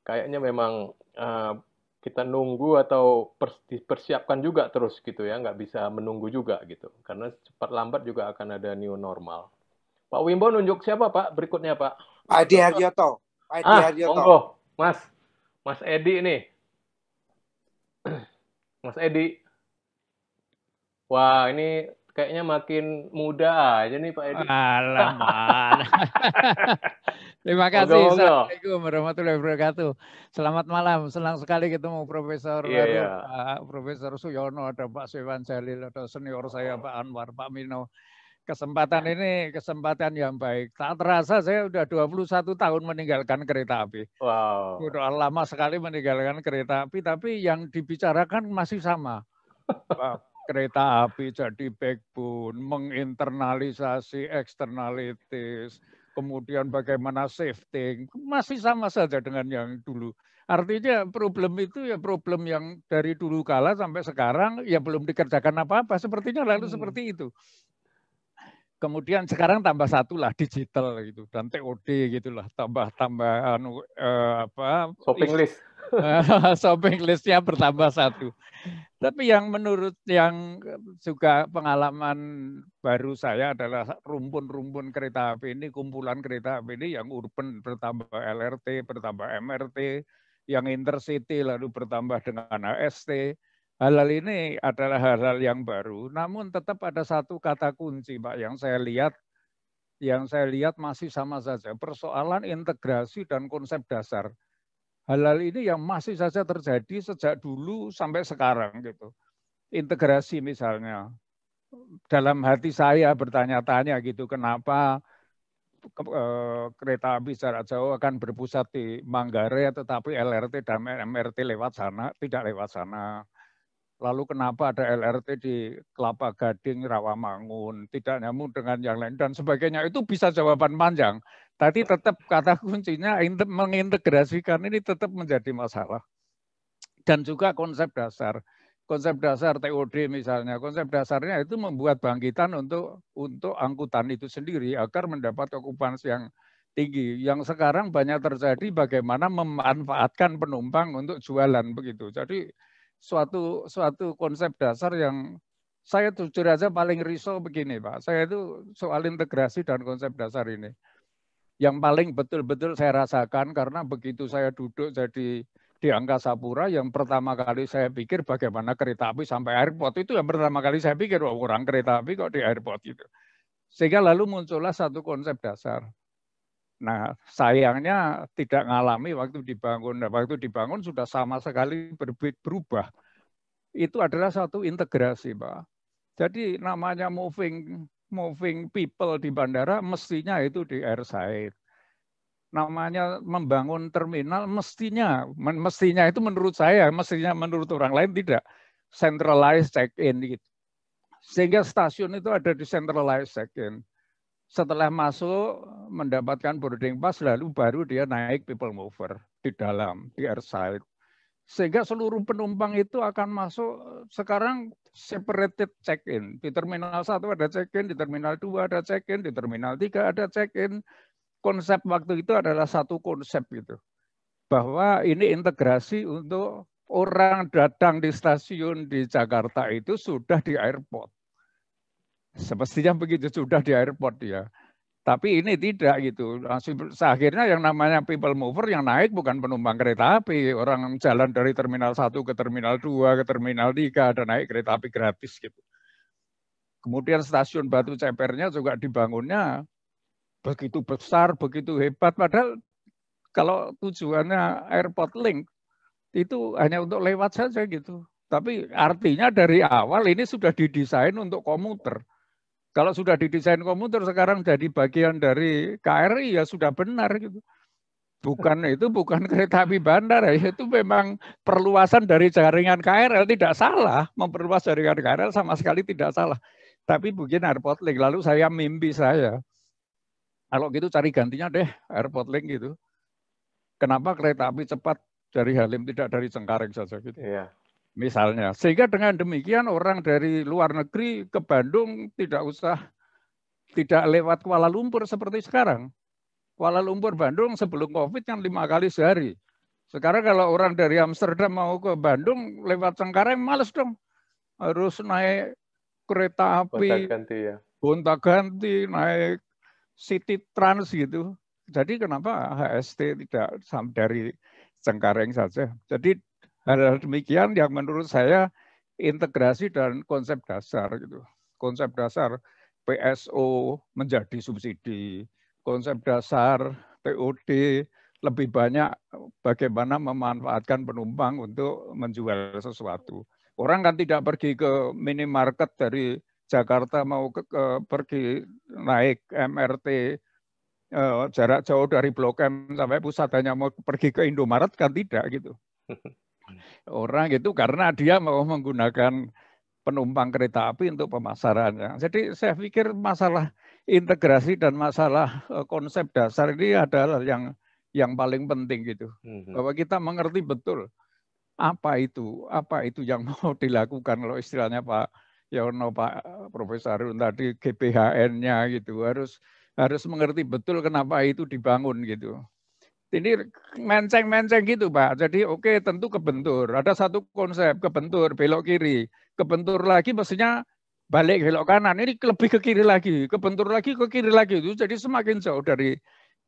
kayaknya memang uh, kita nunggu atau dipersiapkan juga terus gitu ya nggak bisa menunggu juga gitu karena cepat lambat juga akan ada new normal Pak Wimbo nunjuk siapa Pak berikutnya Pak Pak Edi Haryoto Pak Edi ah, Haryoto Mas Mas Edi ini [clears throat] Mas Edi Wah ini kayaknya makin muda aja nih Pak Edi. Alamak. [laughs] Terima kasih. Moga, Assalamualaikum warahmatullahi wabarakatuh. Selamat malam. Senang sekali ketemu Profesor yeah, Lalu, iya. yeah. Pak Profesor Suyono, ada Pak Sewan Jalil, ada senior saya oh. Pak Anwar, Pak Mino. Kesempatan ini kesempatan yang baik. Tak terasa saya sudah 21 tahun meninggalkan kereta api. Wow. Sudah lama sekali meninggalkan kereta api, tapi yang dibicarakan masih sama. Wow. [laughs] kereta api jadi backbone, menginternalisasi eksternalitis, kemudian bagaimana shifting, masih sama saja dengan yang dulu. Artinya problem itu ya problem yang dari dulu kala sampai sekarang ya belum dikerjakan apa-apa, sepertinya lalu hmm. seperti itu. Kemudian sekarang tambah satu lah digital gitu dan TOD gitulah tambah tambah anu eh, apa shopping list [laughs] shopping listnya bertambah satu. Tapi yang menurut yang juga pengalaman baru saya adalah rumpun-rumpun kereta api ini, kumpulan kereta api ini yang urban bertambah LRT, bertambah MRT, yang intercity lalu bertambah dengan AST. Hal-hal ini adalah hal-hal yang baru. Namun tetap ada satu kata kunci Pak yang saya lihat yang saya lihat masih sama saja persoalan integrasi dan konsep dasar halal ini yang masih saja terjadi sejak dulu sampai sekarang gitu. Integrasi misalnya. Dalam hati saya bertanya-tanya gitu kenapa eh, kereta api jarak jauh akan berpusat di Manggarai tetapi LRT dan MRT lewat sana, tidak lewat sana. Lalu kenapa ada LRT di Kelapa Gading, Rawamangun, tidak nyambung dengan yang lain dan sebagainya. Itu bisa jawaban panjang. Tadi tetap kata kuncinya mengintegrasikan ini tetap menjadi masalah. Dan juga konsep dasar. Konsep dasar TOD misalnya, konsep dasarnya itu membuat bangkitan untuk untuk angkutan itu sendiri agar mendapat okupansi yang tinggi. Yang sekarang banyak terjadi bagaimana memanfaatkan penumpang untuk jualan begitu. Jadi suatu suatu konsep dasar yang saya jujur aja paling risau begini Pak. Saya itu soal integrasi dan konsep dasar ini yang paling betul-betul saya rasakan karena begitu saya duduk jadi di angkasa pura yang pertama kali saya pikir bagaimana kereta api sampai airport itu yang pertama kali saya pikir wah orang kereta api kok di airport itu Sehingga lalu muncullah satu konsep dasar. Nah, sayangnya tidak ngalami waktu dibangun. Nah, waktu dibangun sudah sama sekali berubah. Itu adalah satu integrasi, Pak. Jadi namanya moving moving people di bandara mestinya itu di airside. Namanya membangun terminal mestinya, mestinya itu menurut saya, mestinya menurut orang lain tidak centralized check-in gitu. Sehingga stasiun itu ada di centralized check-in. Setelah masuk mendapatkan boarding pass lalu baru dia naik people mover di dalam di airside sehingga seluruh penumpang itu akan masuk eh, sekarang separated check-in. Di terminal 1 ada check-in, di terminal 2 ada check-in, di terminal 3 ada check-in. Konsep waktu itu adalah satu konsep itu Bahwa ini integrasi untuk orang datang di stasiun di Jakarta itu sudah di airport. Semestinya begitu sudah di airport ya. Tapi ini tidak gitu. Nah, Akhirnya yang namanya people mover yang naik bukan penumpang kereta api. Orang jalan dari terminal 1 ke terminal 2 ke terminal 3 ada naik kereta api gratis gitu. Kemudian stasiun Batu Cepernya juga dibangunnya begitu besar, begitu hebat. Padahal kalau tujuannya airport link itu hanya untuk lewat saja gitu. Tapi artinya dari awal ini sudah didesain untuk komuter kalau sudah didesain komuter sekarang jadi bagian dari KRI ya sudah benar gitu. Bukan [laughs] itu bukan kereta api bandara, ya itu memang perluasan dari jaringan KRL tidak salah, memperluas jaringan KRL sama sekali tidak salah. Tapi mungkin airport link lalu saya mimpi saya. Kalau gitu cari gantinya deh airport link gitu. Kenapa kereta api cepat dari Halim tidak dari Cengkareng saja gitu. Iya misalnya. Sehingga dengan demikian orang dari luar negeri ke Bandung tidak usah tidak lewat Kuala Lumpur seperti sekarang. Kuala Lumpur Bandung sebelum COVID yang lima kali sehari. Sekarang kalau orang dari Amsterdam mau ke Bandung lewat Cengkareng males dong. Harus naik kereta api, gonta-ganti ya. Gonta-ganti, naik city trans gitu. Jadi kenapa HST tidak sampai dari Cengkareng saja? Jadi Hal-hal nah, demikian yang menurut saya integrasi dan konsep dasar gitu. Konsep dasar PSO menjadi subsidi, konsep dasar POD lebih banyak bagaimana memanfaatkan penumpang untuk menjual sesuatu. Orang kan tidak pergi ke minimarket dari Jakarta mau ke, ke, pergi naik MRT eh, jarak jauh dari Blok M sampai pusat hanya mau pergi ke Indomaret kan tidak gitu. [laughs] orang itu karena dia mau menggunakan penumpang kereta api untuk pemasarannya. Jadi saya pikir masalah integrasi dan masalah eh, konsep dasar ini adalah yang yang paling penting gitu. Mhm. Bahwa kita mengerti betul apa itu, apa itu yang [laughs] mau dilakukan kalau istilahnya Pak Yono, Pak eh, Profesor Harun tadi GPHN-nya gitu harus harus mengerti betul kenapa itu dibangun gitu. Ini menceng-menceng gitu, Pak. Jadi oke, okay, tentu kebentur. Ada satu konsep kebentur belok kiri, kebentur lagi maksudnya balik belok kanan. Ini lebih ke kiri lagi, kebentur lagi ke kiri lagi itu. Jadi semakin jauh dari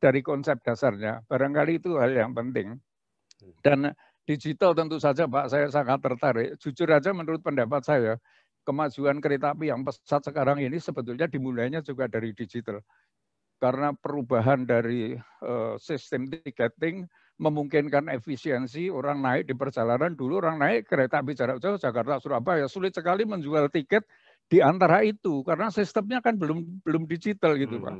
dari konsep dasarnya. Barangkali itu hal yang penting. Dan digital tentu saja, Pak, saya sangat tertarik. Jujur aja menurut pendapat saya, kemajuan kereta api yang pesat sekarang ini sebetulnya dimulainya juga dari digital karena perubahan dari uh, sistem tiketing memungkinkan efisiensi orang naik di perjalanan dulu orang naik kereta api jarak jauh Jakarta Surabaya sulit sekali menjual tiket di antara itu karena sistemnya kan belum belum digital gitu hmm. pak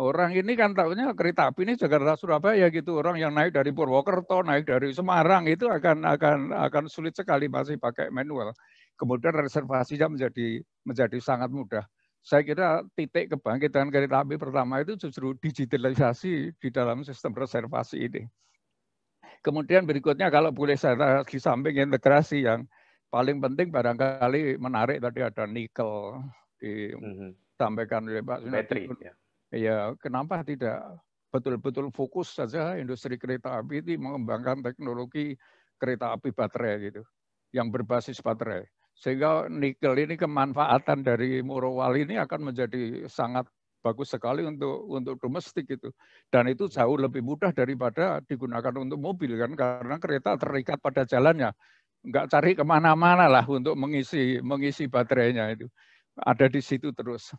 orang ini kan tahunya kereta api ini Jakarta Surabaya gitu orang yang naik dari Purwokerto naik dari Semarang itu akan akan akan sulit sekali masih pakai manual kemudian reservasinya menjadi menjadi sangat mudah saya kira titik kebangkitan kereta api pertama itu justru digitalisasi di dalam sistem reservasi ini. Kemudian berikutnya kalau boleh saya di samping integrasi yang paling penting barangkali menarik tadi ada nikel disampaikan oleh Pak Sunatri. Ya. Iya, kenapa tidak betul-betul fokus saja industri kereta api itu mengembangkan teknologi kereta api baterai gitu, yang berbasis baterai sehingga nikel ini kemanfaatan dari Morowali ini akan menjadi sangat bagus sekali untuk untuk domestik itu. Dan itu jauh lebih mudah daripada digunakan untuk mobil kan karena kereta terikat pada jalannya. Nggak cari kemana-mana lah untuk mengisi mengisi baterainya itu. Ada di situ terus.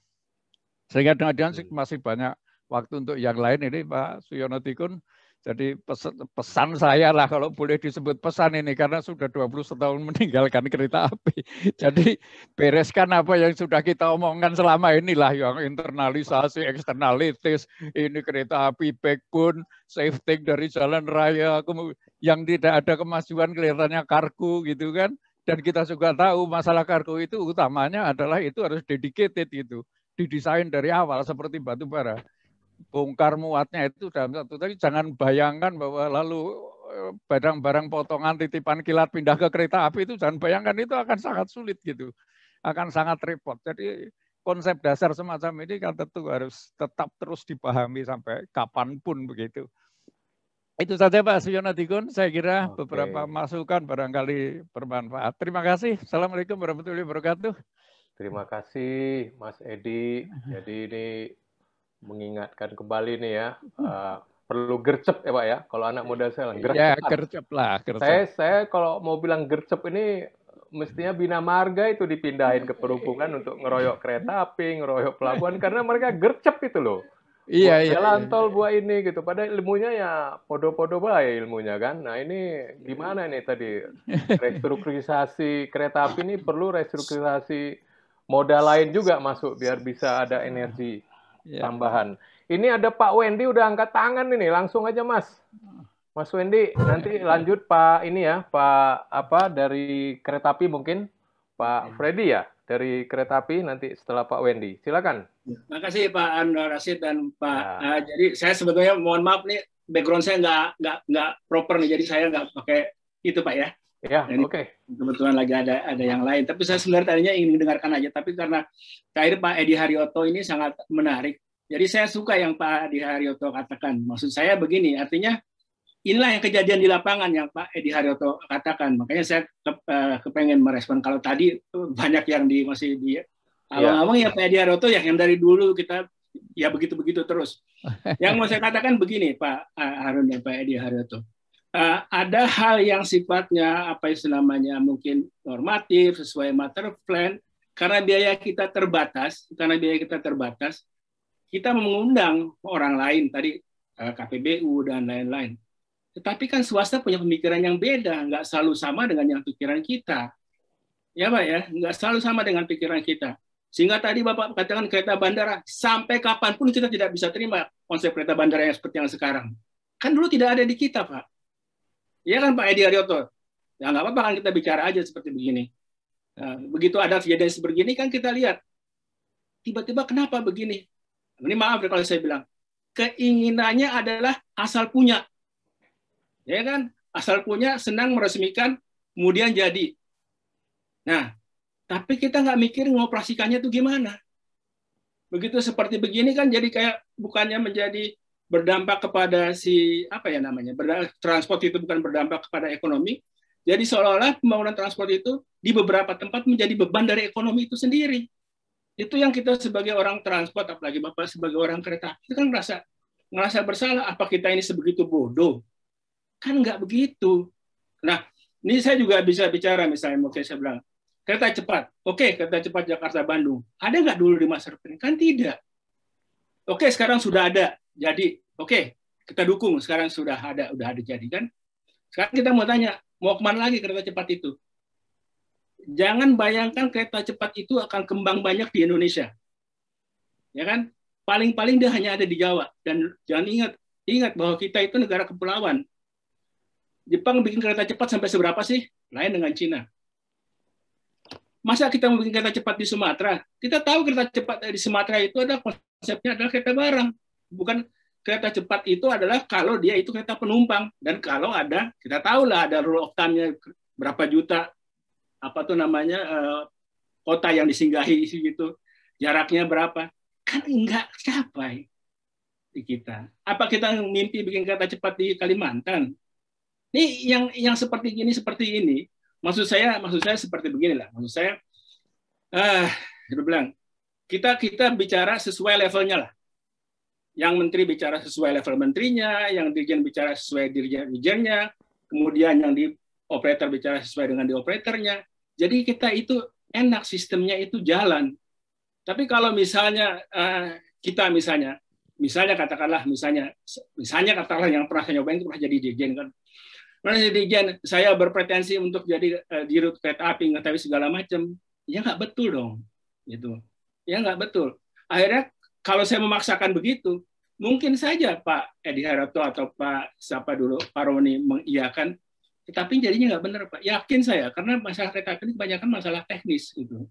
Sehingga dengan iya. masih banyak waktu untuk yang lain ini Pak Suyono Tikun jadi pesan, saya lah kalau boleh disebut pesan ini karena sudah 20 tahun meninggalkan kereta api. [laughs] Jadi bereskan apa yang sudah kita omongkan selama inilah yang internalisasi, eksternalitis, ini kereta api backbone, safety dari jalan raya, yang tidak ada kemajuan kelihatannya kargo gitu kan. Dan kita juga tahu masalah kargo itu utamanya adalah itu harus dedicated itu didesain dari awal seperti batu bara bongkar muatnya itu dalam satu tapi jangan bayangkan bahwa lalu eh, barang-barang potongan titipan kilat pindah ke kereta api itu jangan bayangkan itu akan sangat sulit gitu akan sangat repot jadi konsep dasar semacam ini kan tentu harus tetap terus dipahami sampai kapanpun begitu itu saja Pak Suyono Dikun. Saya kira Oke. beberapa masukan barangkali bermanfaat. Terima kasih. Assalamualaikum warahmatullahi wabarakatuh. Terima kasih Mas Edi. Jadi ini mengingatkan kembali nih ya. Uh, perlu gercep ya Pak ya. Kalau anak muda saya gercep. Ya, gercep lah, gercep. Saya saya kalau mau bilang gercep ini mestinya bina marga itu dipindahin ke perhubungan untuk ngeroyok kereta api, ngeroyok pelabuhan karena mereka gercep itu loh. Iya, buat iya. Jalan iya. tol buat ini gitu. Padahal ilmunya ya podo-podo baik ilmunya kan. Nah, ini gimana nih tadi restrukturisasi kereta api ini perlu restrukturisasi modal lain juga masuk biar bisa ada energi yeah. tambahan. Ini ada Pak Wendy udah angkat tangan ini, langsung aja Mas. Mas Wendy, nanti lanjut Pak ini ya, Pak apa dari kereta api mungkin Pak iya. Freddy ya dari kereta api nanti setelah Pak Wendy. Silakan. Terima iya. kasih Pak Anwar Rashid dan Pak. Ya. Uh, jadi saya sebetulnya mohon maaf nih background saya nggak nggak nggak proper nih, jadi saya nggak pakai itu Pak ya. Ya, oke. Okay. Kebetulan lagi ada ada yang lain. Tapi saya sebenarnya tadinya ingin dengarkan aja, tapi karena terakhir Pak Edi Haryoto ini sangat menarik. Jadi saya suka yang Pak Edi Haryoto katakan. Maksud saya begini, artinya inilah yang kejadian di lapangan yang Pak Edi Haryoto katakan. Makanya saya ke, uh, kepengen merespon. Kalau tadi eh, banyak yang di masih di awang-awang ya. ya Pak Edi Haryoto yang, yang dari dulu kita ya begitu-begitu terus. [laughs] yang mau saya katakan begini Pak eh, Harun dan Pak Edi Haryoto uh, ada hal yang sifatnya apa istilahnya mungkin normatif sesuai master plan karena biaya kita terbatas karena biaya kita terbatas kita mengundang orang lain tadi uh, eh, KPBU dan lain-lain tetapi kan swasta punya pemikiran yang beda nggak selalu sama dengan yang pikiran kita ya pak ya nggak selalu sama dengan pikiran kita sehingga tadi bapak katakan kereta bandara sampai kapanpun kita tidak bisa terima konsep kereta bandara yang seperti yang sekarang kan dulu tidak ada di kita pak Ya kan Pak Edi Aryoto? Ya nggak apa-apa kan kita bicara aja seperti begini. Nah, begitu ada kejadian seperti ini kan kita lihat. Tiba-tiba kenapa begini? Ini maaf ya kalau saya bilang. Keinginannya adalah asal punya. Ya kan? Asal punya, senang meresmikan, kemudian jadi. Nah, tapi kita nggak mikir ngoperasikannya itu gimana. Begitu seperti begini kan jadi kayak bukannya menjadi berdampak kepada si apa ya namanya transport itu bukan berdampak kepada ekonomi jadi seolah-olah pembangunan transport itu di beberapa tempat menjadi beban dari ekonomi itu sendiri itu yang kita sebagai orang transport apalagi bapak sebagai orang kereta kita kan merasa merasa bersalah apa kita ini sebegitu bodoh kan nggak begitu nah ini saya juga bisa bicara misalnya mungkin saya bilang kereta cepat oke kereta cepat Jakarta Bandung ada nggak dulu di masa kan tidak oke sekarang sudah ada jadi oke okay, kita dukung sekarang sudah ada sudah ada jadi kan sekarang kita mau tanya mau kemana lagi kereta cepat itu jangan bayangkan kereta cepat itu akan kembang banyak di Indonesia ya kan paling-paling dia hanya ada di Jawa dan jangan ingat ingat bahwa kita itu negara kepulauan Jepang bikin kereta cepat sampai seberapa sih lain dengan Cina masa kita mau bikin kereta cepat di Sumatera kita tahu kereta cepat di Sumatera itu ada konsepnya adalah kereta barang bukan kereta cepat itu adalah kalau dia itu kereta penumpang dan kalau ada kita tahu lah ada rule of time-nya berapa juta apa tuh namanya eh, kota yang disinggahi gitu jaraknya berapa kan enggak capai di kita apa kita mimpi bikin kereta cepat di Kalimantan ini yang yang seperti ini seperti ini maksud saya maksud saya seperti beginilah maksud saya ah uh, bilang kita kita bicara sesuai levelnya lah yang menteri bicara sesuai level menterinya, yang dirjen bicara sesuai dirjen-dirjennya, kemudian yang di operator bicara sesuai dengan di operatornya. Jadi kita itu enak sistemnya itu jalan. Tapi kalau misalnya eh, kita misalnya, misalnya katakanlah misalnya, misalnya katakanlah yang pernah saya nyobain itu pernah jadi dirjen kan. Pernah jadi dirjen, saya berpretensi untuk jadi eh, dirut kereta api, nggak tahu segala macam. Ya nggak betul dong, gitu. Ya nggak betul. Akhirnya kalau saya memaksakan begitu, mungkin saja Pak Edi Harapto atau Pak siapa dulu Pak Roni mengiyakan, tetapi jadinya nggak benar Pak. Yakin saya karena masalah kereta ini kebanyakan masalah teknis itu.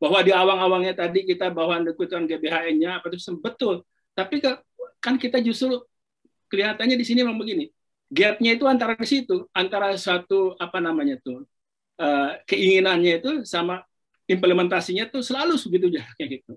Bahwa di awang-awangnya tadi kita bahwa kebutuhan GBHN-nya apa itu sebetul, Tapi kan kita justru kelihatannya di sini memang begini. Gapnya itu antara di situ, antara satu apa namanya tuh eh, keinginannya itu sama implementasinya tuh selalu begitu jaraknya gitu.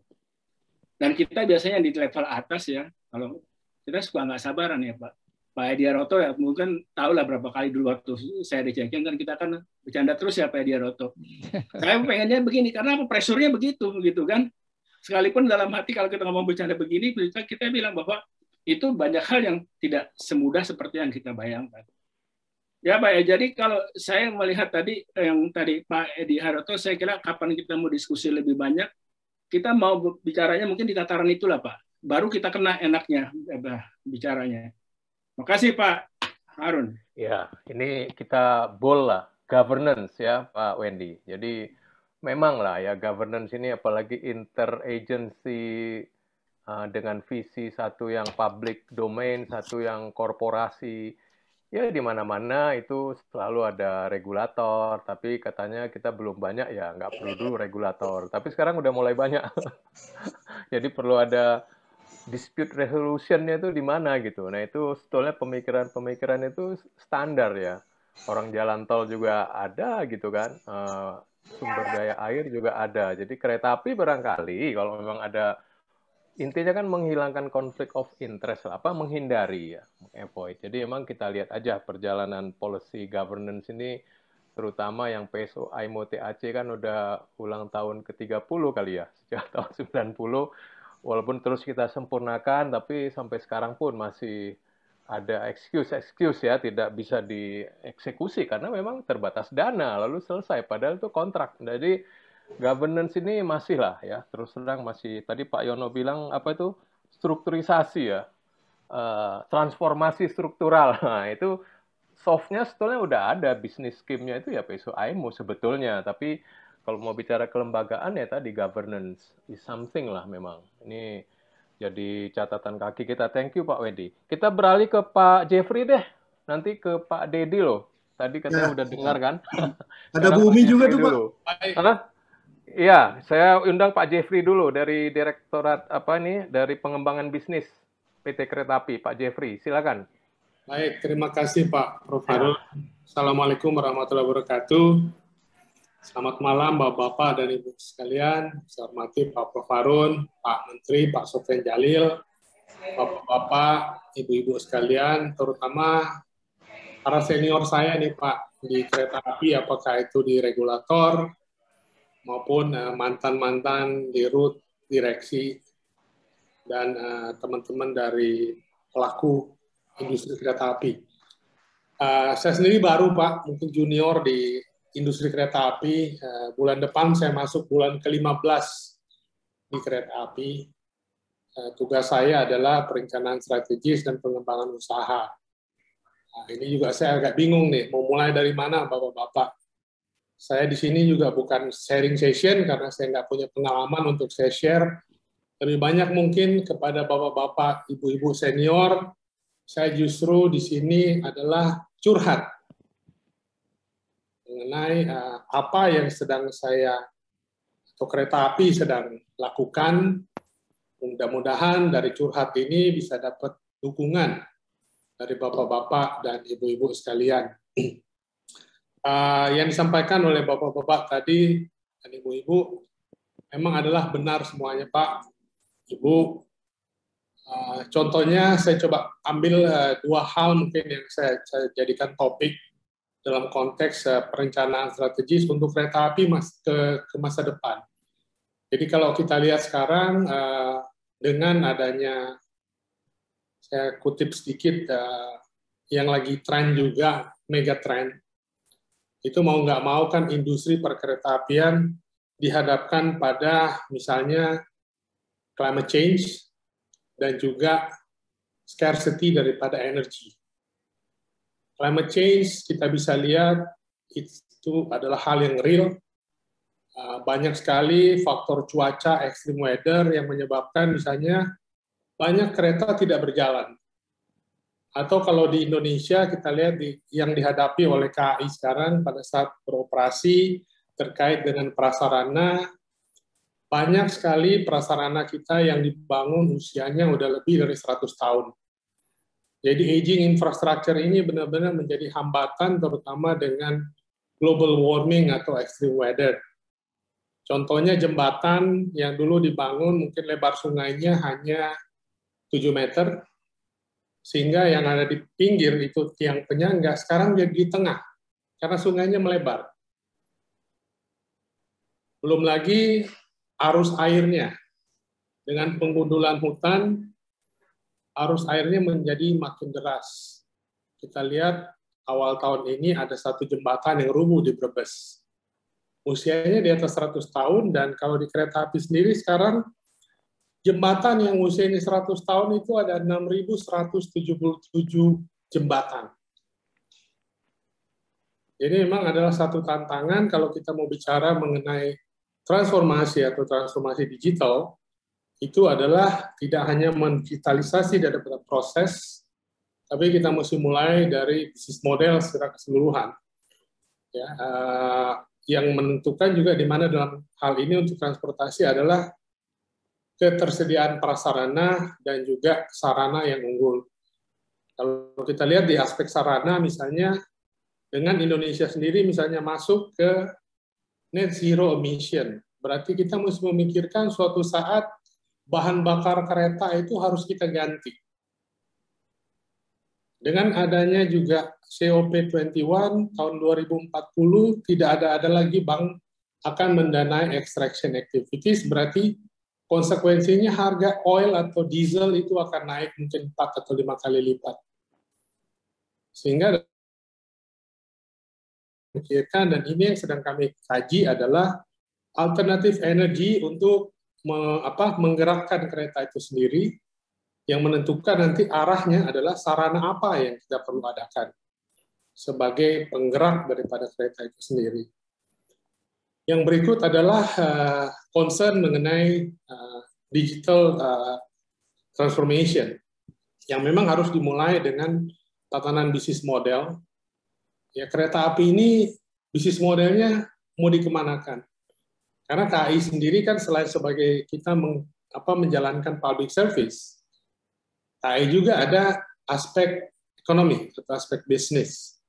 Dan kita biasanya di level atas ya, kalau kita suka nggak sabaran ya Pak. Pak Edi Aroto ya mungkin tahu lah berapa kali dulu waktu saya dicekin kan kita kan bercanda terus ya Pak Edi Aroto. [laughs] saya pengennya begini karena apa presurnya begitu begitu kan. Sekalipun dalam hati kalau kita ngomong bercanda begini kita, kita bilang bahwa itu banyak hal yang tidak semudah seperti yang kita bayangkan. Ya Pak ya, jadi kalau saya melihat tadi eh, yang tadi Pak Edi Haroto, saya kira kapan kita mau diskusi lebih banyak, kita mau bicaranya mungkin di tataran itulah Pak baru kita kena enaknya bicaranya. Makasih Pak Harun. Ya, ini kita bola governance ya Pak Wendy. Jadi memang lah ya governance ini apalagi interagency uh, dengan visi satu yang public domain, satu yang korporasi. Ya di mana-mana itu selalu ada regulator, tapi katanya kita belum banyak ya nggak perlu dulu regulator. Tapi sekarang udah mulai banyak. [laughs] Jadi perlu ada dispute resolutionnya itu di mana gitu. Nah itu sebetulnya pemikiran-pemikiran itu standar ya. Orang jalan tol juga ada gitu kan, uh, sumber daya air juga ada. Jadi kereta api barangkali kalau memang ada intinya kan menghilangkan konflik of interest lah, apa menghindari ya, avoid. Jadi memang kita lihat aja perjalanan policy governance ini terutama yang PSO IMO TAC kan udah ulang tahun ke-30 kali ya, sejak [laughs] tahun 90 walaupun terus kita sempurnakan tapi sampai sekarang pun masih ada excuse-excuse ya tidak bisa dieksekusi karena memang terbatas dana lalu selesai padahal itu kontrak jadi governance ini masih lah ya terus terang masih tadi Pak Yono bilang apa itu strukturisasi ya eh, transformasi struktural [laughs] nah itu softnya sebetulnya udah ada bisnis skimnya itu ya PSU IMO sebetulnya tapi kalau mau bicara kelembagaan ya tadi governance is something lah memang. Ini jadi catatan kaki kita. Thank you Pak Wedi. Kita beralih ke Pak Jeffrey deh. Nanti ke Pak Dedi loh. Tadi katanya ya. udah dengar kan? [laughs] Ada Bumi juga tuh dulu. Pak. Karena Iya, saya undang Pak Jeffrey dulu dari Direktorat apa ini dari Pengembangan Bisnis PT Kereta Api. Pak Jeffrey, silakan. Baik, terima kasih Pak Prof. Ya. Harun. Assalamualaikum warahmatullahi wabarakatuh. Selamat malam Bapak-Bapak dan Ibu sekalian. Saya hormati Pak Prof. Harun, Pak Menteri, Pak Sofian Jalil, Bapak-Bapak, Ibu-Ibu sekalian, terutama para senior saya nih Pak, di kereta api apakah itu di regulator maupun eh, mantan-mantan di rut, direksi, dan eh, teman-teman dari pelaku industri kereta api. Uh, saya sendiri baru Pak, mungkin junior di industri kereta api. Eh, bulan depan saya masuk bulan ke-15 di kereta api. Eh, tugas saya adalah perencanaan strategis dan pengembangan usaha. Nah, ini juga saya agak bingung nih, mau mulai dari mana Bapak-Bapak. Saya di sini juga bukan sharing session karena saya nggak punya pengalaman untuk saya share. Lebih banyak mungkin kepada Bapak-Bapak, Ibu-Ibu senior, saya justru di sini adalah curhat mengenai uh, apa yang sedang saya atau kereta api sedang lakukan. Mudah-mudahan dari curhat ini bisa dapat dukungan dari bapak-bapak dan ibu-ibu sekalian. Uh, [clears throat] yang disampaikan oleh bapak-bapak tadi dan ibu-ibu memang adalah benar semuanya Pak, Ibu. Uh, contohnya saya coba ambil uh, dua hal mungkin yang saya, saya jadikan topik dalam konteks uh, perencanaan strategis untuk kereta api mas, ke, ke masa depan. Jadi kalau kita lihat sekarang uh, dengan adanya saya kutip sedikit uh, yang lagi tren juga mega tren itu mau nggak mau kan industri perkeretaapian dihadapkan pada misalnya climate change dan juga scarcity daripada energi. Climate change kita bisa lihat itu adalah hal yang real. Ah, banyak sekali faktor cuaca, extreme weather yang menyebabkan misalnya banyak kereta tidak berjalan. Atau kalau di Indonesia kita lihat yang dihadapi oleh KAI sekarang pada saat beroperasi terkait dengan prasarana banyak sekali prasarana kita yang dibangun usianya udah lebih dari 100 tahun. Jadi aging infrastructure ini benar-benar menjadi hambatan terutama dengan global warming atau extreme weather. Contohnya jembatan yang dulu dibangun mungkin lebar sungainya hanya 7 meter, sehingga yang ada di pinggir itu tiang penyangga sekarang jadi di tengah karena sungainya melebar. Belum lagi arus airnya dengan penggundulan hutan arus airnya menjadi makin deras. Kita lihat awal tahun ini ada satu jembatan yang rubuh di Brebes. Usianya di atas 100 tahun dan kalau di kereta api sendiri sekarang jembatan yang usianya 100 tahun itu ada 6.177 jembatan. Ini memang adalah satu tantangan kalau kita mau bicara mengenai transformasi atau transformasi digital, itu adalah tidak hanya mendigitalisasi dari proses, tapi kita mesti mulai dari bisnis model secara keseluruhan. Ya, uh, yang menentukan juga di mana dalam hal ini untuk transportasi adalah ketersediaan prasarana dan juga sarana yang unggul. Kalau kita lihat di aspek sarana misalnya dengan Indonesia sendiri misalnya masuk ke net zero emission, berarti kita mesti memikirkan suatu saat bahan bakar kereta itu harus kita ganti. Dengan adanya juga COP21 tahun 2040 tidak ada ada lagi bank akan mendanai extraction activities berarti konsekuensinya harga oil atau diesel itu akan naik mungkin 4 atau 5 kali lipat. Sehingga dan ini yang sedang kami kaji adalah alternatif energi untuk apa, menggerakkan kereta itu sendiri yang menentukan nanti arahnya adalah sarana apa yang kita perlu adakan sebagai penggerak daripada kereta itu sendiri. Yang berikut adalah eh, concern mengenai eh, digital eh, transformation yang memang harus dimulai dengan tatanan bisnis model. Ya kereta api ini bisnis modelnya mau dikemanakan? Karena KAI sendiri kan selain sebagai kita meng, apa, menjalankan public service, KAI juga ada aspek ekonomi atau aspek bisnis.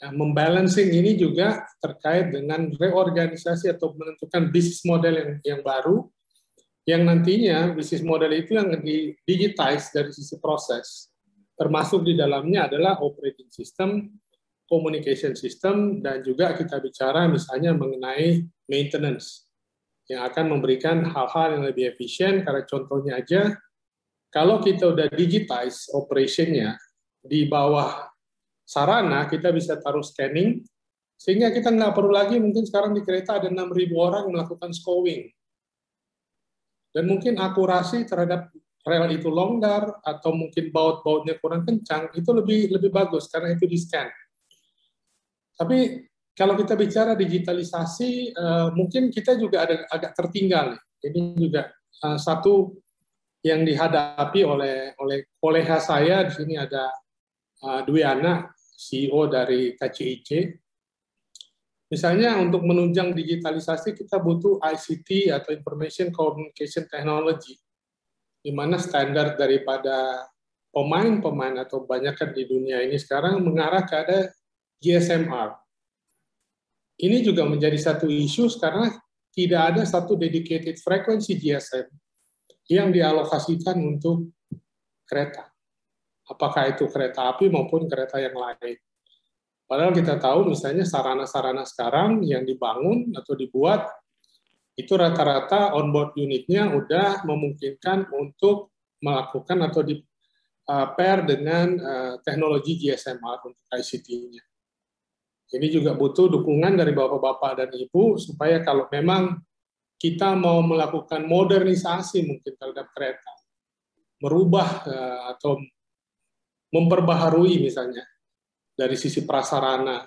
Ya, membalancing ini juga terkait dengan reorganisasi atau menentukan bisnis model yang, yang baru, yang nantinya bisnis model itu yang di digitize dari sisi proses, termasuk di dalamnya adalah operating system, communication system dan juga kita bicara misalnya mengenai maintenance yang akan memberikan hal-hal yang lebih efisien karena contohnya aja kalau kita udah digitize operationnya di bawah sarana kita bisa taruh scanning sehingga kita nggak perlu lagi mungkin sekarang di kereta ada 6.000 orang melakukan scoring dan mungkin akurasi terhadap rel itu longgar atau mungkin baut-bautnya kurang kencang itu lebih lebih bagus karena itu di scan. Tapi kalau kita bicara digitalisasi, eh, mungkin kita juga ada agak tertinggal. Ini juga eh, satu yang dihadapi oleh oleh kolega saya di sini ada eh, Dwi anak CEO dari KCIC. Misalnya untuk menunjang digitalisasi kita butuh ICT atau Information Communication Technology, di mana standar daripada pemain-pemain atau banyakkan di dunia ini sekarang mengarah ke ada GSMR. Ini juga menjadi satu isu karena tidak ada satu dedicated frekuensi GSM yang dialokasikan untuk kereta. Apakah itu kereta api maupun kereta yang lain. Padahal kita tahu misalnya sarana-sarana sekarang yang dibangun atau dibuat itu rata-rata onboard unitnya sudah memungkinkan untuk melakukan atau di uh, pair dengan uh, teknologi GSMR untuk ICT-nya. Ini juga butuh dukungan dari bapak-bapak dan ibu supaya kalau memang kita mau melakukan modernisasi mungkin terhadap kereta, merubah eh, atau memperbaharui misalnya dari sisi prasarana,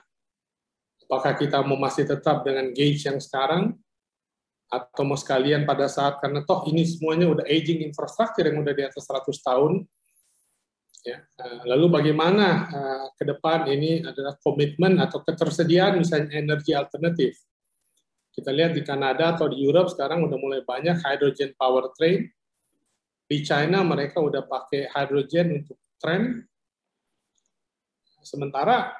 apakah kita mau masih tetap dengan gauge yang sekarang atau mau sekalian pada saat karena toh ini semuanya udah aging infrastruktur yang udah di atas 100 tahun, Ya. Eh, lalu bagaimana uh, ke depan ini adalah komitmen atau ketersediaan misalnya energi alternatif. Kita lihat di Kanada atau di Eropa sekarang udah mulai banyak hydrogen powertrain. Di China mereka udah pakai hydrogen untuk tren. Sementara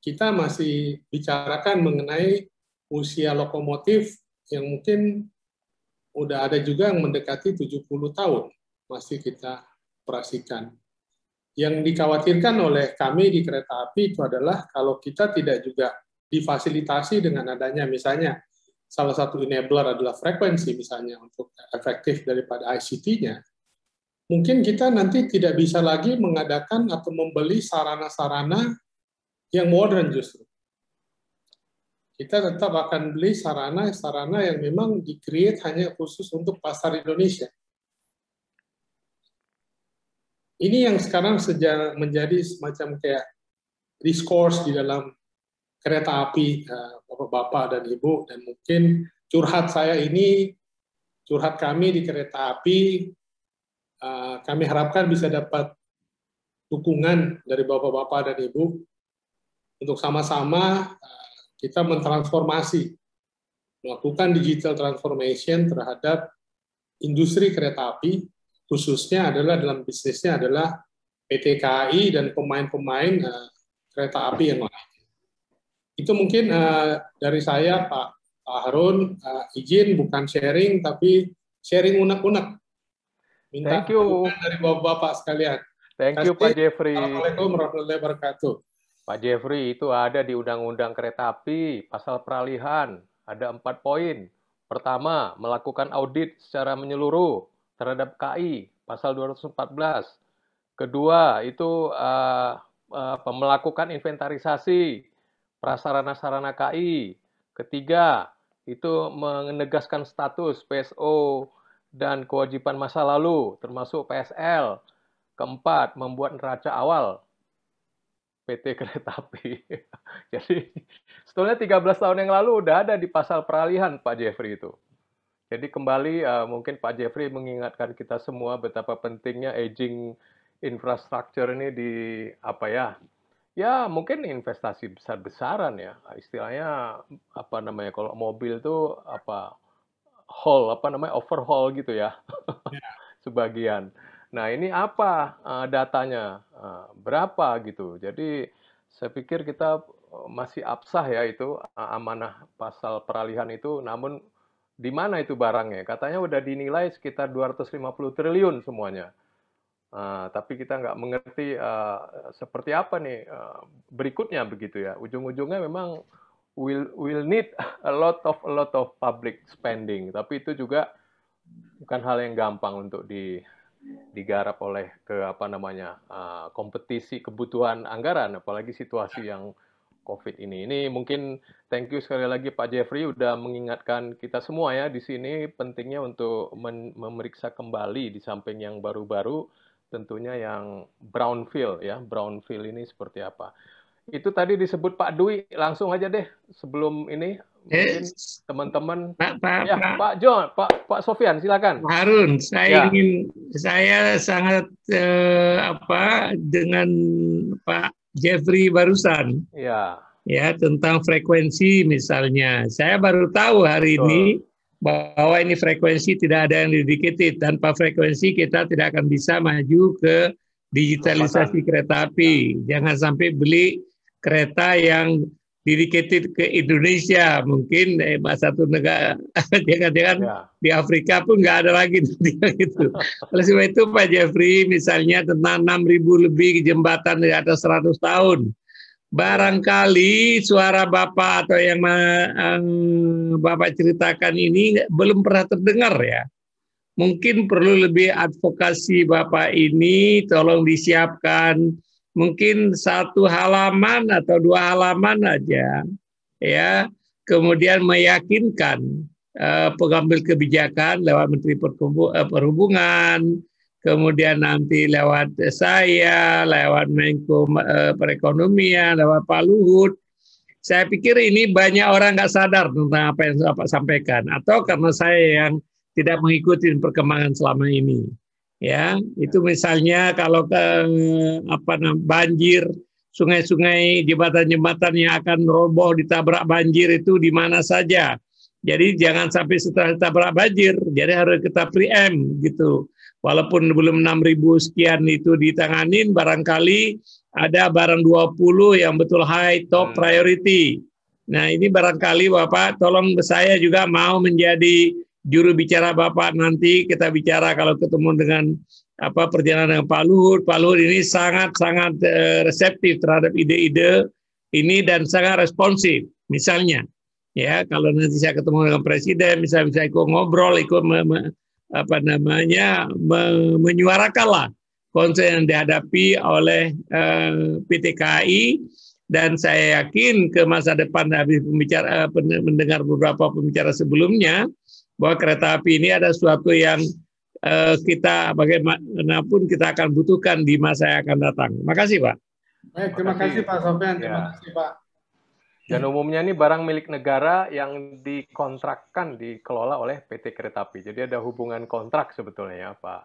kita masih bicarakan mengenai usia lokomotif yang mungkin udah ada juga yang mendekati 70 tahun masih kita operasikan yang dikhawatirkan oleh kami di kereta api itu adalah kalau kita tidak juga difasilitasi dengan adanya misalnya salah satu enabler adalah frekuensi misalnya untuk efektif daripada ICT-nya, mungkin kita nanti tidak bisa lagi mengadakan atau membeli sarana-sarana yang modern justru. Kita tetap akan beli sarana-sarana yang memang di-create hanya khusus untuk pasar Indonesia. Ini yang sekarang sejak menjadi semacam kayak discourse di dalam kereta api eh, bapak-bapak dan ibu dan mungkin curhat saya ini curhat kami di kereta api eh, kami harapkan bisa dapat dukungan dari bapak-bapak dan ibu untuk sama-sama eh, kita mentransformasi melakukan digital transformation terhadap industri kereta api khususnya adalah dalam bisnisnya adalah PT KAI dan pemain-pemain uh, kereta api yang lain. Itu mungkin uh, dari saya Pak, Pak Harun uh, izin bukan sharing tapi sharing unek-unek. Minta Thank you dari bapak-bapak sekalian. Thank Kasih. you Pak Jeffrey. Assalamualaikum warahmatullahi wabarakatuh. Pak Jeffrey, itu ada di Undang-Undang Kereta Api, Pasal Peralihan, ada empat poin. Pertama, melakukan audit secara menyeluruh terhadap KI pasal 214. Kedua, itu uh, uh, melakukan inventarisasi prasarana-sarana KI. Ketiga, itu menegaskan status PSO dan kewajiban masa lalu termasuk PSL. Keempat, membuat neraca awal PT [laughs] Kereta Api. Jadi, sebetulnya 13 tahun yang lalu udah ada di pasal peralihan Pak Jeffrey itu. Jadi kembali uh, mungkin Pak Jeffrey mengingatkan kita semua betapa pentingnya aging infrastruktur ini di apa ya? Ya mungkin investasi besar-besaran ya. Istilahnya apa namanya kalau mobil tuh apa haul apa namanya overhaul gitu ya. Yeah. [laughs] Sebagian. Nah, ini apa uh, datanya? Uh, berapa gitu. Jadi saya pikir kita masih absah ya itu amanah pasal peralihan itu namun di mana itu barangnya? Katanya udah dinilai sekitar 250 triliun semuanya. Uh, tapi kita nggak mengerti uh, seperti apa nih uh, berikutnya begitu ya. Ujung-ujungnya memang will will need a lot of a lot of public spending. Tapi itu juga bukan hal yang gampang untuk di digarap oleh ke apa namanya uh, kompetisi kebutuhan anggaran apalagi situasi yang COVID ini. Ini mungkin thank you sekali lagi Pak Jeffrey udah mengingatkan kita semua ya di sini pentingnya untuk memeriksa kembali di samping yang baru-baru tentunya yang brownfield ya. Brownfield ini seperti apa? Itu tadi disebut Pak Dwi, langsung aja deh sebelum ini mungkin teman-teman Pak Pak, ya, Pak Pak John, Pak Pak Sofian silakan. Harun, saya ya. ingin saya sangat eh, apa dengan Pak Jeffrey barusan. Ya. Ya, tentang frekuensi misalnya. Saya baru tahu hari Betul. ini bahwa ini frekuensi tidak ada yang didikitit Tanpa frekuensi kita tidak akan bisa maju ke digitalisasi kereta api. Ya. Jangan sampai beli kereta yang dedicated ke Indonesia mungkin eh, satu negara jangan-jangan [laughs] ya, ya, kan? ya. di Afrika pun nggak ada lagi [laughs] kan gitu. Oleh sebab itu Pak Jeffrey misalnya tentang 6.000 lebih jembatan di atas 100 tahun. Barangkali suara Bapak atau yang um, Bapak ceritakan ini belum pernah terdengar ya. Mungkin perlu lebih advokasi Bapak ini tolong disiapkan mungkin satu halaman atau dua halaman aja ya kemudian meyakinkan uh, pengambil kebijakan lewat Menteri eh, Perhubungan kemudian nanti lewat saya lewat Menko uh, Perekonomian lewat Pak Luhut saya pikir ini banyak orang nggak sadar tentang apa yang saya sampaikan atau karena saya yang tidak mengikuti perkembangan selama ini ya itu misalnya kalau ke apa banjir sungai-sungai jembatan-jembatan yang akan roboh ditabrak banjir itu di mana saja jadi jangan sampai setelah ditabrak banjir jadi harus kita pre gitu walaupun belum 6000 sekian itu ditanganin barangkali ada barang 20 yang betul high top hmm. priority nah ini barangkali Bapak tolong saya juga mau menjadi juru bicara Bapak nanti kita bicara kalau ketemu dengan apa perjalanan dengan Pak Luhut. Pak Luhut ini sangat-sangat eh, reseptif terhadap ide-ide ini dan sangat responsif. Misalnya, ya kalau nanti saya ketemu dengan Presiden, misalnya bisa ikut ngobrol, ikut me, me, apa namanya me, menyuarakanlah konsep yang dihadapi oleh eh, PT KAI dan saya yakin ke masa depan habis pembicara eh, mendengar beberapa pembicara sebelumnya bahwa kereta api ini ada sesuatu yang eh, kita bagaimanapun kita akan butuhkan di masa yang akan datang. Terima kasih Pak. Baik, eh, terima kasih Pak Sofian. Terima ya. kasih Pak. Dan umumnya ini barang milik negara yang dikontrakkan, dikelola oleh PT Kereta Api. Jadi ada hubungan kontrak sebetulnya ya Pak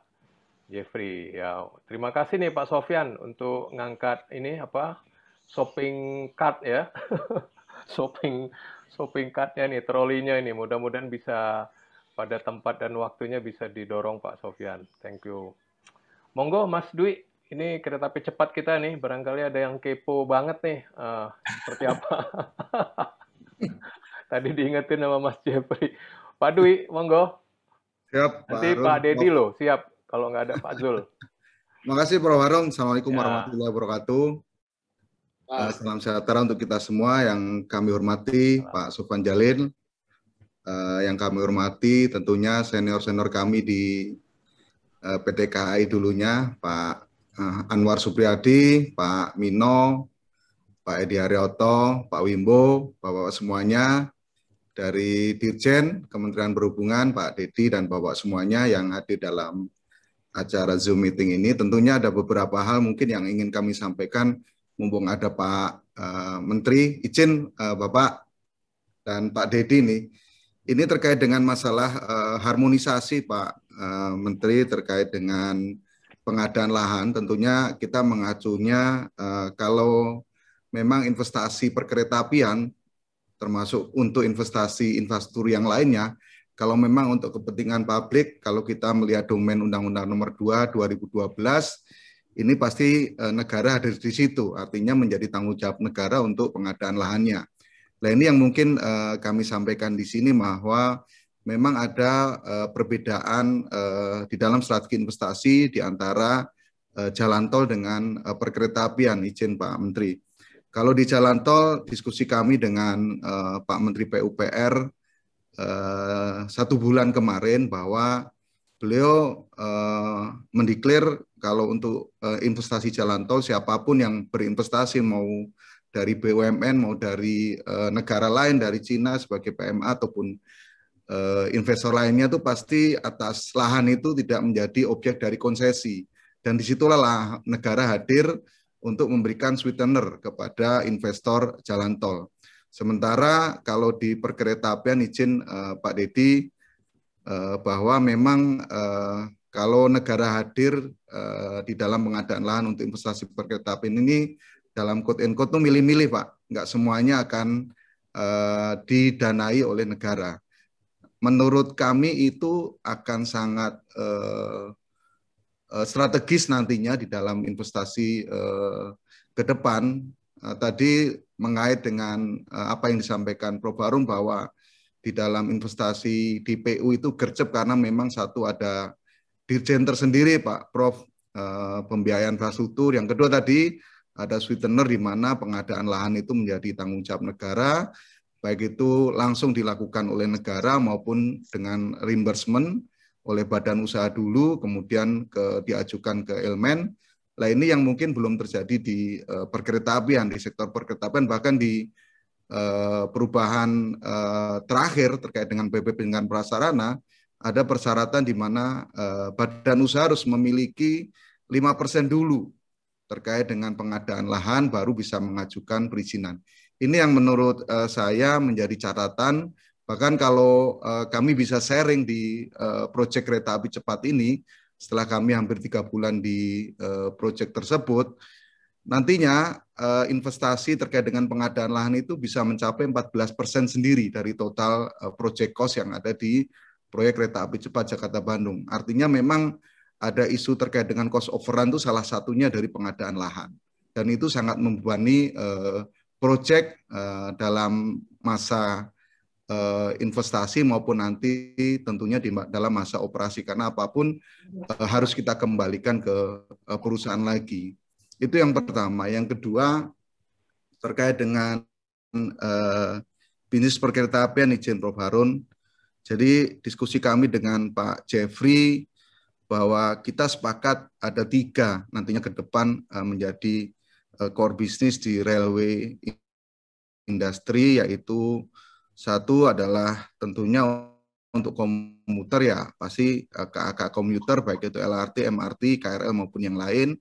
Jeffrey. Ya, terima kasih nih Pak Sofian untuk ngangkat ini apa shopping cart ya. [laughs] shopping shopping cartnya nih, trolinya ini. Mudah-mudahan bisa pada tempat dan waktunya bisa didorong Pak Sofian. Thank you. Monggo Mas Dwi, ini kereta api cepat kita nih, barangkali ada yang kepo banget nih, uh, seperti apa. [laughs] Tadi diingetin sama Mas Jeffrey. Pak Dwi, monggo. Siap, Pak Nanti Arun. Pak Dedi loh, siap. Kalau nggak ada Pak Zul. Makasih Prof. Harung. Assalamualaikum ya. warahmatullahi wabarakatuh. Pak. Eh, salam sejahtera untuk kita semua yang kami hormati, Salam. Pak Sofan Jalil, uh, yang kami hormati tentunya senior-senior kami di uh, eh, PT KAI dulunya, Pak uh, Anwar Supriyadi, Pak Mino, Pak Edi Haryoto, Pak Wimbo, Bapak-Bapak semuanya, dari Dirjen Kementerian Perhubungan, Pak Dedi dan Bapak semuanya yang hadir dalam acara Zoom meeting ini. Tentunya ada beberapa hal mungkin yang ingin kami sampaikan, mumpung ada Pak uh, Menteri, izin uh, Bapak dan Pak Dedi nih ini terkait dengan masalah uh, harmonisasi, Pak uh, Menteri, terkait dengan pengadaan lahan. Tentunya kita mengacunya uh, kalau memang investasi perkeretaapian termasuk untuk investasi infrastruktur yang lainnya, kalau memang untuk kepentingan publik, kalau kita melihat domain Undang-Undang Nomor 2 2012, ini pasti negara hadir di situ, artinya menjadi tanggung jawab negara untuk pengadaan lahannya. Nah ini yang mungkin uh, kami sampaikan di sini bahwa memang ada uh, perbedaan uh, di dalam strategi investasi di antara uh, jalan tol dengan uh, perkeretaapian, izin Pak Menteri. Kalau di jalan tol, diskusi kami dengan uh, Pak Menteri PUPR uh, satu bulan kemarin bahwa beliau uh, mendeklir kalau untuk uh, investasi jalan tol siapapun yang berinvestasi mau dari BUMN mau dari uh, negara lain dari Cina sebagai PMA ataupun uh, investor lainnya itu pasti atas lahan itu tidak menjadi objek dari konsesi dan disitulah lah negara hadir untuk memberikan sweetener kepada investor jalan tol. Sementara kalau di perkeretaapian izin uh, Pak Dedi uh, bahwa memang uh, kalau negara hadir uh, di dalam pengadaan lahan untuk investasi perkeretaapian ini dalam quote and quote itu milih-milih Pak. Nggak semuanya akan uh, didanai oleh negara. Menurut kami itu akan sangat uh, strategis nantinya di dalam investasi uh, ke depan. Uh, tadi mengait dengan uh, apa yang disampaikan Prof. Barum bahwa di dalam investasi di PU itu gercep karena memang satu ada dirjen tersendiri Pak Prof. pembiayaan infrastruktur. Yang kedua tadi ada sweetener di mana pengadaan lahan itu menjadi tanggung jawab negara, baik itu langsung dilakukan oleh negara maupun dengan reimbursement oleh badan usaha dulu, kemudian ke, diajukan ke elemen. Nah ini yang mungkin belum terjadi di uh, di sektor perkeretaapian bahkan di uh, perubahan uh, terakhir terkait dengan PP dengan prasarana, ada persyaratan di mana uh, badan usaha harus memiliki 5% dulu terkait dengan pengadaan lahan baru bisa mengajukan perizinan. Ini yang menurut uh, saya menjadi catatan bahkan kalau uh, kami bisa sharing di uh, proyek kereta api cepat ini setelah kami hampir tiga bulan di uh, proyek tersebut nantinya uh, investasi terkait dengan pengadaan lahan itu bisa mencapai 14% persen sendiri dari total uh, proyek kos yang ada di proyek kereta api cepat Jakarta Bandung. Artinya memang ada isu terkait dengan cost overrun itu salah satunya dari pengadaan lahan. Dan itu sangat membebani uh, eh, proyek uh, eh, dalam masa uh, investasi maupun nanti tentunya di dalam masa operasi karena apapun uh, harus kita kembalikan ke uh, perusahaan lagi. Itu yang pertama. Yang kedua terkait dengan uh, bisnis perkereta apian izin Prof Harun. Jadi diskusi kami dengan Pak Jeffrey bahwa kita sepakat ada tiga nantinya ke depan eh, menjadi eh, core bisnis di railway industri yaitu satu adalah tentunya untuk komuter ya pasti eh, KAK komuter baik itu LRT, MRT, KRL maupun yang lain.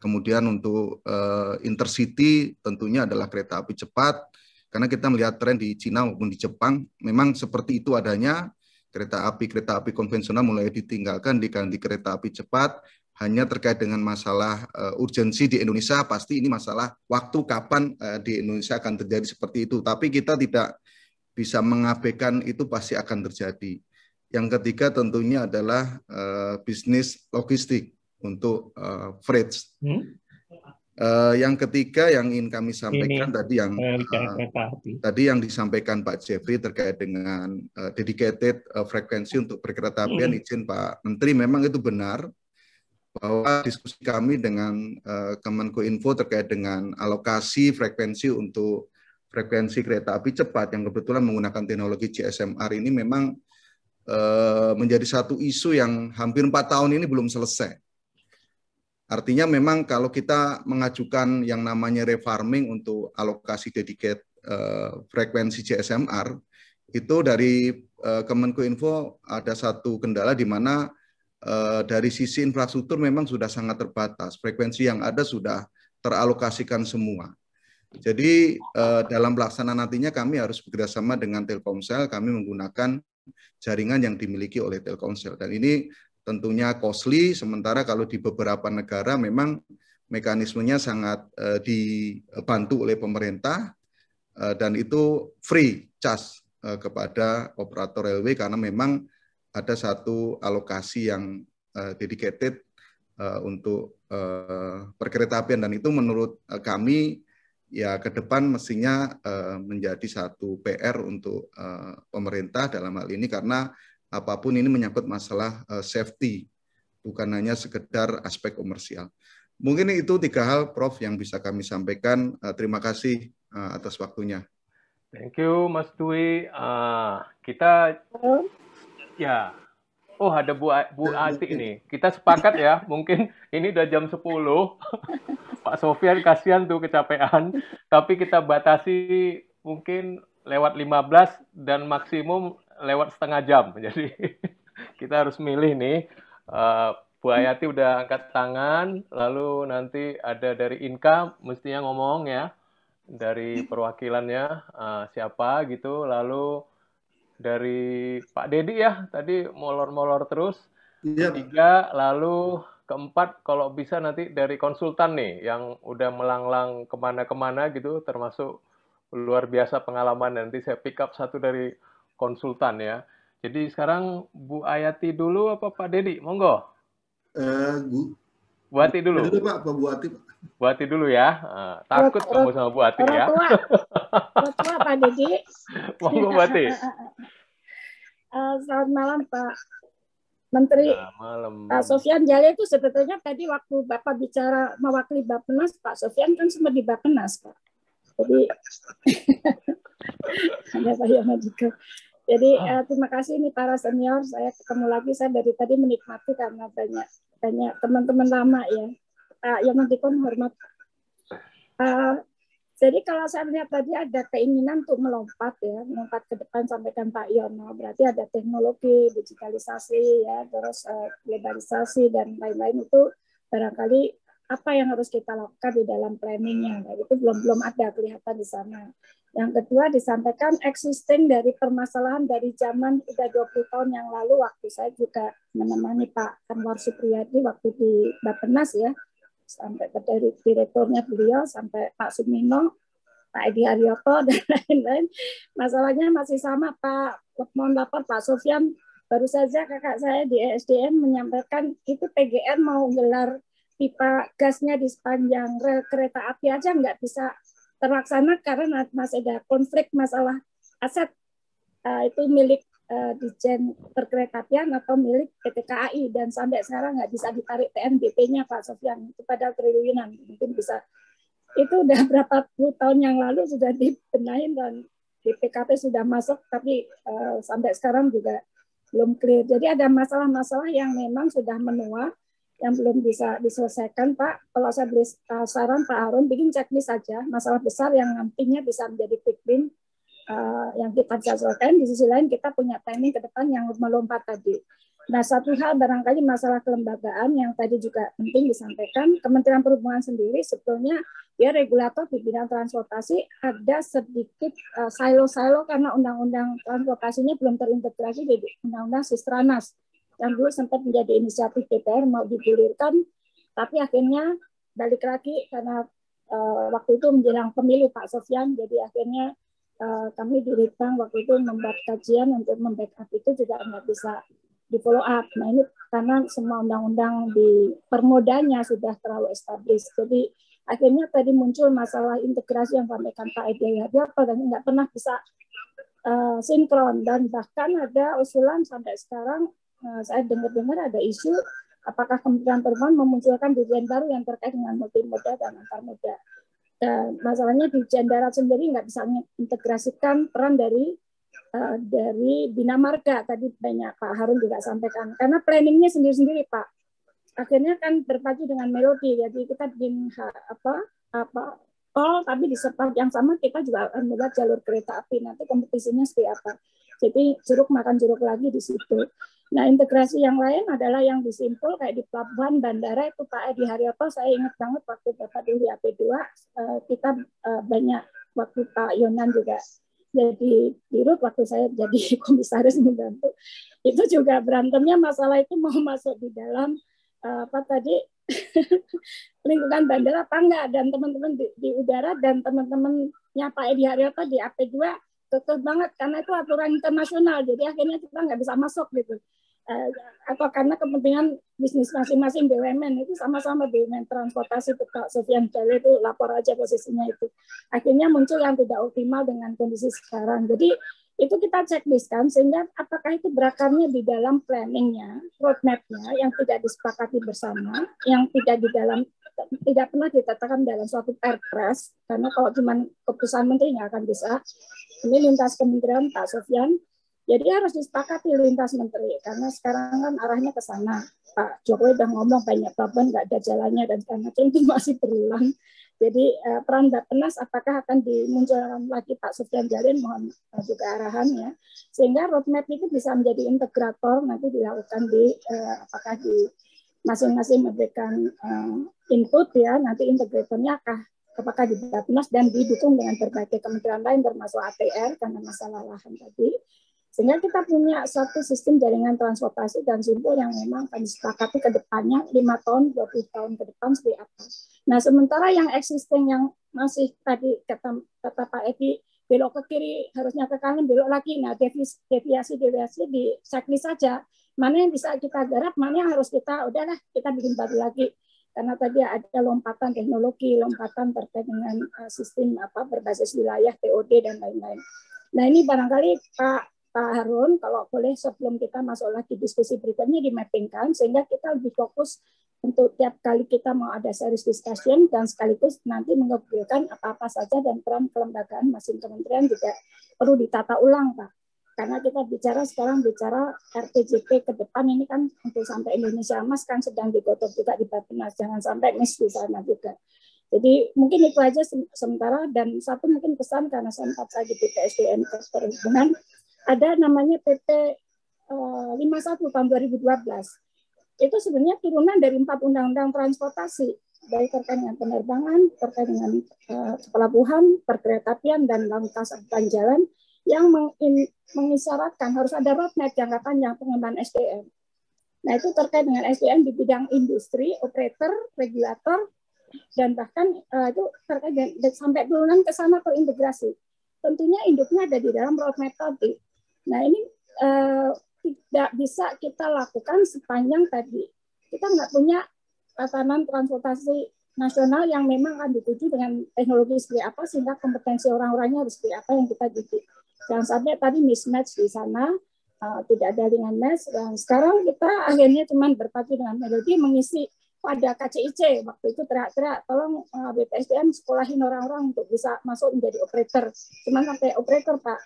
Kemudian untuk uh, intercity tentunya adalah kereta api cepat karena kita melihat tren di Cina maupun di Jepang memang seperti itu adanya kereta api kereta api konvensional mulai ditinggalkan diganti kereta api cepat hanya terkait dengan masalah uh, urgensi di Indonesia pasti ini masalah waktu kapan uh, di Indonesia akan terjadi seperti itu tapi kita tidak bisa mengabaikan itu pasti akan terjadi yang ketiga tentunya adalah uh, bisnis logistik untuk uh, freight hmm? Uh, yang ketiga yang ingin kami sampaikan Ini, tadi yang uh, tadi yang disampaikan Pak Jeffrey terkait dengan uh, dedicated uh, frekuensi untuk perkereta apian izin Pak Menteri memang itu benar bahwa diskusi kami dengan uh, Kemenko Info terkait dengan alokasi frekuensi untuk frekuensi kereta api cepat yang kebetulan menggunakan teknologi GSMR ini memang uh, menjadi satu isu yang hampir empat tahun ini belum selesai Artinya memang kalau kita mengajukan yang namanya refarming untuk alokasi dedicated uh, frekuensi CSMR, itu dari uh, Info ada satu kendala di mana uh, dari sisi infrastruktur memang sudah sangat terbatas. Frekuensi yang ada sudah teralokasikan semua. Jadi uh, dalam pelaksanaan nantinya kami harus bekerjasama dengan Telkomsel, kami menggunakan jaringan yang dimiliki oleh Telkomsel. Dan ini tentunya costly sementara kalau di beberapa negara memang mekanismenya sangat eh, dibantu oleh pemerintah eh, dan itu free charge eh, kepada operator railway karena memang ada satu alokasi yang dedicated untuk perkereta perkeretaapian dan itu menurut kami ya ke depan mestinya menjadi satu PR untuk pemerintah dalam hal ini karena apapun ini menyangkut masalah uh, safety, bukan hanya sekedar aspek komersial. Mungkin itu tiga hal, Prof, yang bisa kami sampaikan. Uh, terima kasih uh, atas waktunya. Thank you, Mas Dwi. Uh, kita, ya, oh ada Bu, A Bu Ati ini. Kita sepakat ya, mungkin ini udah jam 10. [laughs] Pak Sofian kasihan tuh kecapean. Tapi kita batasi mungkin lewat 15 dan maksimum lewat setengah jam. [laughs] Jadi kita harus milih nih. Uh, Bu Hayati udah angkat tangan, lalu nanti ada dari Inka mestinya ngomong ya dari perwakilannya uh, siapa gitu, lalu dari Pak Dedi ya tadi molor-molor terus. Yep. Iya. Tiga, lalu keempat kalau bisa nanti dari konsultan nih yang udah melanglang kemana-kemana gitu, termasuk luar biasa pengalaman nanti saya pick up satu dari konsultan ya. Jadi sekarang Bu Ayati dulu apa Pak Dedi? Monggo. Eh, Bu. Bu Ati dulu. Pak, Pak Bu Ati. Bu Ati dulu ya. Uh, takut kamu sama Bu Ati ya. Tua. [laughs] Pak Dedi. Monggo Bu Ati. Uh, selamat malam Pak Menteri nah, malam. Pak Sofian Jalil itu sebetulnya tadi waktu Bapak bicara mewakili Bappenas, Pak Sofian kan semua di Bappenas, Pak. Jadi [laughs] ada saya juga. Jadi uh, terima kasih nih para senior. Saya ketemu lagi. Saya dari tadi menikmati karena banyak banyak teman-teman lama ya. Uh, yang pun hormat. Uh, jadi kalau saya melihat tadi ada keinginan untuk melompat ya, melompat ke depan sampaikan Pak Yono. Berarti ada teknologi, digitalisasi ya, terus uh, globalisasi dan lain-lain itu barangkali apa yang harus kita lakukan di dalam planningnya. Nah, itu belum belum ada kelihatan di sana. Yang kedua disampaikan existing dari permasalahan dari zaman udah 20 tahun yang lalu waktu saya juga menemani Pak Anwar Supriyadi waktu di Bapenas ya sampai dari direkturnya beliau sampai Pak Sumino, Pak Edi Aryoto [laughs] dan lain-lain. Masalahnya masih sama Pak Lepmon lapor Pak Sofian baru saja kakak saya di ESDM menyampaikan itu PGN mau gelar pipa gasnya di sepanjang rel kereta api aja nggak bisa terlaksana karena masih ada konflik masalah aset uh, itu milik uh, Dijen Perkeretaapian atau milik PT KAI dan sampai sekarang nggak bisa ditarik TNBP-nya Pak Sofian itu pada triliunan mungkin bisa itu udah [laughs] berapa puluh tahun yang lalu sudah dibenahin dan BPKP sudah masuk tapi uh, sampai sekarang juga belum clear. Jadi ada masalah-masalah yang memang sudah menua yang belum bisa diselesaikan Pak. Kalau saya beri uh, saran Pak Harun, bikin checklist saja masalah besar yang nantinya bisa menjadi quick win uh, yang kita bisa selesaikan. Di sisi lain kita punya timing ke depan yang melompat tadi. Nah satu hal barangkali masalah kelembagaan yang tadi juga penting disampaikan, Kementerian Perhubungan sendiri sebetulnya ya regulator di bidang transportasi ada sedikit eh, silo-silo uh, karena undang-undang transportasinya belum terintegrasi di undang-undang Sistranas. -undang yang dulu sempat menjadi inisiatif DPR mau digulirkan, tapi akhirnya balik lagi karena uh, waktu itu menjelang pemilu Pak Sofyan, jadi akhirnya uh, kami di Litbang waktu itu membuat kajian untuk membackup itu juga nggak bisa di follow up. Nah ini karena semua undang-undang di permodanya sudah terlalu established, jadi akhirnya tadi muncul masalah integrasi yang sampaikan Pak Edi Yadiapa dan nggak pernah bisa uh, sinkron dan bahkan ada usulan sampai sekarang Eh, saya dengar-dengar ada isu apakah Kementerian Perempuan memunculkan dirjen baru yang terkait dengan multimoda dan antarmoda. Dan masalahnya di darat sendiri nggak bisa mengintegrasikan peran dari uh, dari bina marga tadi banyak Pak Harun juga sampaikan karena planningnya sendiri-sendiri Pak akhirnya kan berpacu dengan melodi jadi kita bikin apa apa tol tapi di sepanjang yang sama kita juga akan membuat jalur kereta api nanti kompetisinya seperti apa jadi jeruk makan jeruk lagi di situ. Nah integrasi yang lain adalah yang disimpul kayak di pelabuhan bandara itu Pak Edi Haryoto saya ingat banget waktu Bapak di AP2 eh, kita eh, banyak waktu Pak Yonan juga jadi dirut waktu saya jadi [laughs] komisaris membantu itu juga berantemnya masalah itu mau masuk di dalam eh, apa tadi [laughs] lingkungan bandara apa enggak dan teman-teman di, di udara dan teman-temannya Pak Edi Haryoto di AP2 tutup banget karena itu aturan internasional jadi akhirnya kita nggak bisa masuk gitu eh, atau karena kepentingan bisnis masing-masing BUMN itu sama-sama BUMN transportasi itu Pak Sofian Jale itu lapor aja posisinya itu akhirnya muncul yang tidak optimal dengan kondisi sekarang jadi itu kita checklist kan sehingga apakah itu berakarnya di dalam planningnya roadmapnya yang tidak disepakati bersama yang tidak di dalam tidak pernah ditetapkan dalam suatu perpres karena kalau cuma keputusan menteri nggak akan bisa ini lintas kementerian Pak Sofian jadi harus disepakati lintas menteri karena sekarang kan arahnya ke sana Pak Jokowi udah ngomong banyak beban nggak ada jalannya dan karena itu masih berulang jadi eh, peran Mbak Penas apakah akan dimunculkan lagi Pak Sofian Jalin mohon juga arahannya sehingga roadmap itu bisa menjadi integrator nanti dilakukan di eh, apakah di masing-masing memberikan uh, input ya nanti integratornya akan apakah di Bapnas dan didukung dengan berbagai kementerian lain termasuk atr karena masalah lahan tadi sehingga kita punya satu sistem jaringan transportasi dan simpul yang memang akan disepakati ke depannya 5 tahun, 20 tahun ke depan seperti apa. Nah, sementara yang existing yang masih tadi kata, kata Pak Edi, belok ke kiri, harusnya ke kanan, belok lagi. Nah, deviasi-deviasi di teknis saja mana yang bisa kita garap, mana yang harus kita udahlah kita bikin baru lagi karena tadi ada lompatan teknologi, lompatan terkait dengan eh, sistem apa berbasis wilayah TOD dan lain-lain. Nah ini barangkali Pak Pak Harun kalau boleh sebelum kita masuk lagi diskusi berikutnya di mappingkan sehingga kita lebih fokus untuk tiap kali kita mau ada serius discussion dan sekaligus nanti mengumpulkan apa-apa saja dan peran kelembagaan masing kementerian juga perlu ditata ulang Pak karena kita bicara sekarang bicara RPJP ke depan ini kan untuk sampai Indonesia Mas kan sedang digotong juga di Bapenas jangan sampai miss di sana juga jadi mungkin itu aja sementara dan satu mungkin pesan karena saya empat lagi di PSDN perhubungan ada namanya PP 51 eh, tahun 2012 itu sebenarnya turunan dari empat undang-undang transportasi baik terkait dengan penerbangan, terkait dengan uh, pelabuhan, perkeretaapian, dan lantas angkutan jalan yang mengisyaratkan harus ada roadmap jangka panjang pengembangan SDM. Nah, itu terkait dengan SDM di bidang industri, operator, regulator, dan bahkan uh, itu terkait dengan, sampai turunan ke sana ke integrasi. Tentunya induknya ada di dalam roadmap tadi. Nah, ini uh, tidak bisa kita lakukan sepanjang tadi. Kita nggak punya tatanan transportasi nasional yang memang akan dituju dengan teknologi seperti apa, sehingga kompetensi orang-orangnya harus seperti apa yang kita didik Jangan sampai tadi mismatch di sana, uh, tidak ada dengan match. Dan sekarang kita akhirnya cuma berpacu dengan melodi mengisi pada KCIC waktu itu teriak-teriak tolong uh, eh, BPSDM sekolahin orang-orang untuk bisa masuk menjadi operator cuman sampai operator pak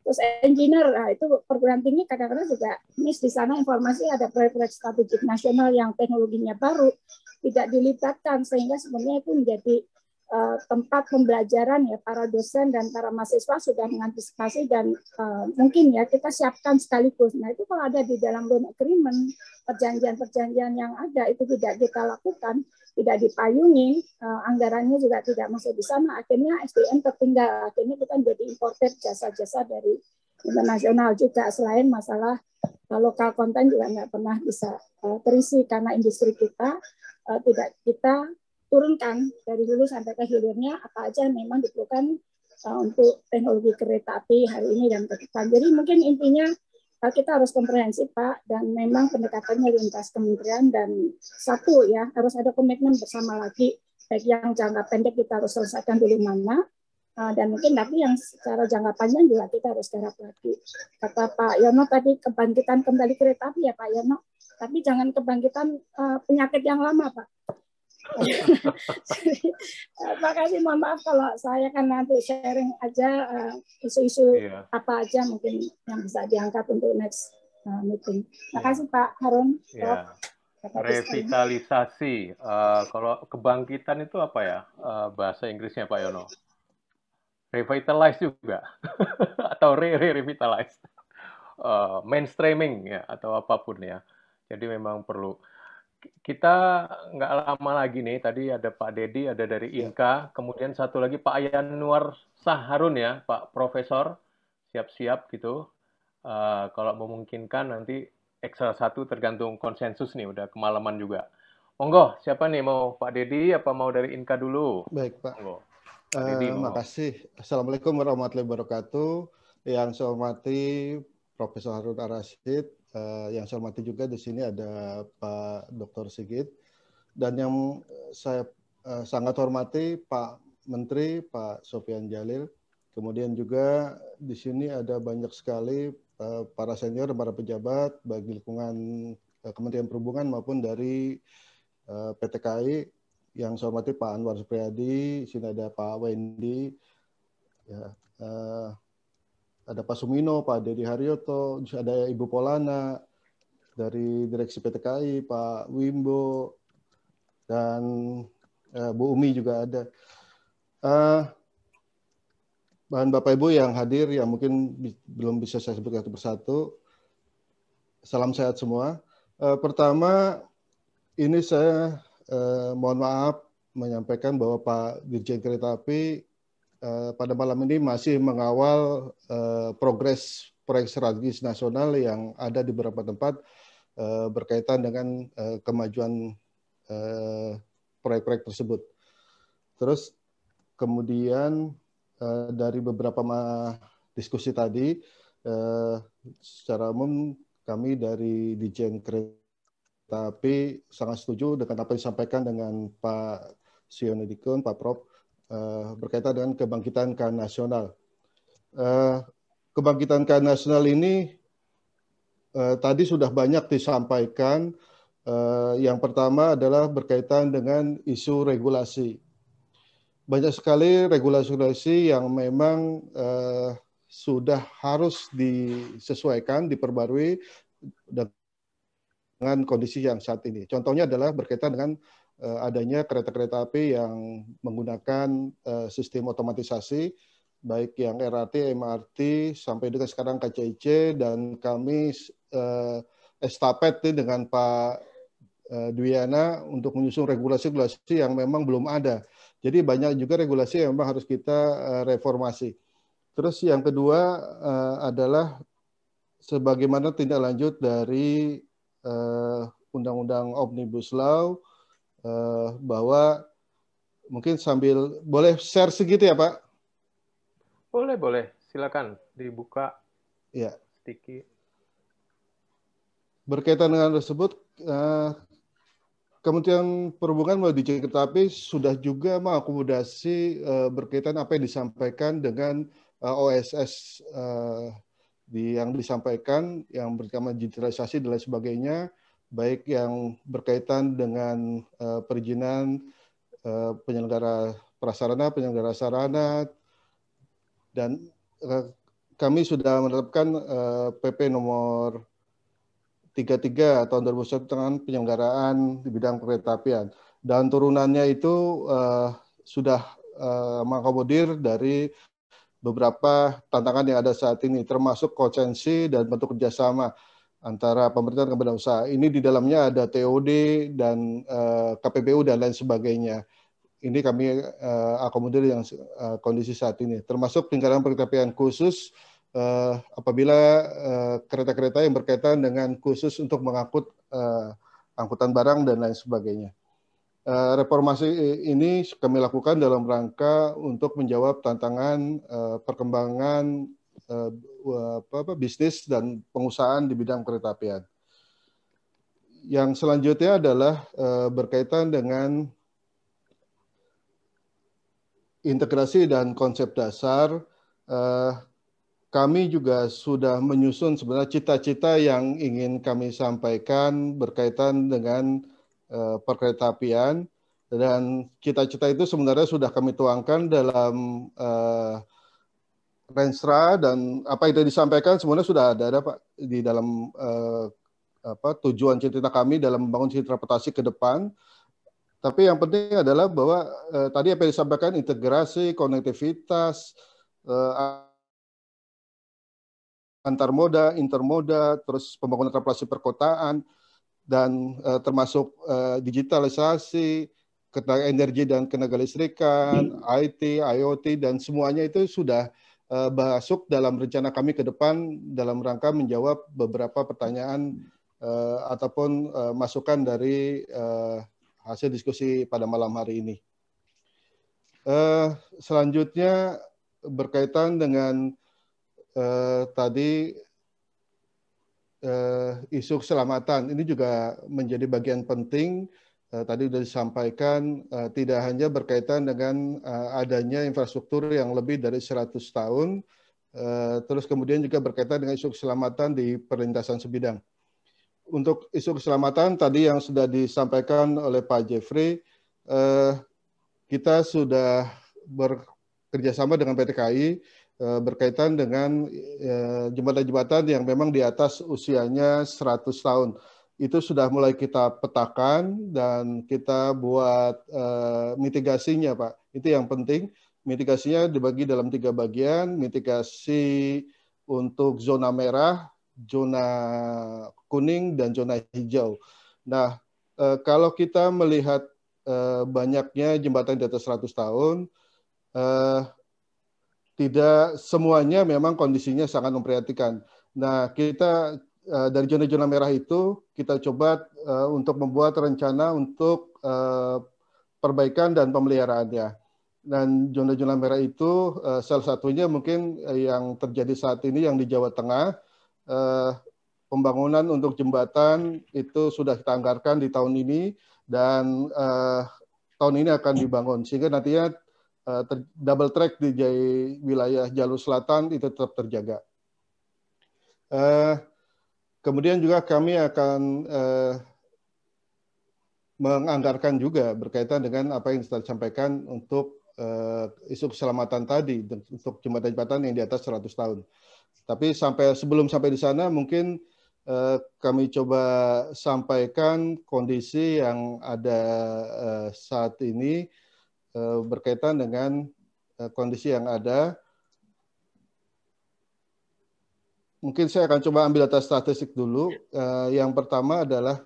terus engineer nah, itu perguruan tinggi kadang-kadang juga miss di sana informasi ada proyek-proyek strategik nasional yang teknologinya baru tidak dilibatkan sehingga sebenarnya itu menjadi Eh, tempat pembelajaran ya para dosen dan para mahasiswa sudah mengantisipasi dan uh, mungkin ya kita siapkan sekaligus. Nah itu kalau ada di dalam loan agreement perjanjian-perjanjian yang ada itu tidak kita lakukan, tidak dipayungi, uh, anggarannya juga tidak masuk di sana. Akhirnya SDM tertinggal, akhirnya kita menjadi importer jasa-jasa dari internasional juga selain masalah uh, lokal konten juga nggak pernah bisa uh, terisi karena industri kita uh, tidak kita turunkan dari dulu sampai ke hilirnya apa aja yang memang diperlukan uh, untuk teknologi kereta api hari ini dan ke depan. Jadi mungkin intinya uh, kita harus komprehensif Pak dan memang pendekatannya lintas kementerian dan satu ya harus ada komitmen bersama lagi baik yang jangka pendek kita harus selesaikan dulu mana uh, dan mungkin nanti yang secara jangka panjang juga kita harus garap lagi. Kata Pak Yono tadi kebangkitan kembali kereta api ya Pak Yono, tapi jangan kebangkitan uh, penyakit yang lama Pak Terima [laughs] kasih, mohon maaf kalau saya kan nanti sharing aja eh, isu-isu uh, iya. yeah. apa aja mungkin yang bisa diangkat untuk next uh, meeting. Terima iya. kasih yeah. Pak Harun. Yeah. Revitalisasi, uh, kalau kebangkitan itu apa ya uh, bahasa Inggrisnya Pak Yono? Revitalize juga [laughs] atau re, -re revitalize, uh, mainstreaming ya atau apapun ya. Jadi memang perlu kita nggak lama lagi nih tadi ada Pak Dedi ada dari iya. Inka kemudian satu lagi Pak Ayanuar Saharun ya Pak Profesor siap-siap gitu uh, kalau memungkinkan nanti Excel satu tergantung konsensus nih udah kemalaman juga monggo siapa nih mau Pak Dedi apa mau dari Inka dulu baik Pak monggo. Pak uh, eh, terima kasih Assalamualaikum warahmatullahi wabarakatuh yang saya hormati Profesor Harun Arasid Uh, yang saya hormati juga di sini ada Pak Dr. Sigit dan yang saya uh, sangat hormati Pak Menteri Pak Sofian Jalil. Kemudian juga di sini ada banyak sekali uh, para senior, para pejabat bagi lingkungan uh, Kementerian Perhubungan maupun dari uh, PT KAI yang saya hormati Pak Anwar Supriyadi, sini ada Pak Wendy. Ya, uh, ada Pak Sumino, Pak Dedi Haryoto, ada Ibu Polana dari Direksi PTKI, Pak Wimbo, dan uh, Bu Umi juga ada. Uh, bahan Bapak Ibu yang hadir yang mungkin bi belum bisa saya sebut satu persatu. Salam sehat semua. Uh, pertama, ini saya eh, mohon maaf menyampaikan bahwa Pak Dirjen Kereta Api Eh, pada malam ini masih mengawal uh, progres proyek strategis nasional yang ada di beberapa tempat uh, berkaitan dengan uh, kemajuan proyek proyek-proyek tersebut. Terus kemudian uh, dari beberapa diskusi tadi uh, secara umum kami dari Dijen Kereta Api sangat setuju dengan apa yang disampaikan dengan Pak Sionedikun, Pak Prof Eh, berkaitan dengan kebangkitan kan nasional. Eh, kebangkitan kan nasional ini eh, tadi sudah banyak disampaikan. yang pertama adalah berkaitan dengan isu regulasi. Banyak sekali regulasi-regulasi yang memang sudah harus disesuaikan, diperbarui dengan kondisi yang saat ini. Contohnya adalah berkaitan dengan Eh, adanya kereta-kereta api yang menggunakan eh, sistem otomatisasi baik yang RRT, MRT sampai dengan sekarang KCIC dan kami eh, estafet dengan Pak eh, Dwiana untuk menyusun regulasi-regulasi yang memang belum ada. Jadi banyak juga regulasi yang memang harus kita eh, reformasi. Terus yang kedua eh, adalah sebagaimana tindak lanjut dari eh, Undang-Undang eh, Omnibus Law uh, bahwa mungkin sambil boleh share segitu ya Pak? Boleh boleh silakan dibuka. Ya. Sticky. Berkaitan dengan tersebut, uh, Kementerian Perhubungan melalui tetapi sudah juga mengakomodasi uh, berkaitan apa yang disampaikan dengan uh, OSS uh, yang disampaikan yang berkaitan digitalisasi dan lain sebagainya baik yang berkaitan dengan uh, perizinan uh, penyelenggara prasarana, penyelenggara sarana, dan uh, kami sudah menetapkan uh, PP nomor 33 tahun 2001 tentang penyelenggaraan di bidang keretapian dan turunannya itu uh, sudah uh, mengakomodir dari beberapa tantangan yang ada saat ini termasuk konsensi dan bentuk kerjasama antara pemerintah dan badan usaha. Ini di dalamnya ada TOD dan uh, eh, KPPU dan lain sebagainya. Ini kami uh, akomodir yang uh, kondisi saat ini, termasuk lingkaran perkeretaapian khusus uh, apabila kereta kereta-kereta yang berkaitan dengan khusus untuk mengangkut uh, angkutan barang dan lain sebagainya. Uh, reformasi ini kami lakukan dalam rangka untuk menjawab tantangan uh, perkembangan uh, apa, bisnis dan pengusahaan di bidang kereta api. Yang selanjutnya adalah uh, berkaitan dengan integrasi dan konsep dasar. Uh, kami juga sudah menyusun sebenarnya cita-cita yang ingin kami sampaikan berkaitan dengan uh, perkeretaapian dan cita-cita itu sebenarnya sudah kami tuangkan dalam uh, Renstra dan apa yang tadi disampaikan semuanya sudah ada, ada Pak di dalam eh, apa tujuan cerita kami dalam membangun citra petasi ke depan. Tapi yang penting adalah bahwa eh, tadi apa yang disampaikan integrasi, konektivitas eh, antar moda, intermoda, terus pembangunan transportasi perkotaan dan eh, termasuk eh, digitalisasi, energi dan tenaga listrikan, hmm. IT, IoT dan semuanya itu sudah Eh, masuk dalam rencana kami ke depan dalam rangka menjawab beberapa pertanyaan uh, ataupun uh, masukan dari uh, hasil diskusi pada malam hari ini. Uh, selanjutnya berkaitan dengan uh, tadi uh, isu keselamatan ini juga menjadi bagian penting Eh, tadi sudah disampaikan eh, tidak hanya berkaitan dengan eh, adanya infrastruktur yang lebih dari 100 tahun, terus kemudian juga berkaitan dengan isu keselamatan di perlintasan sebidang. Untuk isu keselamatan tadi yang sudah disampaikan oleh Pak Jeffrey, kita sudah bekerjasama dengan PT KAI berkaitan dengan jembatan-jembatan yang memang di atas usianya 100 tahun itu sudah mulai kita petakan dan kita buat uh, mitigasinya, Pak. Itu yang penting. Mitigasinya dibagi dalam tiga bagian. Mitigasi untuk zona merah, zona kuning, dan zona hijau. Nah, uh, kalau kita melihat uh, banyaknya jembatan di atas 100 tahun, tidak semuanya memang kondisinya sangat memprihatinkan. Nah, kita Eh, dari zona-zona merah itu kita coba uh, untuk membuat rencana untuk uh, perbaikan dan pemeliharaannya. Dan zona-zona merah itu uh, salah satunya mungkin yang terjadi saat ini yang di Jawa Tengah uh, pembangunan untuk jembatan itu sudah kita anggarkan di tahun ini dan uh, tahun ini akan dibangun sehingga nantinya uh, double track di wilayah jalur selatan itu tetap terjaga. Uh, Kemudian juga kami akan eh, menganggarkan juga berkaitan dengan apa yang sudah disampaikan untuk eh, isu keselamatan tadi untuk jembatan-jembatan yang di atas 100 tahun. Tapi sampai sebelum sampai di sana mungkin eh, kami coba sampaikan kondisi yang ada eh, saat ini eh, berkaitan dengan eh, kondisi yang ada mungkin saya akan coba ambil data statistik dulu. Uh, yang pertama adalah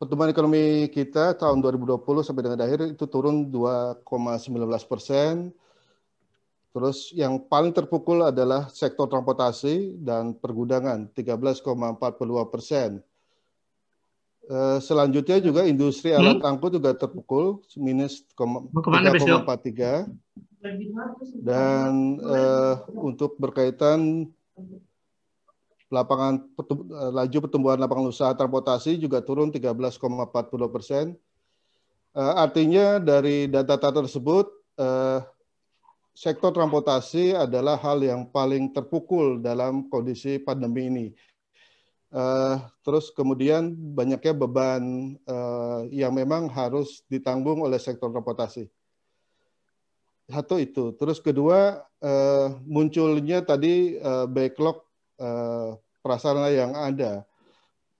pertumbuhan ekonomi kita tahun 2020 sampai dengan akhir itu turun 2,19 persen. Terus yang paling terpukul adalah sektor transportasi dan pergudangan 13,42 persen. Eh, selanjutnya juga industri hmm? alat angkut juga terpukul minus 3,43 dan uh, untuk berkaitan lapangan eh, laju pertumbuhan lapangan usaha transportasi juga turun 13,40 persen. Uh, artinya dari data-data tersebut uh, sektor transportasi adalah hal yang paling terpukul dalam kondisi pandemi ini. Uh, terus kemudian banyaknya beban uh, yang memang harus ditanggung oleh sektor transportasi satu itu. Terus kedua uh, munculnya tadi uh, backlog uh, prasarana yang ada.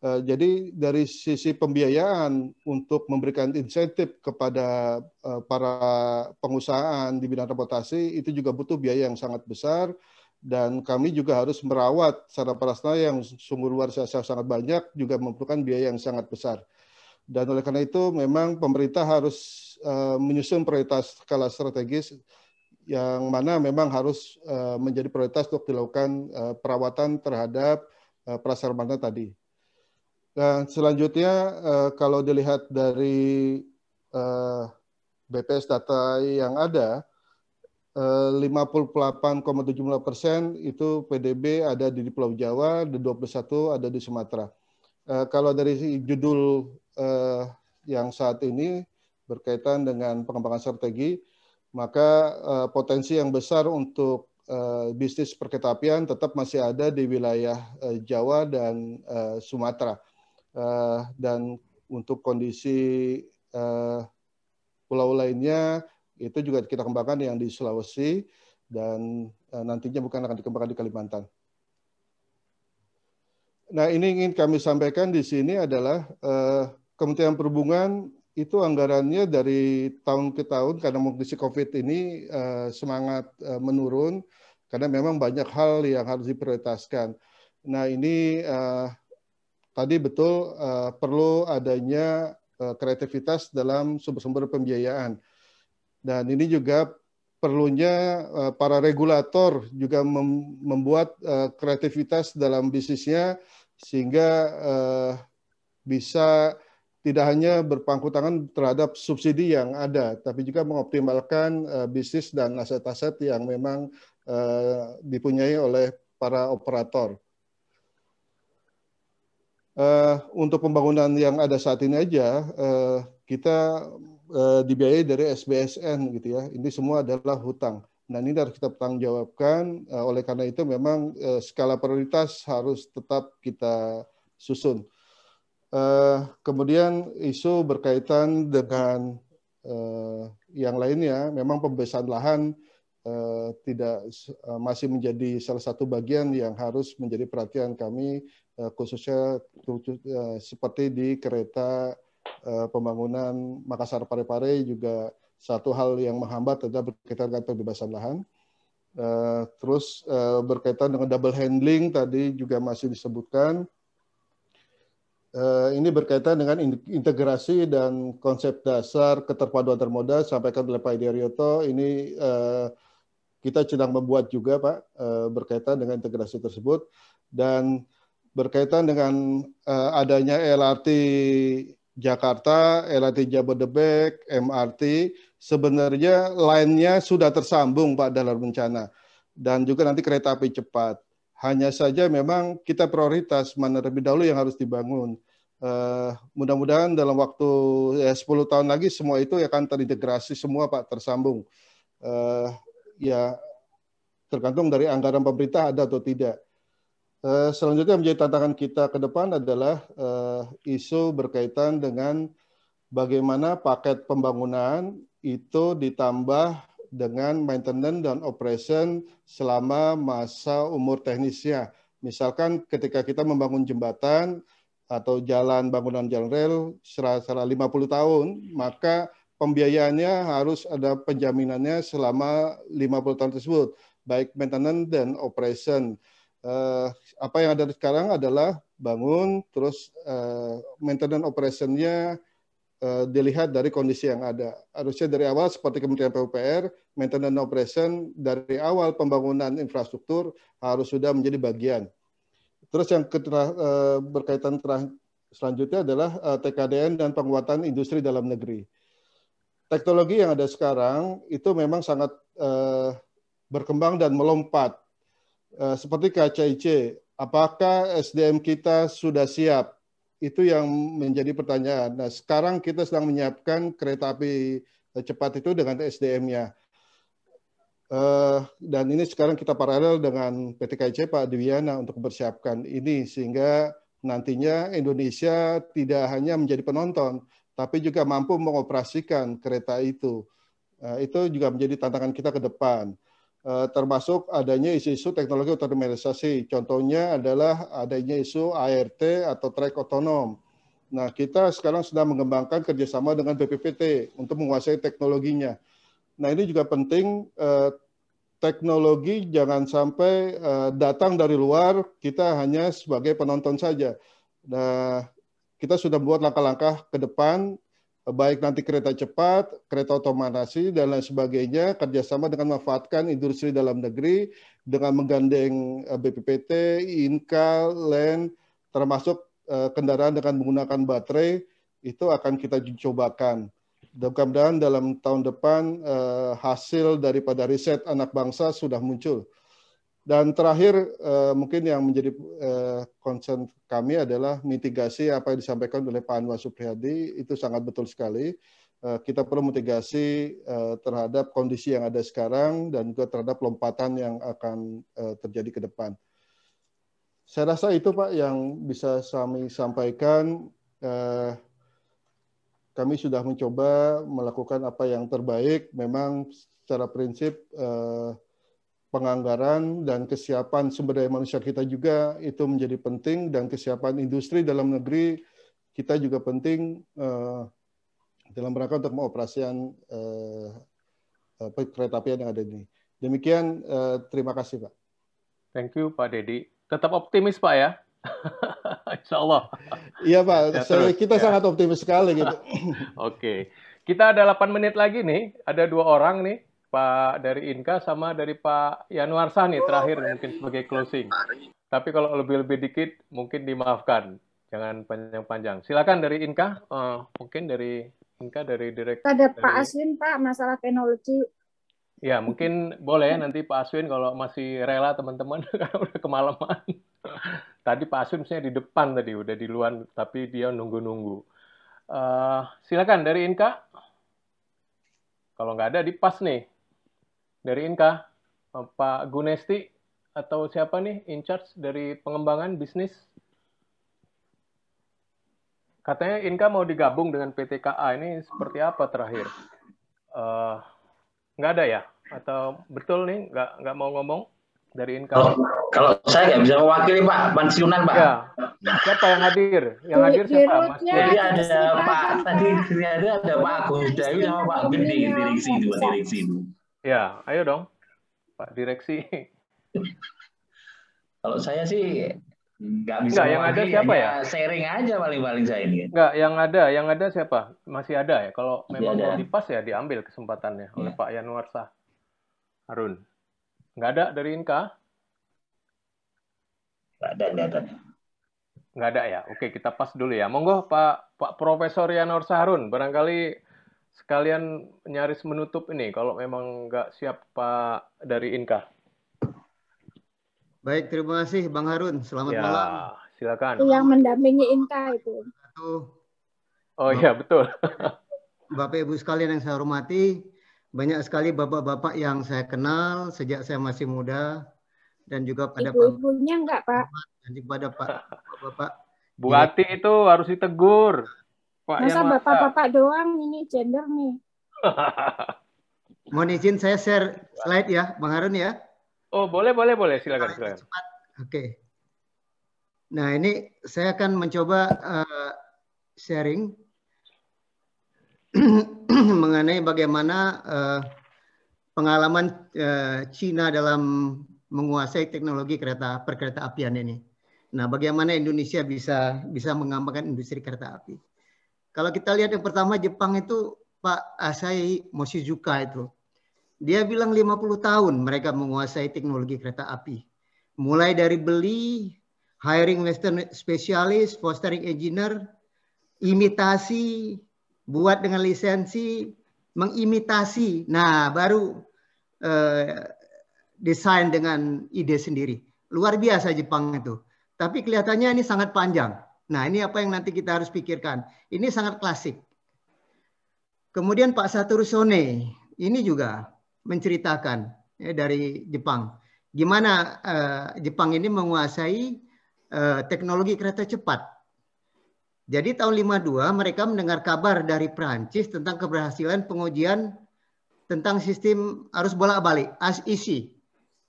uh, jadi dari sisi pembiayaan untuk memberikan insentif kepada uh, para pengusahaan di bidang transportasi itu juga butuh biaya yang sangat besar dan kami juga harus merawat sarana prasarana yang sungguh luar biasa sangat banyak juga membutuhkan biaya yang sangat besar. Dan oleh karena itu memang pemerintah harus eh, menyusun prioritas skala strategis yang mana memang harus eh, menjadi prioritas untuk dilakukan eh, perawatan terhadap uh, prasarana tadi. Dan selanjutnya kalau dilihat dari uh, BPS data yang ada, 58,75 persen itu PDB ada di Pulau Jawa, 21 ada di Sumatera. Kalau dari judul eh, yang saat ini berkaitan dengan pengembangan strategi, maka eh, potensi yang besar untuk eh, bisnis perketapian tetap masih ada di wilayah eh, Jawa dan eh, Sumatera. Eh, dan untuk kondisi eh, pulau lainnya itu juga kita kembangkan yang di Sulawesi dan eh, nantinya bukan akan dikembangkan di Kalimantan. Nah, ini ingin kami sampaikan di sini adalah eh, Kementerian Perhubungan itu anggarannya dari tahun ke tahun karena kondisi COVID ini eh, semangat eh, menurun karena memang banyak hal yang harus diprioritaskan. Nah ini eh, tadi betul perlu adanya kreativitas dalam sumber-sumber pembiayaan dan ini juga perlunya para regulator juga membuat kreativitas dalam bisnisnya sehingga bisa tidak hanya berpangku tangan terhadap subsidi yang ada, tapi juga mengoptimalkan uh, bisnis dan aset-aset yang memang uh, dipunyai oleh para operator. Uh, untuk pembangunan yang ada saat ini aja, uh, kita uh, dibiayai dari SBSN gitu ya. Ini semua adalah hutang. Nah ini harus kita jawabkan. Uh, oleh karena itu memang uh, skala prioritas harus tetap kita susun Uh, kemudian isu berkaitan dengan uh, yang lainnya, memang pembebasan lahan uh, tidak uh, masih menjadi salah satu bagian yang harus menjadi perhatian kami, uh, khususnya uh, seperti di kereta uh, pembangunan Makassar Parepare juga satu hal yang menghambat adalah berkaitan dengan pembebasan lahan. Uh, terus uh, berkaitan dengan double handling tadi juga masih disebutkan Eh, ini berkaitan dengan integrasi dan konsep dasar keterpaduan termoda sampaikan oleh Pak Edi Ini eh, kita sedang membuat juga Pak eh, berkaitan dengan integrasi tersebut dan berkaitan dengan adanya LRT Jakarta, LRT Jabodebek, MRT sebenarnya lainnya sudah tersambung Pak dalam rencana dan juga nanti kereta api cepat. Hanya saja memang kita prioritas mana terlebih dahulu yang harus dibangun. Uh, mudah-mudahan dalam waktu ya, 10 tahun lagi semua itu akan terintegrasi semua Pak tersambung. Uh, ya tergantung dari anggaran pemerintah ada atau tidak. Uh, selanjutnya menjadi tantangan kita ke depan adalah uh, isu berkaitan dengan bagaimana paket pembangunan itu ditambah dengan maintenance dan operation selama masa umur teknisnya. Misalkan ketika kita membangun jembatan atau jalan bangunan jalan rel secara 50 tahun, maka pembiayaannya harus ada penjaminannya selama 50 tahun tersebut, baik maintenance dan operation. Eh, apa yang ada sekarang adalah bangun, terus eh, maintenance operationnya nya Eh, dilihat dari kondisi yang ada. Harusnya dari awal seperti Kementerian PUPR, maintenance operation dari awal pembangunan infrastruktur harus sudah menjadi bagian. Terus yang keterah, eh, uh, berkaitan terah, selanjutnya adalah eh, TKDN dan penguatan industri dalam negeri. Teknologi yang ada sekarang itu memang sangat uh, berkembang dan melompat. Uh, seperti KCIC, apakah SDM kita sudah siap itu yang menjadi pertanyaan. Nah, sekarang kita sedang menyiapkan kereta api eh, cepat itu dengan SDM-nya. Uh, eh, dan ini sekarang kita paralel dengan PT KIC Pak Dwiana untuk mempersiapkan ini sehingga nantinya Indonesia tidak hanya menjadi penonton tapi juga mampu mengoperasikan kereta itu. Uh, itu juga menjadi tantangan kita ke depan. Eh, termasuk adanya isu-isu teknologi otomatisasi. Contohnya adalah adanya isu ART atau track otonom. Nah, kita sekarang sudah mengembangkan kerjasama dengan BPPT untuk menguasai teknologinya. Nah, ini juga penting eh, teknologi jangan sampai eh, datang dari luar, kita hanya sebagai penonton saja. Nah, kita sudah buat langkah-langkah ke depan baik nanti kereta cepat, kereta otomatis dan lain sebagainya, kerjasama dengan memanfaatkan industri dalam negeri dengan menggandeng eh, BPPT, Inka, LEN, termasuk eh, kendaraan dengan menggunakan baterai itu akan kita cobakan. Mudah-mudahan dalam tahun depan eh, hasil daripada riset anak bangsa sudah muncul. Dan terakhir eh, mungkin yang menjadi eh, concern kami adalah mitigasi apa yang disampaikan oleh Pak Anwar Supriyadi itu sangat betul sekali. Eh, kita perlu mitigasi eh, terhadap kondisi yang ada sekarang dan juga terhadap lompatan yang akan eh, terjadi ke depan. Saya rasa itu Pak yang bisa kami sampaikan. Eh, kami sudah mencoba melakukan apa yang terbaik. Memang secara prinsip eh, penganggaran dan kesiapan sumber daya manusia kita juga itu menjadi penting dan kesiapan industri dalam negeri kita juga penting uh, dalam rangka untuk mengoperasikan uh, eh, eh, kereta api yang ada ini. Demikian uh, terima kasih Pak. Thank you Pak Dedi. Tetap optimis Pak ya. [laughs] Insya Allah. Iya Pak, ya, terus, kita ya. sangat optimis sekali gitu. [laughs] Oke. Okay. Kita ada 8 menit lagi nih, ada dua orang nih Pak dari Inka sama dari Pak Yanuar Sani terakhir mungkin sebagai closing. Tapi kalau lebih-lebih dikit mungkin dimaafkan. Jangan panjang-panjang. Silakan dari Inka, uh, mungkin dari Inka dari direktur. Ada dari... Pak Aswin Pak masalah teknologi. Ya mungkin boleh ya nanti Pak Aswin kalau masih rela teman-teman [laughs] karena udah kemalaman. [laughs] Tadi Pak Aswin di depan tadi udah di luar tapi dia nunggu-nunggu. Uh, silakan dari Inka. Kalau nggak ada di pas nih dari Inka, Pak Gunesti atau siapa nih in charge dari pengembangan bisnis? Katanya Inka mau digabung dengan PTKA ini seperti apa terakhir? Uh, nggak ada ya? Atau betul nih nggak nggak mau ngomong dari Inka? Kalau, kalau saya nggak bisa mewakili Pak pensiunan Pak. Ya. Siapa yang hadir? Yang iya, hadir siapa? Mas Jadi ada Pak tadi ada ada Pak Agus Dewi sama Pak Gede direksi iya, iya, dua direksi itu. Ya, ayo dong, Pak Direksi. [laughs] Kalau saya sih nggak bisa. Nggak, yang ada ya, siapa ya? Sharing aja paling-paling saya ini. Ya. Nggak, yang ada, yang ada siapa? Masih ada ya? Kalau memang mau dipas ya diambil kesempatannya ya. oleh iya. Pak Yanuar Sah. Harun. Nggak ada dari Inka? Nggak ada, nggak ada. Nggak ada ya? Oke, kita pas dulu ya. Monggo Pak Pak Profesor Yanuar Saharun, barangkali sekalian nyaris menutup ini kalau memang nggak siap Pak dari Inka. Baik, terima kasih Bang Harun. Selamat ya, malam. Silakan. yang mendampingi Inka itu. Oh iya, betul. [laughs] Bapak Ibu sekalian yang saya hormati, banyak sekali bapak-bapak yang saya kenal sejak saya masih muda dan juga pada Ibu-ibunya enggak, Pak? Dan juga pada Pak Bapak. [laughs] Bu Ati itu harus ditegur. Pak Masa bapak-bapak doang ini gender nih. [laughs] Mohon izin saya share slide ya, Bang Harun ya. Oh, boleh, boleh, boleh. Silakan, silakan. Cepat. Oke. Okay. Nah, ini saya akan mencoba uh, sharing [clears throat] mengenai bagaimana uh, pengalaman uh, Cina dalam menguasai teknologi kereta perkereta apian ini. Nah, bagaimana Indonesia bisa bisa mengembangkan industri kereta api? Kalau kita lihat yang pertama Jepang itu Pak Asai Moshizuka itu. Dia bilang 50 tahun mereka menguasai teknologi kereta api. Mulai dari beli, hiring western specialist, fostering engineer, imitasi, buat dengan lisensi, mengimitasi. Nah, baru eh, desain dengan ide sendiri. Luar biasa Jepang itu. Tapi kelihatannya ini sangat panjang Nah, ini apa yang nanti kita harus pikirkan. Ini sangat klasik. Kemudian Pak Satoru Sone ini juga menceritakan ya, dari Jepang gimana uh, Jepang ini menguasai uh, teknologi kereta cepat. Jadi tahun 52 mereka mendengar kabar dari Perancis tentang keberhasilan pengujian tentang sistem arus bolak-balik ASIC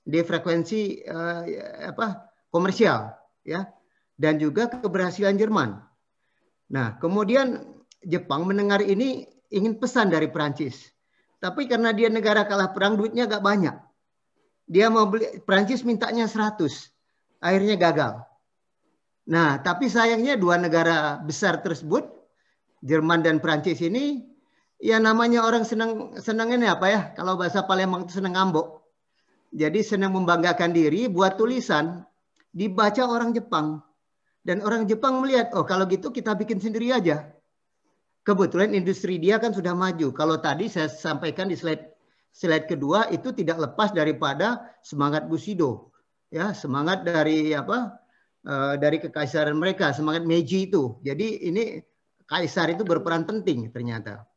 di frekuensi uh, apa komersial ya dan juga keberhasilan Jerman. Nah, kemudian Jepang mendengar ini ingin pesan dari Prancis, Tapi karena dia negara kalah perang, duitnya agak banyak. Dia mau beli, Prancis mintanya 100. Akhirnya gagal. Nah, tapi sayangnya dua negara besar tersebut, Jerman dan Prancis ini, ya namanya orang senang senang ini apa ya? Kalau bahasa Palembang itu senang ngambok. Jadi senang membanggakan diri, buat tulisan, dibaca orang Jepang. Dan orang Jepang melihat, oh kalau gitu kita bikin sendiri aja. Kebetulan industri dia kan sudah maju. Kalau tadi saya sampaikan di slide slide kedua itu tidak lepas daripada semangat Bushido. Ya, semangat dari apa? Eh, dari kekaisaran mereka, semangat Meiji itu. Jadi ini kaisar itu berperan penting ternyata.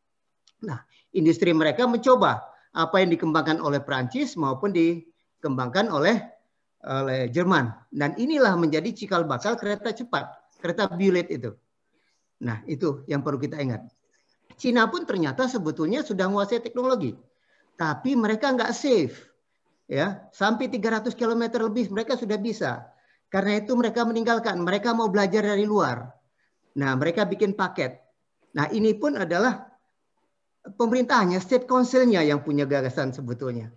Nah, industri mereka mencoba apa yang dikembangkan oleh Prancis maupun dikembangkan oleh oleh Jerman. Dan inilah menjadi cikal bakal kereta cepat, kereta bullet itu. Nah, itu yang perlu kita ingat. Cina pun ternyata sebetulnya sudah menguasai teknologi. Tapi mereka nggak safe. ya Sampai 300 km lebih mereka sudah bisa. Karena itu mereka meninggalkan. Mereka mau belajar dari luar. Nah, mereka bikin paket. Nah, ini pun adalah pemerintahnya, state council-nya yang punya gagasan sebetulnya.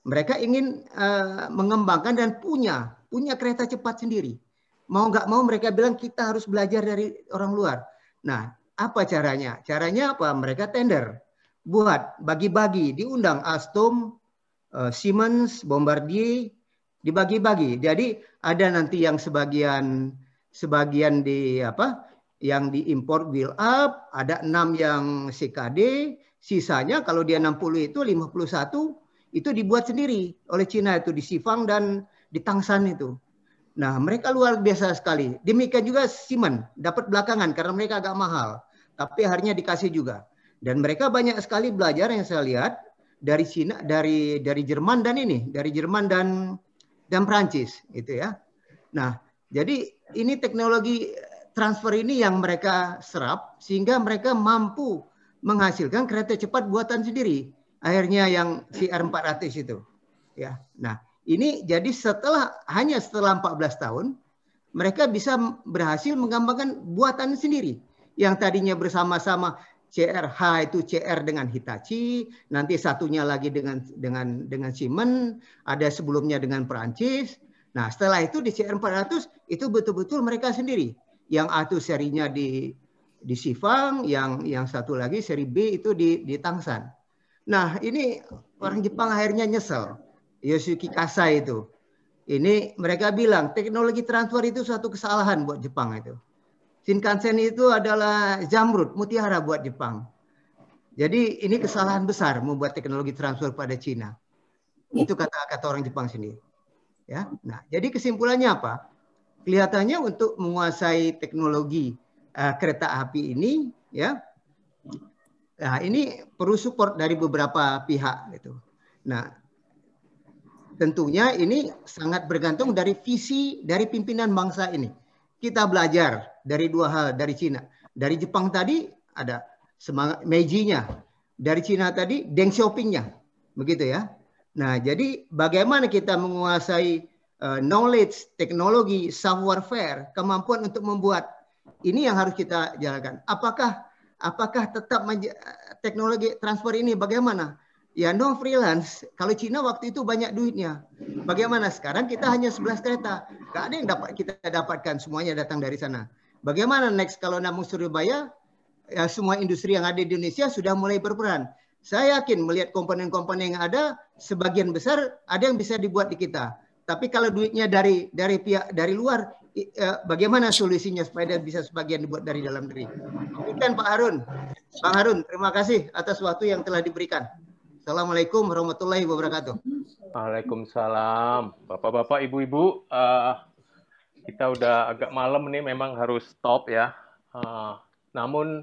Mereka ingin uh, mengembangkan dan punya punya kereta cepat sendiri. Mau nggak mau mereka bilang kita harus belajar dari orang luar. Nah, apa caranya? Caranya apa? Mereka tender, buat bagi-bagi, diundang Astom, uh, eh, Siemens, Bombardier, dibagi-bagi. Jadi ada nanti yang sebagian sebagian di apa? yang diimpor build up, ada enam yang CKD, sisanya kalau dia 60 itu 51 itu dibuat sendiri oleh Cina itu di Sifang dan di Tangshan itu. Nah, mereka luar biasa sekali. Demikian juga Simen, dapat belakangan karena mereka agak mahal, tapi harinya dikasih juga. Dan mereka banyak sekali belajar yang saya lihat dari Cina, dari dari Jerman dan ini, dari Jerman dan dan Prancis gitu ya. Nah, jadi ini teknologi transfer ini yang mereka serap sehingga mereka mampu menghasilkan kereta cepat buatan sendiri akhirnya yang cr 400 itu. Ya. Nah, ini jadi setelah hanya setelah 14 tahun mereka bisa berhasil mengembangkan buatan sendiri yang tadinya bersama-sama CRH itu CR dengan Hitachi, nanti satunya lagi dengan dengan dengan Siemens, ada sebelumnya dengan Perancis. Nah, setelah itu di CR 400 itu betul-betul mereka sendiri. Yang satu serinya di di Sivang, yang yang satu lagi seri B itu di di Tangsan. Nah, ini orang Jepang akhirnya nyesel. Yoshiki Kasa itu. Ini mereka bilang teknologi transfer itu suatu kesalahan buat Jepang itu. Shinkansen itu adalah jamrut mutiara buat Jepang. Jadi ini kesalahan besar membuat teknologi transfer pada Cina. Itu kata-kata orang Jepang sini. Ya. Nah, jadi kesimpulannya apa? Kelihatannya untuk menguasai teknologi uh, kereta api ini ya Nah, ini perlu support dari beberapa pihak gitu. Nah, tentunya ini sangat bergantung dari visi dari pimpinan bangsa ini. Kita belajar dari dua hal dari Cina. Dari Jepang tadi ada semangat Meiji-nya. Dari Cina tadi Deng Xiaoping-nya. Begitu ya. Nah, jadi bagaimana kita menguasai uh, knowledge, teknologi, software, kemampuan untuk membuat ini yang harus kita jalankan. Apakah Apakah tetap teknologi transfer ini bagaimana? Ya no freelance. Kalau Cina waktu itu banyak duitnya. Bagaimana sekarang kita hanya 11 kereta. Gak ada yang dapat kita dapatkan. Semuanya datang dari sana. Bagaimana next kalau namun Surabaya? Ya, semua industri yang ada di Indonesia sudah mulai berperan. Saya yakin melihat komponen-komponen yang ada, sebagian besar ada yang bisa dibuat di kita. Tapi kalau duitnya dari dari pihak dari luar, Eh, bagaimana solusinya supaya bisa sebagian dibuat dari dalam negeri. Demikian Pak Harun. Pak Harun, terima kasih atas waktu yang telah diberikan. Assalamualaikum warahmatullahi wabarakatuh. Waalaikumsalam. Bapak-bapak, ibu-ibu, uh, kita udah agak malam nih memang harus stop ya. Uh, namun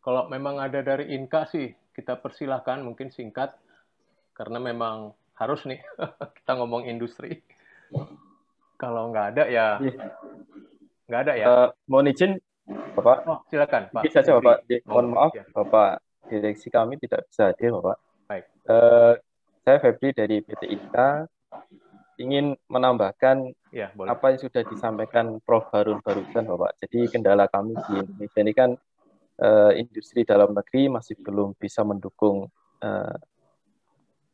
kalau memang ada dari Inka sih, kita persilahkan mungkin singkat karena memang harus nih [laughs] kita ngomong industri. Kalau nggak ada ya iya. nggak ada ya. Uh, mohon izin Bapak. Oh, silakan Pak. Bisa saja Bapak. Mohon oh, maaf ya. Bapak. Direksi kami tidak bisa hadir Bapak. Baik. Uh, saya Febri dari PT ITA ingin menambahkan ya, boleh. apa yang sudah disampaikan Prof Harun barusan Bapak. Jadi kendala kami di Indonesia ini kan uh, industri dalam negeri masih belum bisa mendukung uh,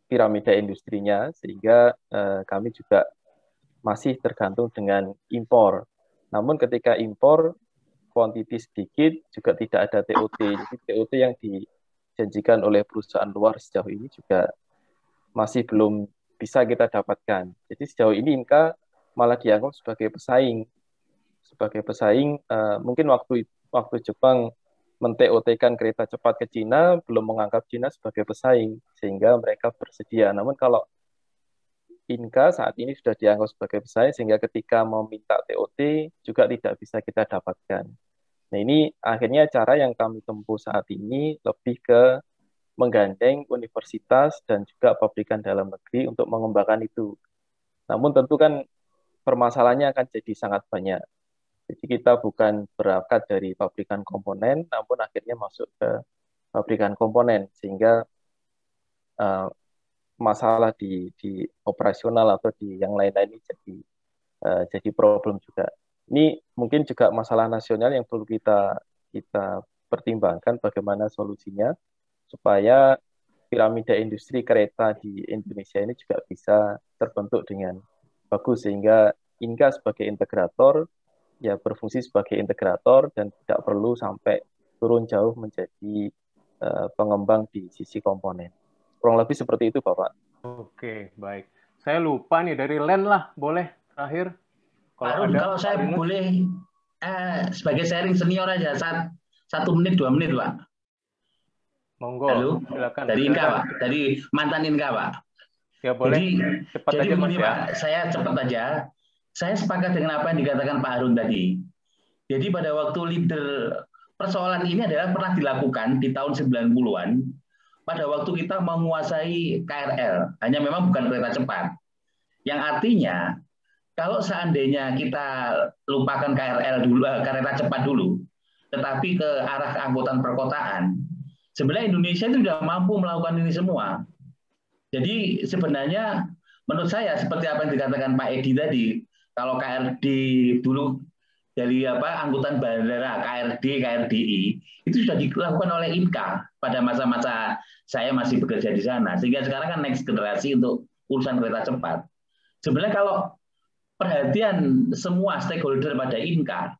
piramida industrinya sehingga uh, kami juga masih tergantung dengan impor. Namun ketika impor kuantiti sedikit juga tidak ada TOT. Jadi TOT yang dijanjikan oleh perusahaan luar sejauh ini juga masih belum bisa kita dapatkan. Jadi sejauh ini Inka malah dianggap sebagai pesaing. Sebagai pesaing uh, mungkin waktu waktu Jepang men-TOT-kan kereta cepat ke Cina belum menganggap Cina sebagai pesaing sehingga mereka bersedia. Namun kalau Inka saat ini sudah dianggap sebagai pesaing sehingga ketika meminta TOT juga tidak bisa kita dapatkan. Nah ini akhirnya cara yang kami tempuh saat ini lebih ke menggandeng universitas dan juga pabrikan dalam negeri untuk mengembangkan itu. Namun tentu kan permasalahannya akan jadi sangat banyak. Jadi kita bukan berangkat dari pabrikan komponen, namun akhirnya masuk ke pabrikan komponen sehingga uh, masalah di di operasional atau di yang lain-lain ini jadi uh, jadi problem juga. Ini mungkin juga masalah nasional yang perlu kita kita pertimbangkan bagaimana solusinya supaya piramida industri kereta di Indonesia ini juga bisa terbentuk dengan bagus sehingga Inka sebagai integrator ya berfungsi sebagai integrator dan tidak perlu sampai turun jauh menjadi uh, pengembang di sisi komponen. Kurang lebih seperti itu, Bapak. Oke, baik. Saya lupa nih dari Len lah, boleh terakhir. Kalau Arun, ada, kalau saya boleh eh, sebagai sharing senior aja saat satu menit dua menit, Pak. Monggo. Halo, silakan. Dari Inka, Pak. Dari mantan Inka, Pak. Ya boleh. Jadi, cepat jadi aja, ya. Pak. Saya cepat aja. Saya sepakat dengan apa yang dikatakan Pak Arun tadi. Jadi pada waktu leader persoalan ini adalah pernah dilakukan di tahun 90-an pada waktu kita menguasai KRL, hanya memang bukan kereta cepat. Yang artinya, kalau seandainya kita lupakan KRL dulu, eh, kereta cepat dulu, tetapi ke arah keangkutan perkotaan, sebenarnya Indonesia itu sudah mampu melakukan ini semua. Jadi sebenarnya menurut saya seperti apa yang dikatakan Pak Edi tadi, kalau KRD dulu dari apa angkutan bandara KRD KRDI e, itu sudah dilakukan oleh INKA pada masa-masa saya masih bekerja di sana sehingga sekarang kan next generasi untuk urusan kereta cepat sebenarnya kalau perhatian semua stakeholder pada INKA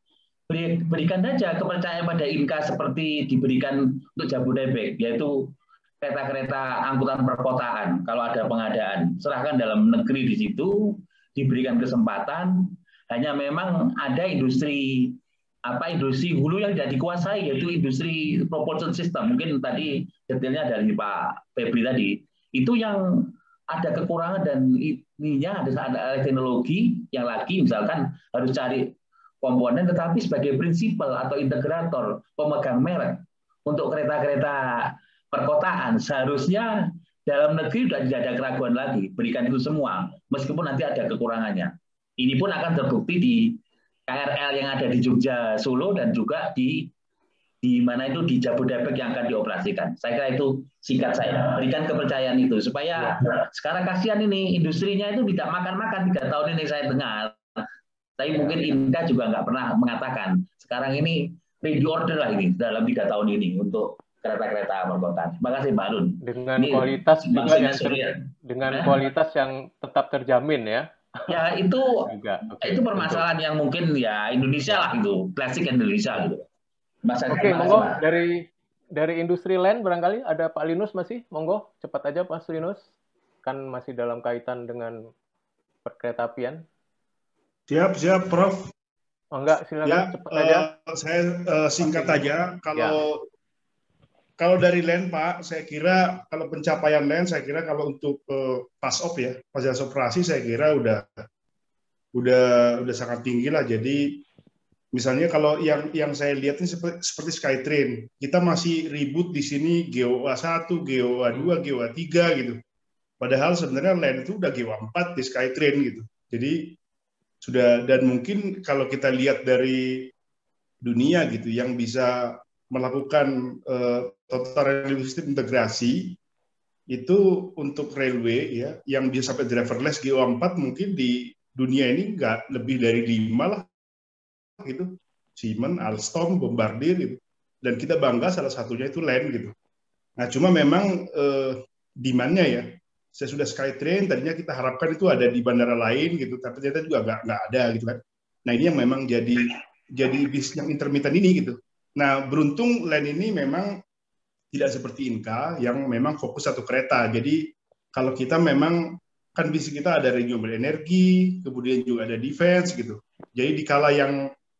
berikan saja kepercayaan pada INKA seperti diberikan untuk Jabodetabek yaitu kereta-kereta angkutan perkotaan kalau ada pengadaan serahkan dalam negeri di situ diberikan kesempatan hanya memang ada industri apa industri hulu yang tidak dikuasai yaitu industri propulsion system. Mungkin tadi detailnya dari Pak Febri tadi. Itu yang ada kekurangan dan ininya ada, ada teknologi yang lagi misalkan harus cari komponen tetapi sebagai prinsipal atau integrator pemegang merek untuk kereta-kereta perkotaan seharusnya dalam negeri sudah tidak ada keraguan lagi berikan itu semua meskipun nanti ada kekurangannya ini pun akan terbukti di KRL yang ada di Jogja Solo dan juga di di mana itu di Jabodetabek yang akan dioperasikan. Saya kira itu singkat saya. Berikan kepercayaan itu supaya ya. sekarang kasihan ini industrinya itu tidak makan-makan tiga tahun ini saya dengar. Tapi mungkin Inka juga nggak pernah mengatakan. Sekarang ini ready order lah ini dalam tiga tahun ini untuk kereta-kereta perkotaan. Terima kasih Mbak Arun. Dengan ini, kualitas juga yang dengan kualitas yang tetap terjamin ya ya itu Okay. itu permasalahan okay. yang mungkin ya Indonesia lah itu klasik Indonesia gitu. Bahasa Oke, okay, monggo dari dari industri land barangkali ada Pak Linus masih, monggo cepat aja Pak Linus, kan masih dalam kaitan dengan perkeretaapian. Siap, siap, Prof. Oh, enggak, silakan ya, cepat uh, aja. Eh, saya uh, singkat aja. Kalau ya kalau dari land, Pak, saya kira kalau pencapaian land, saya kira kalau untuk uh, eh, pass off ya, pas operasi saya kira udah udah udah sangat tinggi lah. Jadi misalnya kalau yang yang saya lihat ini seperti, seperti Skytrain, kita masih ribut di sini GOA 1, GOA 2, GOA 3 gitu. Padahal sebenarnya land itu udah GOA 4 di Skytrain gitu. Jadi sudah dan mungkin kalau kita lihat dari dunia gitu yang bisa melakukan uh, total rail system integrasi itu untuk railway ya yang bisa sampai driverless GO4 mungkin di dunia ini nggak lebih dari lima lah gitu Siemens, Alstom, Bombardier gitu. dan kita bangga salah satunya itu land gitu. Nah cuma memang eh, demandnya ya saya sudah Skytrain tadinya kita harapkan itu ada di bandara lain gitu tapi ternyata juga nggak nggak ada gitu kan. Nah ini yang memang jadi jadi bis yang intermittent ini gitu Nah, beruntung land ini memang tidak seperti Inka yang memang fokus satu kereta. Jadi kalau kita memang kan bisnis kita ada renewable energi, kemudian juga ada defense gitu. Jadi dikala yang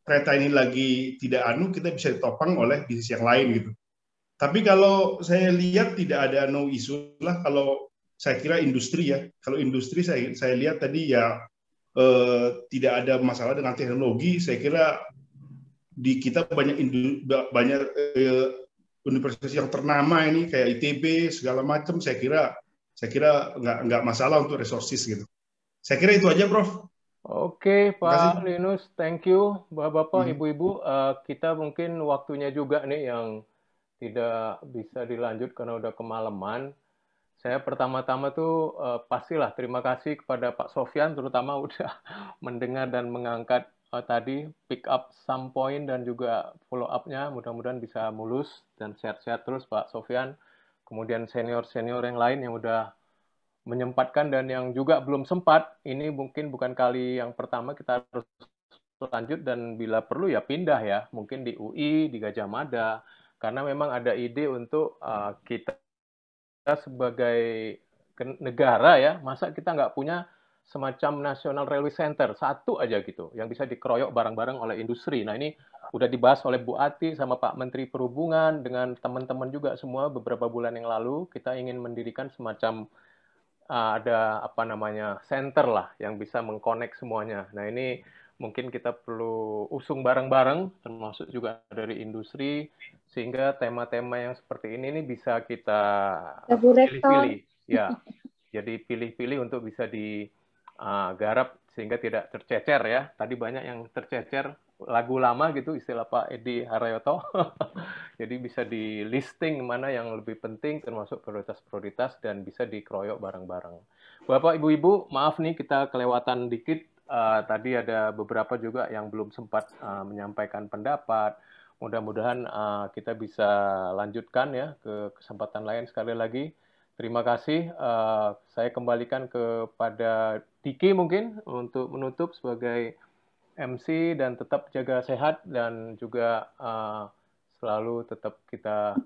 kereta ini lagi tidak anu, kita bisa ditopang oleh bisnis yang lain gitu. Tapi kalau saya lihat tidak ada no isu lah kalau saya kira industri ya. Kalau industri saya saya lihat tadi ya eh, tidak ada masalah dengan teknologi. Saya kira di kita banyak banyak eh, universitas yang ternama ini kayak ITB segala macam saya kira saya kira nggak nggak masalah untuk resources gitu saya kira itu aja prof Oke Pak Linus, thank you Bapak-bapak, hmm. Ibu-ibu. Uh, kita mungkin waktunya juga nih yang tidak bisa dilanjut karena udah kemalaman. Saya pertama-tama tuh uh, pastilah terima kasih kepada Pak Sofyan terutama [laughs] udah mendengar dan mengangkat uh, tadi pick up some point dan juga follow up-nya mudah-mudahan bisa mulus dan sehat-sehat terus Pak Sofian. Kemudian senior-senior yang lain yang udah menyempatkan dan yang juga belum sempat, ini mungkin bukan kali yang pertama kita harus lanjut dan bila perlu ya pindah ya, mungkin di UI, di Gajah Mada, karena memang ada ide untuk uh, kita sebagai negara ya, masa kita nggak punya semacam National Railway Center, satu aja gitu, yang bisa dikeroyok bareng-bareng oleh industri. Nah ini udah dibahas oleh Bu Ati sama Pak Menteri Perhubungan dengan teman-teman juga semua beberapa bulan yang lalu kita ingin mendirikan semacam uh, ada apa namanya center lah yang bisa mengkonek semuanya. Nah ini mungkin kita perlu usung bareng-bareng termasuk juga dari industri sehingga tema-tema yang seperti ini ini bisa kita nah, pilih-pilih ya. Jadi pilih-pilih untuk bisa di uh, garap sehingga tidak tercecer ya. Tadi banyak yang tercecer lagu lama gitu istilah Pak Edi Haryoto. [laughs] Jadi bisa di listing mana yang lebih penting termasuk prioritas-prioritas dan bisa dikeroyok bareng-bareng. Bapak Ibu-ibu, maaf nih kita kelewatan dikit. Uh, tadi ada beberapa juga yang belum sempat uh, menyampaikan pendapat. Mudah-mudahan uh, kita bisa lanjutkan ya ke kesempatan lain sekali lagi. Terima kasih. Uh, saya kembalikan kepada Diki mungkin untuk menutup sebagai MC dan tetap jaga sehat dan juga uh, selalu tetap kita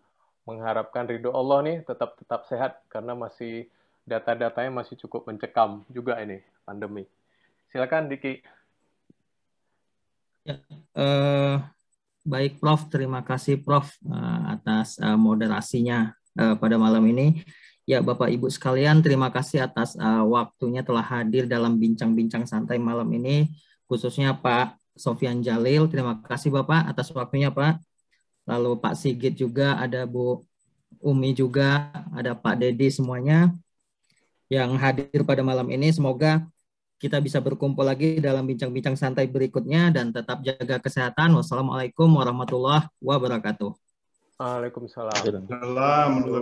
mengharapkan ridho Allah nih tetap tetap sehat karena masih data-datanya masih cukup mencekam juga ini pandemi. Silakan Diki. Ya, eh, baik Prof, terima kasih Prof eh, atas eh, moderasinya eh, pada malam ini. Ya, Bapak Ibu sekalian, terima kasih atas uh, waktunya telah hadir dalam bincang-bincang santai malam ini, khususnya Pak Sofian Jalil. Terima kasih Bapak atas waktunya Pak. Lalu Pak Sigit juga, ada Bu Umi juga, ada Pak Dedi semuanya yang hadir pada malam ini. Semoga kita bisa berkumpul lagi dalam bincang-bincang santai berikutnya dan tetap jaga kesehatan. Wassalamualaikum warahmatullahi wabarakatuh. Waalaikumsalam. Waalaikumsalam.